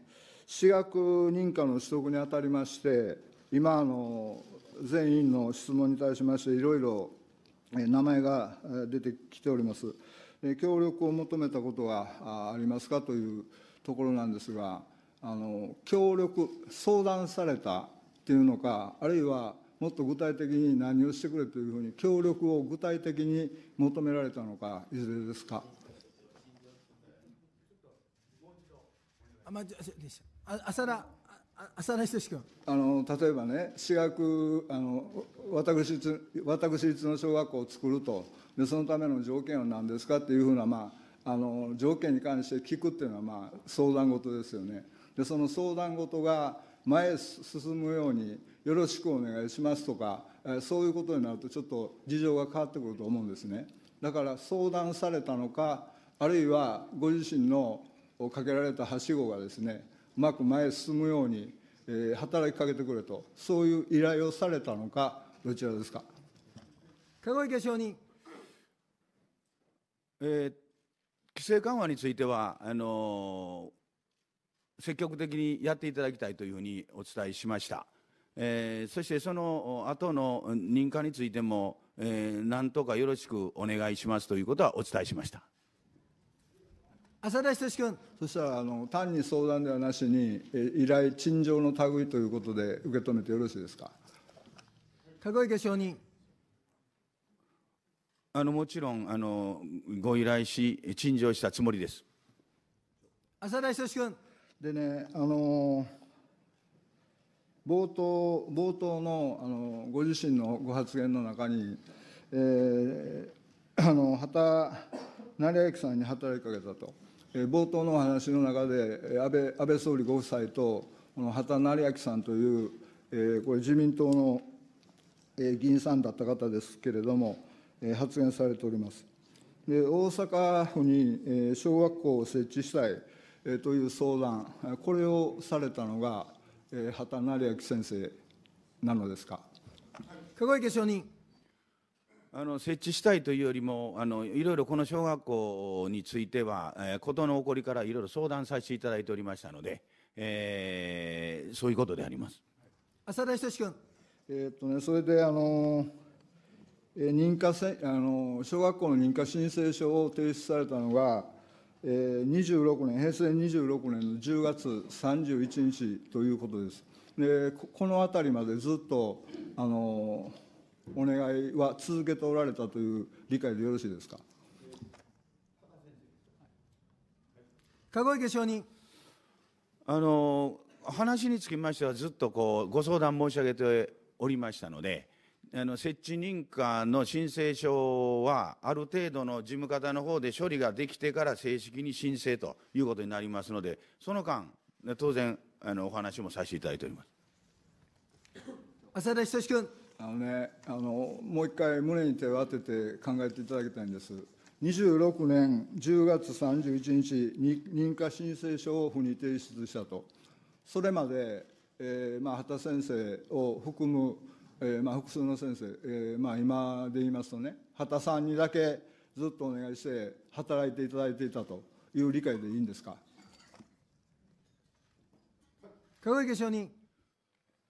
私学認可の取得にあたりまして今あの全員の質問に対しましていろいろ名前が出てきております協力を求めたことがありますかというところなんですがあの協力相談されたっていうのかあるいはもっと具体的に何をしてくれというふうに、協力を具体的に求められたのか、いずれですか。あ、まあ、浅田浅田君あの例えばね、私学あの私立、私立の小学校を作るとで、そのための条件は何ですかっていうふうな、まあ、あの条件に関して聞くっていうのは、まあ、相談事ですよね。でその相談事が前進むようによろしくお願いしますとか、そういうことになると、ちょっと事情が変わってくると思うんですね。だから相談されたのか、あるいはご自身のかけられたはしごがですね、うまく前へ進むように、え働きかけてくれと、そういう依頼をされたのか、どちらですか。籠池承認、えー、規制緩和についてはあのー、積極的にやっていただきたいというふうにお伝えしました。えー、そしてその後の認可についても、えー、何とかよろしくお願いしますということはお伝えしました浅田仁君そしたらあの単に相談ではなしに、えー、依頼陳情の類ということで受け止めてよろしいですか籠池証人あのもちろんあのご依頼し陳情したつもりです浅田仁君でねあのー冒頭冒頭のあのご自身のご発言の中に、えー、あの畑成明さんに働きかけたと、えー、冒頭のお話の中で、安倍安倍総理ご夫妻と、この畑成明さんという、えー、これ、自民党の、えー、議員さんだった方ですけれども、えー、発言されております。で大阪府に、えー、小学校を設置したい、えという相談、これをされたのが、え畑成明先生なのですか。加池承認あの設置したいというよりもあのいろいろこの小学校については、えー、事の起こりからいろいろ相談させていただいておりましたので、えー、そういうことであります。浅田仁君。えっとねそれであの認可せあの小学校の認可申請書を提出されたのが。26年、平成26年の10月31日ということです。でこの辺りまでずっとあのお願いは続けておられたという理解でよろしいですか。籠池証人あの話につきましてはずっとこうご相談申し上げておりましたので、あの設置認可の申請書は、ある程度の事務方の方で処理ができてから正式に申請ということになりますので、その間、当然、あのお話もさせていただいております浅田仁君。あのね、あのもう一回胸に手を当てて考えていただきたいんです。26年10月31日に認可申請書を府に提出したと、それまで、えーまあ、畑先生を含むえー、まあ、複数の先生、えー、まあ、今で言いますとね畑さんにだけずっとお願いして働いていただいていたという理解でいいんですか籠池証人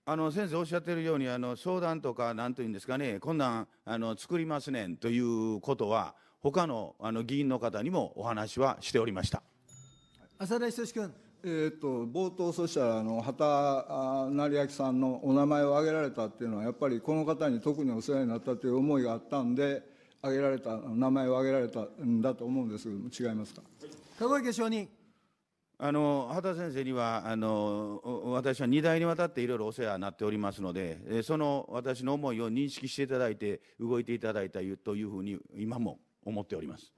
あの先生おっしゃってるようにあの商談とかなんというんですかねこんなんあの作りますねんということは他のあの議員の方にもお話はしておりました。浅田仁君えーと、冒頭、そしたらあの畑成明さんのお名前を挙げられたっていうのは、やっぱりこの方に特にお世話になったという思いがあったんで、挙げられた名前を挙げられたんだと思うんですけど、違いますか。籠池承認あの畑先生にはあの私は2代にわたっていろいろお世話になっておりますのでその私の思いを認識していただいて動いていただいたというふうに今も思っております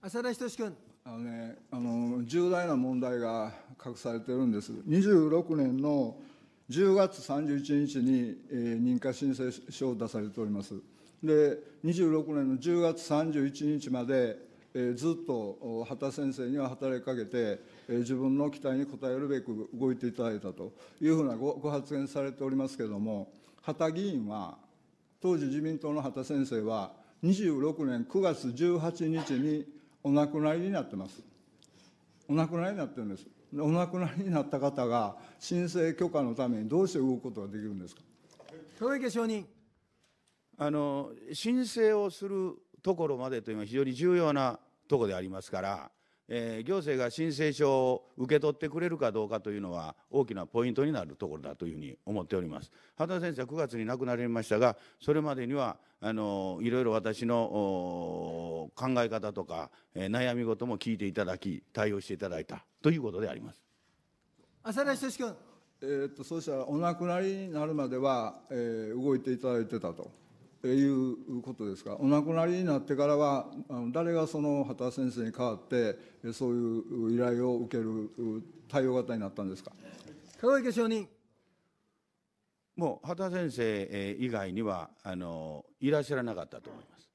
浅田仁君あのね、あの重大な問題が隠されてるんです、26年の10月31日に、えー、認可申請書を出されております、で26年の10月31日まで、えー、ずっと畑先生には働きかけて、えー、自分の期待に応えるべく動いていただいたというふうなごご発言されておりますけれども、畑議員は、当時、自民党の畑先生は、26年9月18日に、お亡くなりになってますお亡くなりになってるんですお亡くなりになった方が申請許可のためにどうして動くことができるんですか小池承認あの申請をするところまでというのは非常に重要なところでありますからえー、行政が申請書を受け取ってくれるかどうかというのは大きなポイントになるところだというふうに思っております。畑先生は9月に亡くなりましたがそれまでにはあのいろいろ私の考え方とか、えー、悩み事も聞いていただき対応していただいたということであります。浅田仁君えー、っとそうしたらお亡くなりになるまでは、えー、動いていただいてたということですかお亡くなりになってからは誰がその畑先生に代わってそういう依頼を受ける対応型になったんですか香池証人もう畑先生以外にはあのいらっしゃらなかったと思います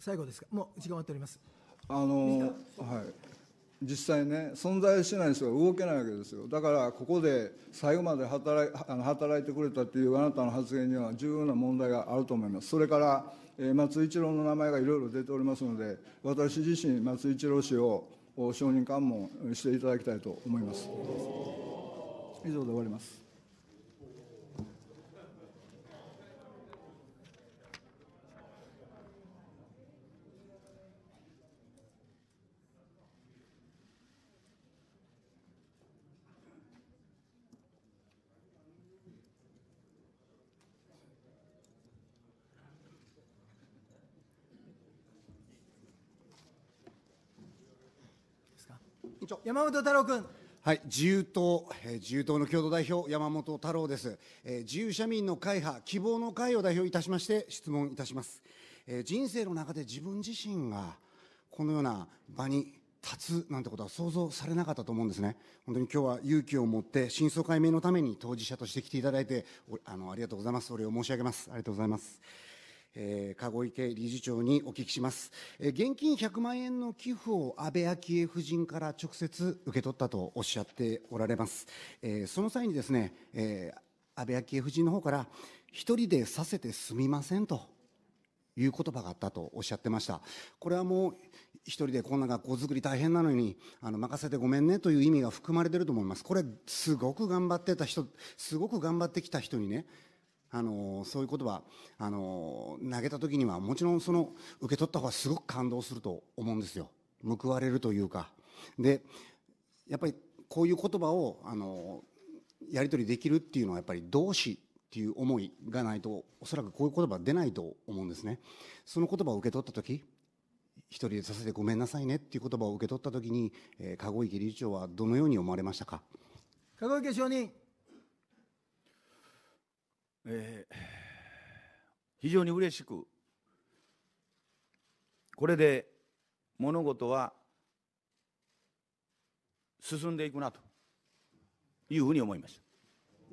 最後ですかもう時間終わっておりますあのはい実際ね存在しない人が動けないわけですよだからここで最後まで働いあの働いてくれたっていうあなたの発言には重要な問題があると思いますそれから、え松井一郎の名前がいろいろ出ておりますので私自身松井一郎氏を承認喚問していただきたいと思います以上で終わります長山本太郎君。はい、自由党、えー、自由党の共同代表、山本太郎です、えー、自由社民の会派、希望の会を代表いたしまして、質問いたします、えー、人生の中で自分自身が、このような場に立つなんてことは想像されなかったと思うんですね。本当に今日は勇気を持って、真相解明のために当事者として来ていただいて、あのありがとうございます。お礼を申し上げます。ありがとうございます。えー、籠池理事長にお聞きします、えー、現金100万円の寄付を安倍昭恵夫人から直接受け取ったとおっしゃっておられます、えー、その際にですね、えー、安倍昭恵夫人の方から一人でさせてすみませんという言葉があったとおっしゃってました。これはもう一人でこんな学校づくり大変なのに、あの、任せてごめんねという意味が含まれてると思います。これ、すごく頑張ってた人、すごく頑張ってきた人にね、あのそういう言葉あの投げた時にはもちろんその受け取った方がすごく感動すると思うんですよ報われるというかでやっぱりこういう言葉をあのやり取りできるっていうのはやっぱり同志っていう思いがないとおそらくこういう言葉出ないと思うんですねその言葉を受け取った時一人でさせてごめんなさいねっていう言葉を受け取った時に、えー、籠池理事長はどのように思われましたか籠池証人えー、非常に嬉しくこれで物事は進んでいくなというふうに思いました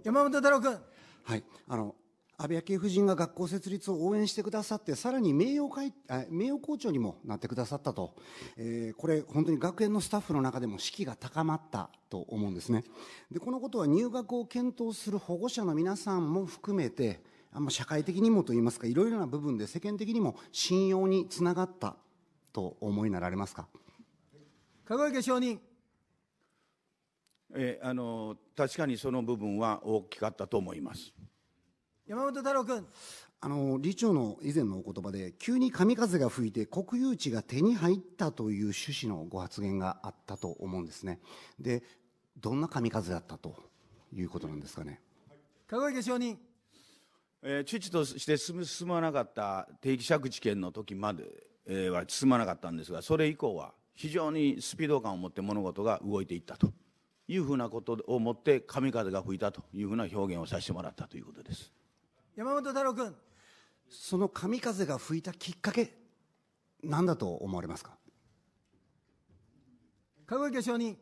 山本太郎君はいあの安倍昭恵夫人が学校設立を応援してくださって、さらに名誉会名誉校長にもなってくださったと、えー、これ、本当に学園のスタッフの中でも士気が高まったと思うんですね。で、このことは入学を検討する保護者の皆さんも含めて、あ社会的にもといいますか、いろいろな部分で世間的にも信用につながったと思いなられますか。香川家承認えあの確かにその部分は大きかったと思います。山本太郎君。あの理事長の以前のお言葉で急に神風が吹いて国有地が手に入ったという趣旨のご発言があったと思うんですね。でどんな神風だったということなんですかね。籠池証人。えとして進まなかった定期借地権の時まで、は進まなかったんですがそれ以降は非常にスピード感を持って物事が動いていったというふうなことをもって神風が吹いたというふうな表現をさせてもらったということです。山本太郎君その神風が吹いたきっかけ何だと思われますか承認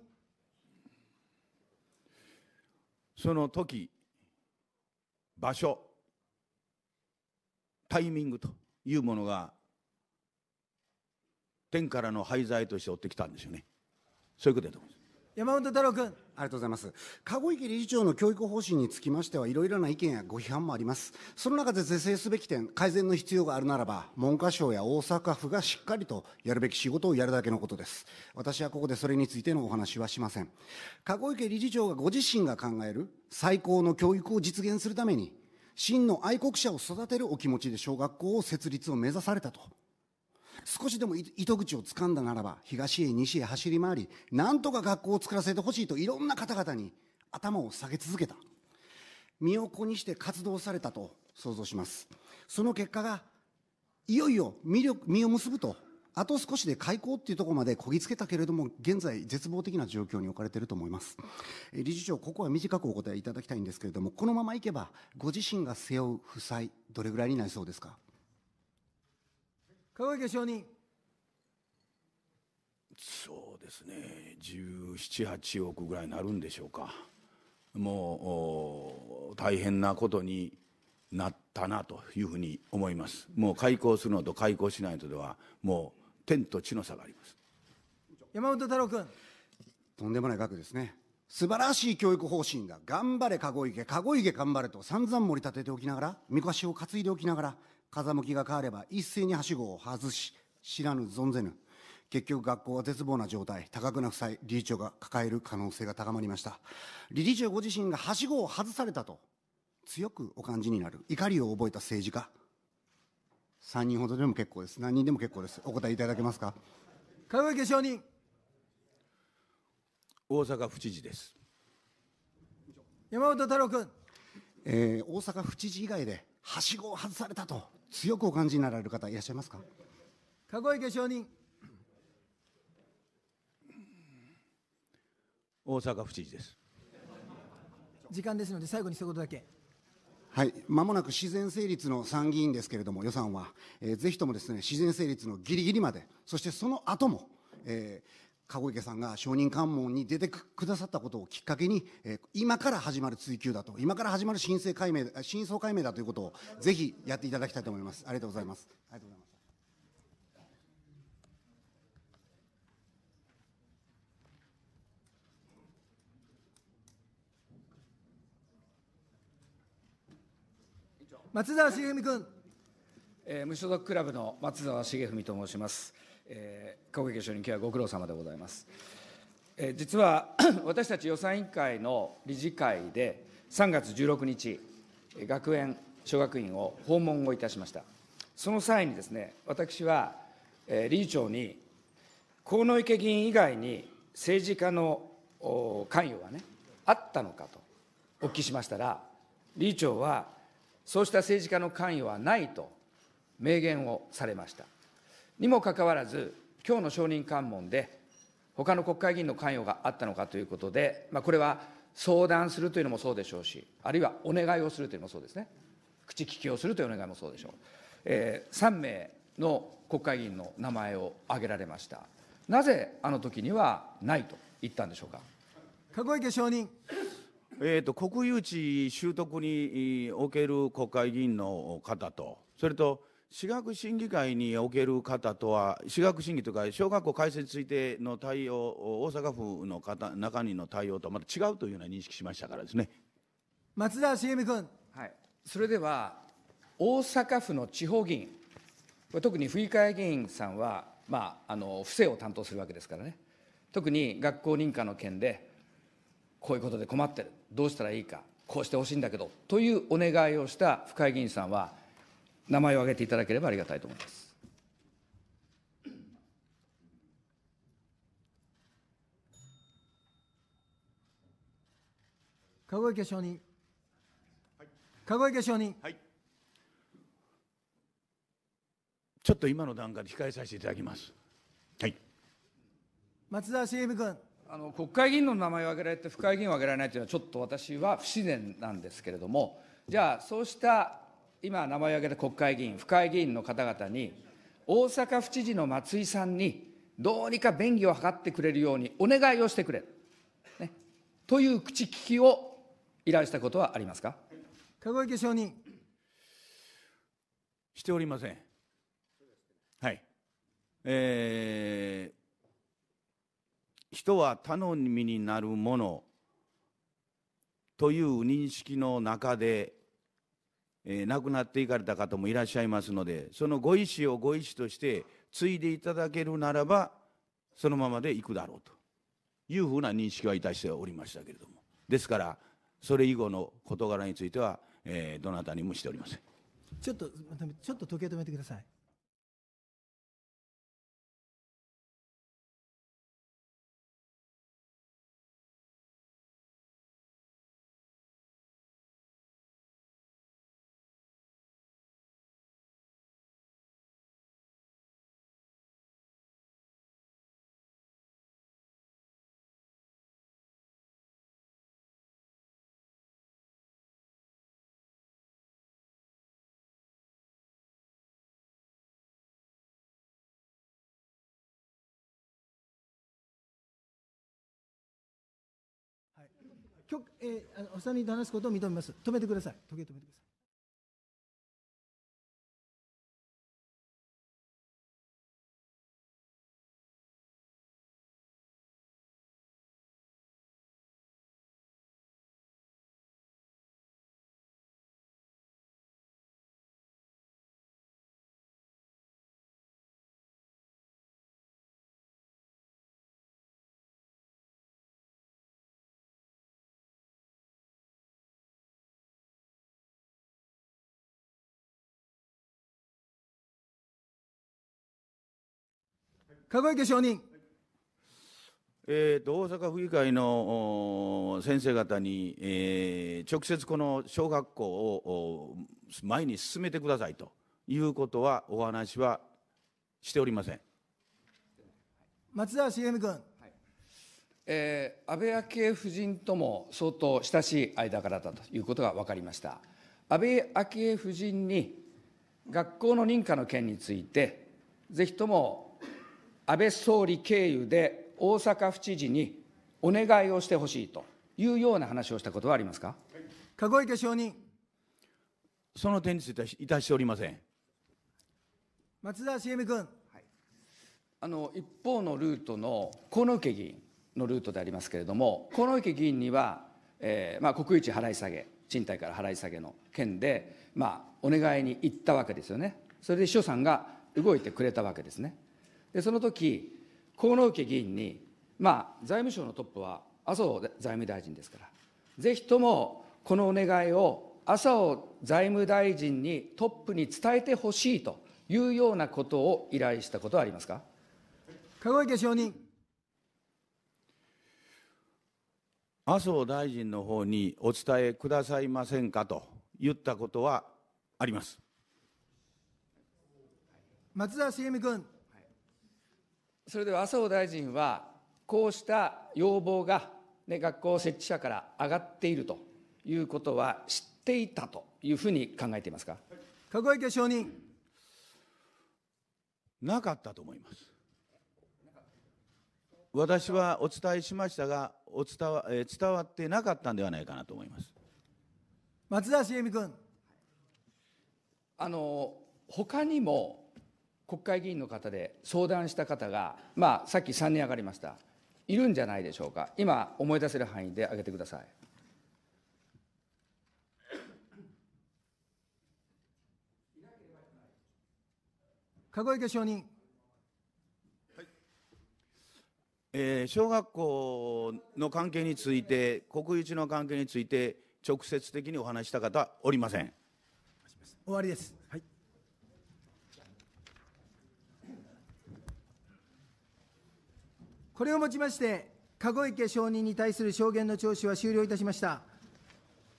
その時場所タイミングというものが天からの廃材として追ってきたんですよねそういうことだと思います山本太郎君ありがとうございます。籠池理事長の教育方針につきましては、いろいろな意見やご批判もあります。その中で是正すべき点、改善の必要があるならば、文科省や大阪府がしっかりとやるべき仕事をやるだけのことです。私はここでそれについてのお話はしません。籠池理事長がご自身が考える最高の教育を実現するために、真の愛国者を育てるお気持ちで小学校を設立を目指されたと少しでも糸口をつかんだならば東へ西へ走り回りなんとか学校を作らせてほしいといろんな方々に頭を下げ続けた身を粉にして活動されたと想像しますその結果がいよいよ魅力実を結ぶとあと少しで開校っていうところまでこぎつけたけれども、現在絶望的な状況に置かれていると思います。理事長、ここは短くお答えいただきたいんですけれども、このままいけば、ご自身が背負う負債、どれぐらいになりそうですか川池証人そうですね1718億ぐらいになるんでしょうかもう大変なことになったなというふうに思いますもう開校するのと開校しないとではもう天と地の差があります山本太郎君とんでもない額ですね素晴らしい教育方針が頑張れ籠池籠池頑張れと散々盛り立てておきながらみこしを担いでおきながら風向きが変われば一斉にはしごを外し、知らぬ存ぜぬ。結局学校は絶望な状態、多額な負債、理事長が抱える可能性が高まりました。理事長ご自身がはしごを外されたと、強くお感じになる、怒りを覚えた政治家。3人ほどでも結構です。何人でも結構です。お答えいただけますか。香川承認。大阪府知事です。山本太郎君。えー、大阪府知事以外で、はしごを外されたと。強くお感じになられる方いらっしゃいますか籠池証人 大阪府知事です時間ですので最後に一言だけはいまもなく自然成立の参議院ですけれども予算は、えー、ぜひともですね自然成立のぎりぎりまでそしてその後も、えー、籠池さんが証人喚問に出てくださったことをきっかけに、えー、今から始まる追及だと、今から始まる申請解明真相解明だということを、ぜひやっていただきたいと思います。ありがとうございます。ありがとうございます。松沢茂文君、えー、無所属クラブの松沢茂文と申します。えー、小池主任、今日はご苦労様でございます。えー、実は 私たち予算委員会の理事会で、3月16日、学園、小学院を訪問をいたしました。その際にですね、私は、えー、理事長に、河野池議員以外に政治家の関与はね、あったのかとお聞きしましたら、理事長は、そうした政治家の関与はないと明言をされました。にもかかわらず、今日の証人喚問で、他の国会議員の関与があったのかということで、まあ、これは相談するというのもそうでしょうし、あるいはお願いをするというのもそうですね、口利きをするというお願いもそうでしょう、えー、3名の国会議員の名前を挙げられました、なぜあの時にはないと言ったんでしょうか。籠池証人えーと国有地習得における国会議員の方と、それと私学審議会における方とは、私学審議というか、小学校開設についての対応、大阪府の方中にの対応とはまた違うというような認識しましたからですね松田茂君、はい、それでは、大阪府の地方議員、特に府議会議員さんは、まあ、あの府政を担当するわけですからね、特に学校認可の件で、こういうことで困ってる、どうしたらいいか、こうしてほしいんだけどというお願いをした府会議員さんは、名前を挙げていただければありがたいと思います。籠池証人。籠池証人、はい。ちょっと今の段階で控えさせていただきます。はい。松田茂君。あの国会議員の名前を挙げられて、副会議員を挙げられないというのは、ちょっと私は不自然なんですけれども。じゃあ、そうした今、名前を挙げた国会議員、府会議員の方々に、大阪府知事の松井さんに、どうにか便宜を図ってくれるようにお願いをしてくれ、ね、という口利きを依頼したことはありますか。籠池証人しておりません。はい。えー、人は頼みになるものという認識の中でえー、亡くなっていかれた方もいらっしゃいますのでそのご意思をご意思として継いでいただけるならばそのままでいくだろうというふうな認識はいたしておりましたけれどもですからそれ以後の事柄については、えー、どなたにもしておりませんちょっとちょっと時計止めてくださいきえー、お三人と話すことを認めます。止めてください。時計止めてください。籠池承認。えーと、大阪府議会の先生方に、えー、直接この小学校を前に進めてくださいということはお話はしておりません松田茂君、はいえー、安倍昭恵夫人とも相当親しい間柄だということが分かりました安倍昭恵夫人に学校の認可の件についてぜひとも安倍総理経由で大阪府知事にお願いをしてほしいというような話をしたことはありますか。籠池承認。その点についてはいたしておりません。松田茂君。あの一方のルートの河野家議員のルートでありますけれども、河野家議員には、えーまあ、国一払い下げ、賃貸から払い下げの件で、まあ、お願いに行ったわけですよね、それで秘書さんが動いてくれたわけですね。でその時河野家議員に、まあ、財務省のトップは麻生財務大臣ですからぜひともこのお願いを麻生財務大臣にトップに伝えてほしいというようなことを依頼したことはありますか籠池承認麻生大臣の方にお伝えくださいませんかと言ったことはあります松田茂君。それでは麻生大臣は、こうした要望が、ね、学校設置者から上がっているということは知っていたというふうに考えていますか。閣外証承認なかったと思います。私はお伝えしましたが、お伝わえ伝わってなかったんではないかなと思います松田茂美君。あの他にも国会議員の方で相談した方が、まあ、さっき3人上がりました、いるんじゃないでしょうか、今、思い出せる範囲で挙げてください。籠池証人、はい、えー、小学校の関係について、国一の関係について、直接的にお話した方、おりません。終わりです。はいこれをもちまして、籠池証人に対する証言の聴取は終了いたしました。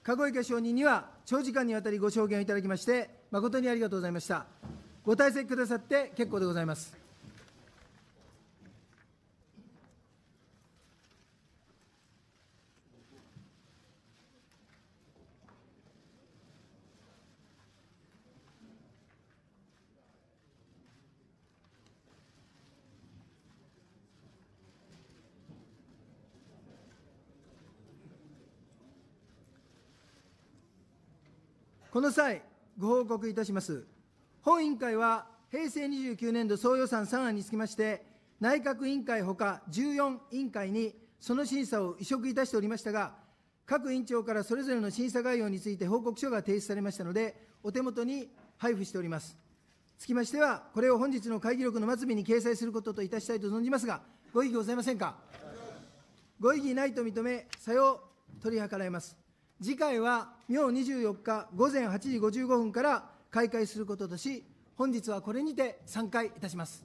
籠池証人には長時間にわたりご証言をいただきまして、誠にありがとうございました。ご退席くださって結構でございます。この際、ご報告いたします。本委員会は、平成29年度総予算3案につきまして、内閣委員会ほか14委員会にその審査を移植いたしておりましたが、各委員長からそれぞれの審査概要について報告書が提出されましたので、お手元に配布しております。つきましては、これを本日の会議録の末尾に掲載することといたしたいと存じますが、ご異議ございませんか。ご異議ないと認め、さよう取り計らいます。次回は明24日午前8時55分から開会することとし本日はこれにて散会いたします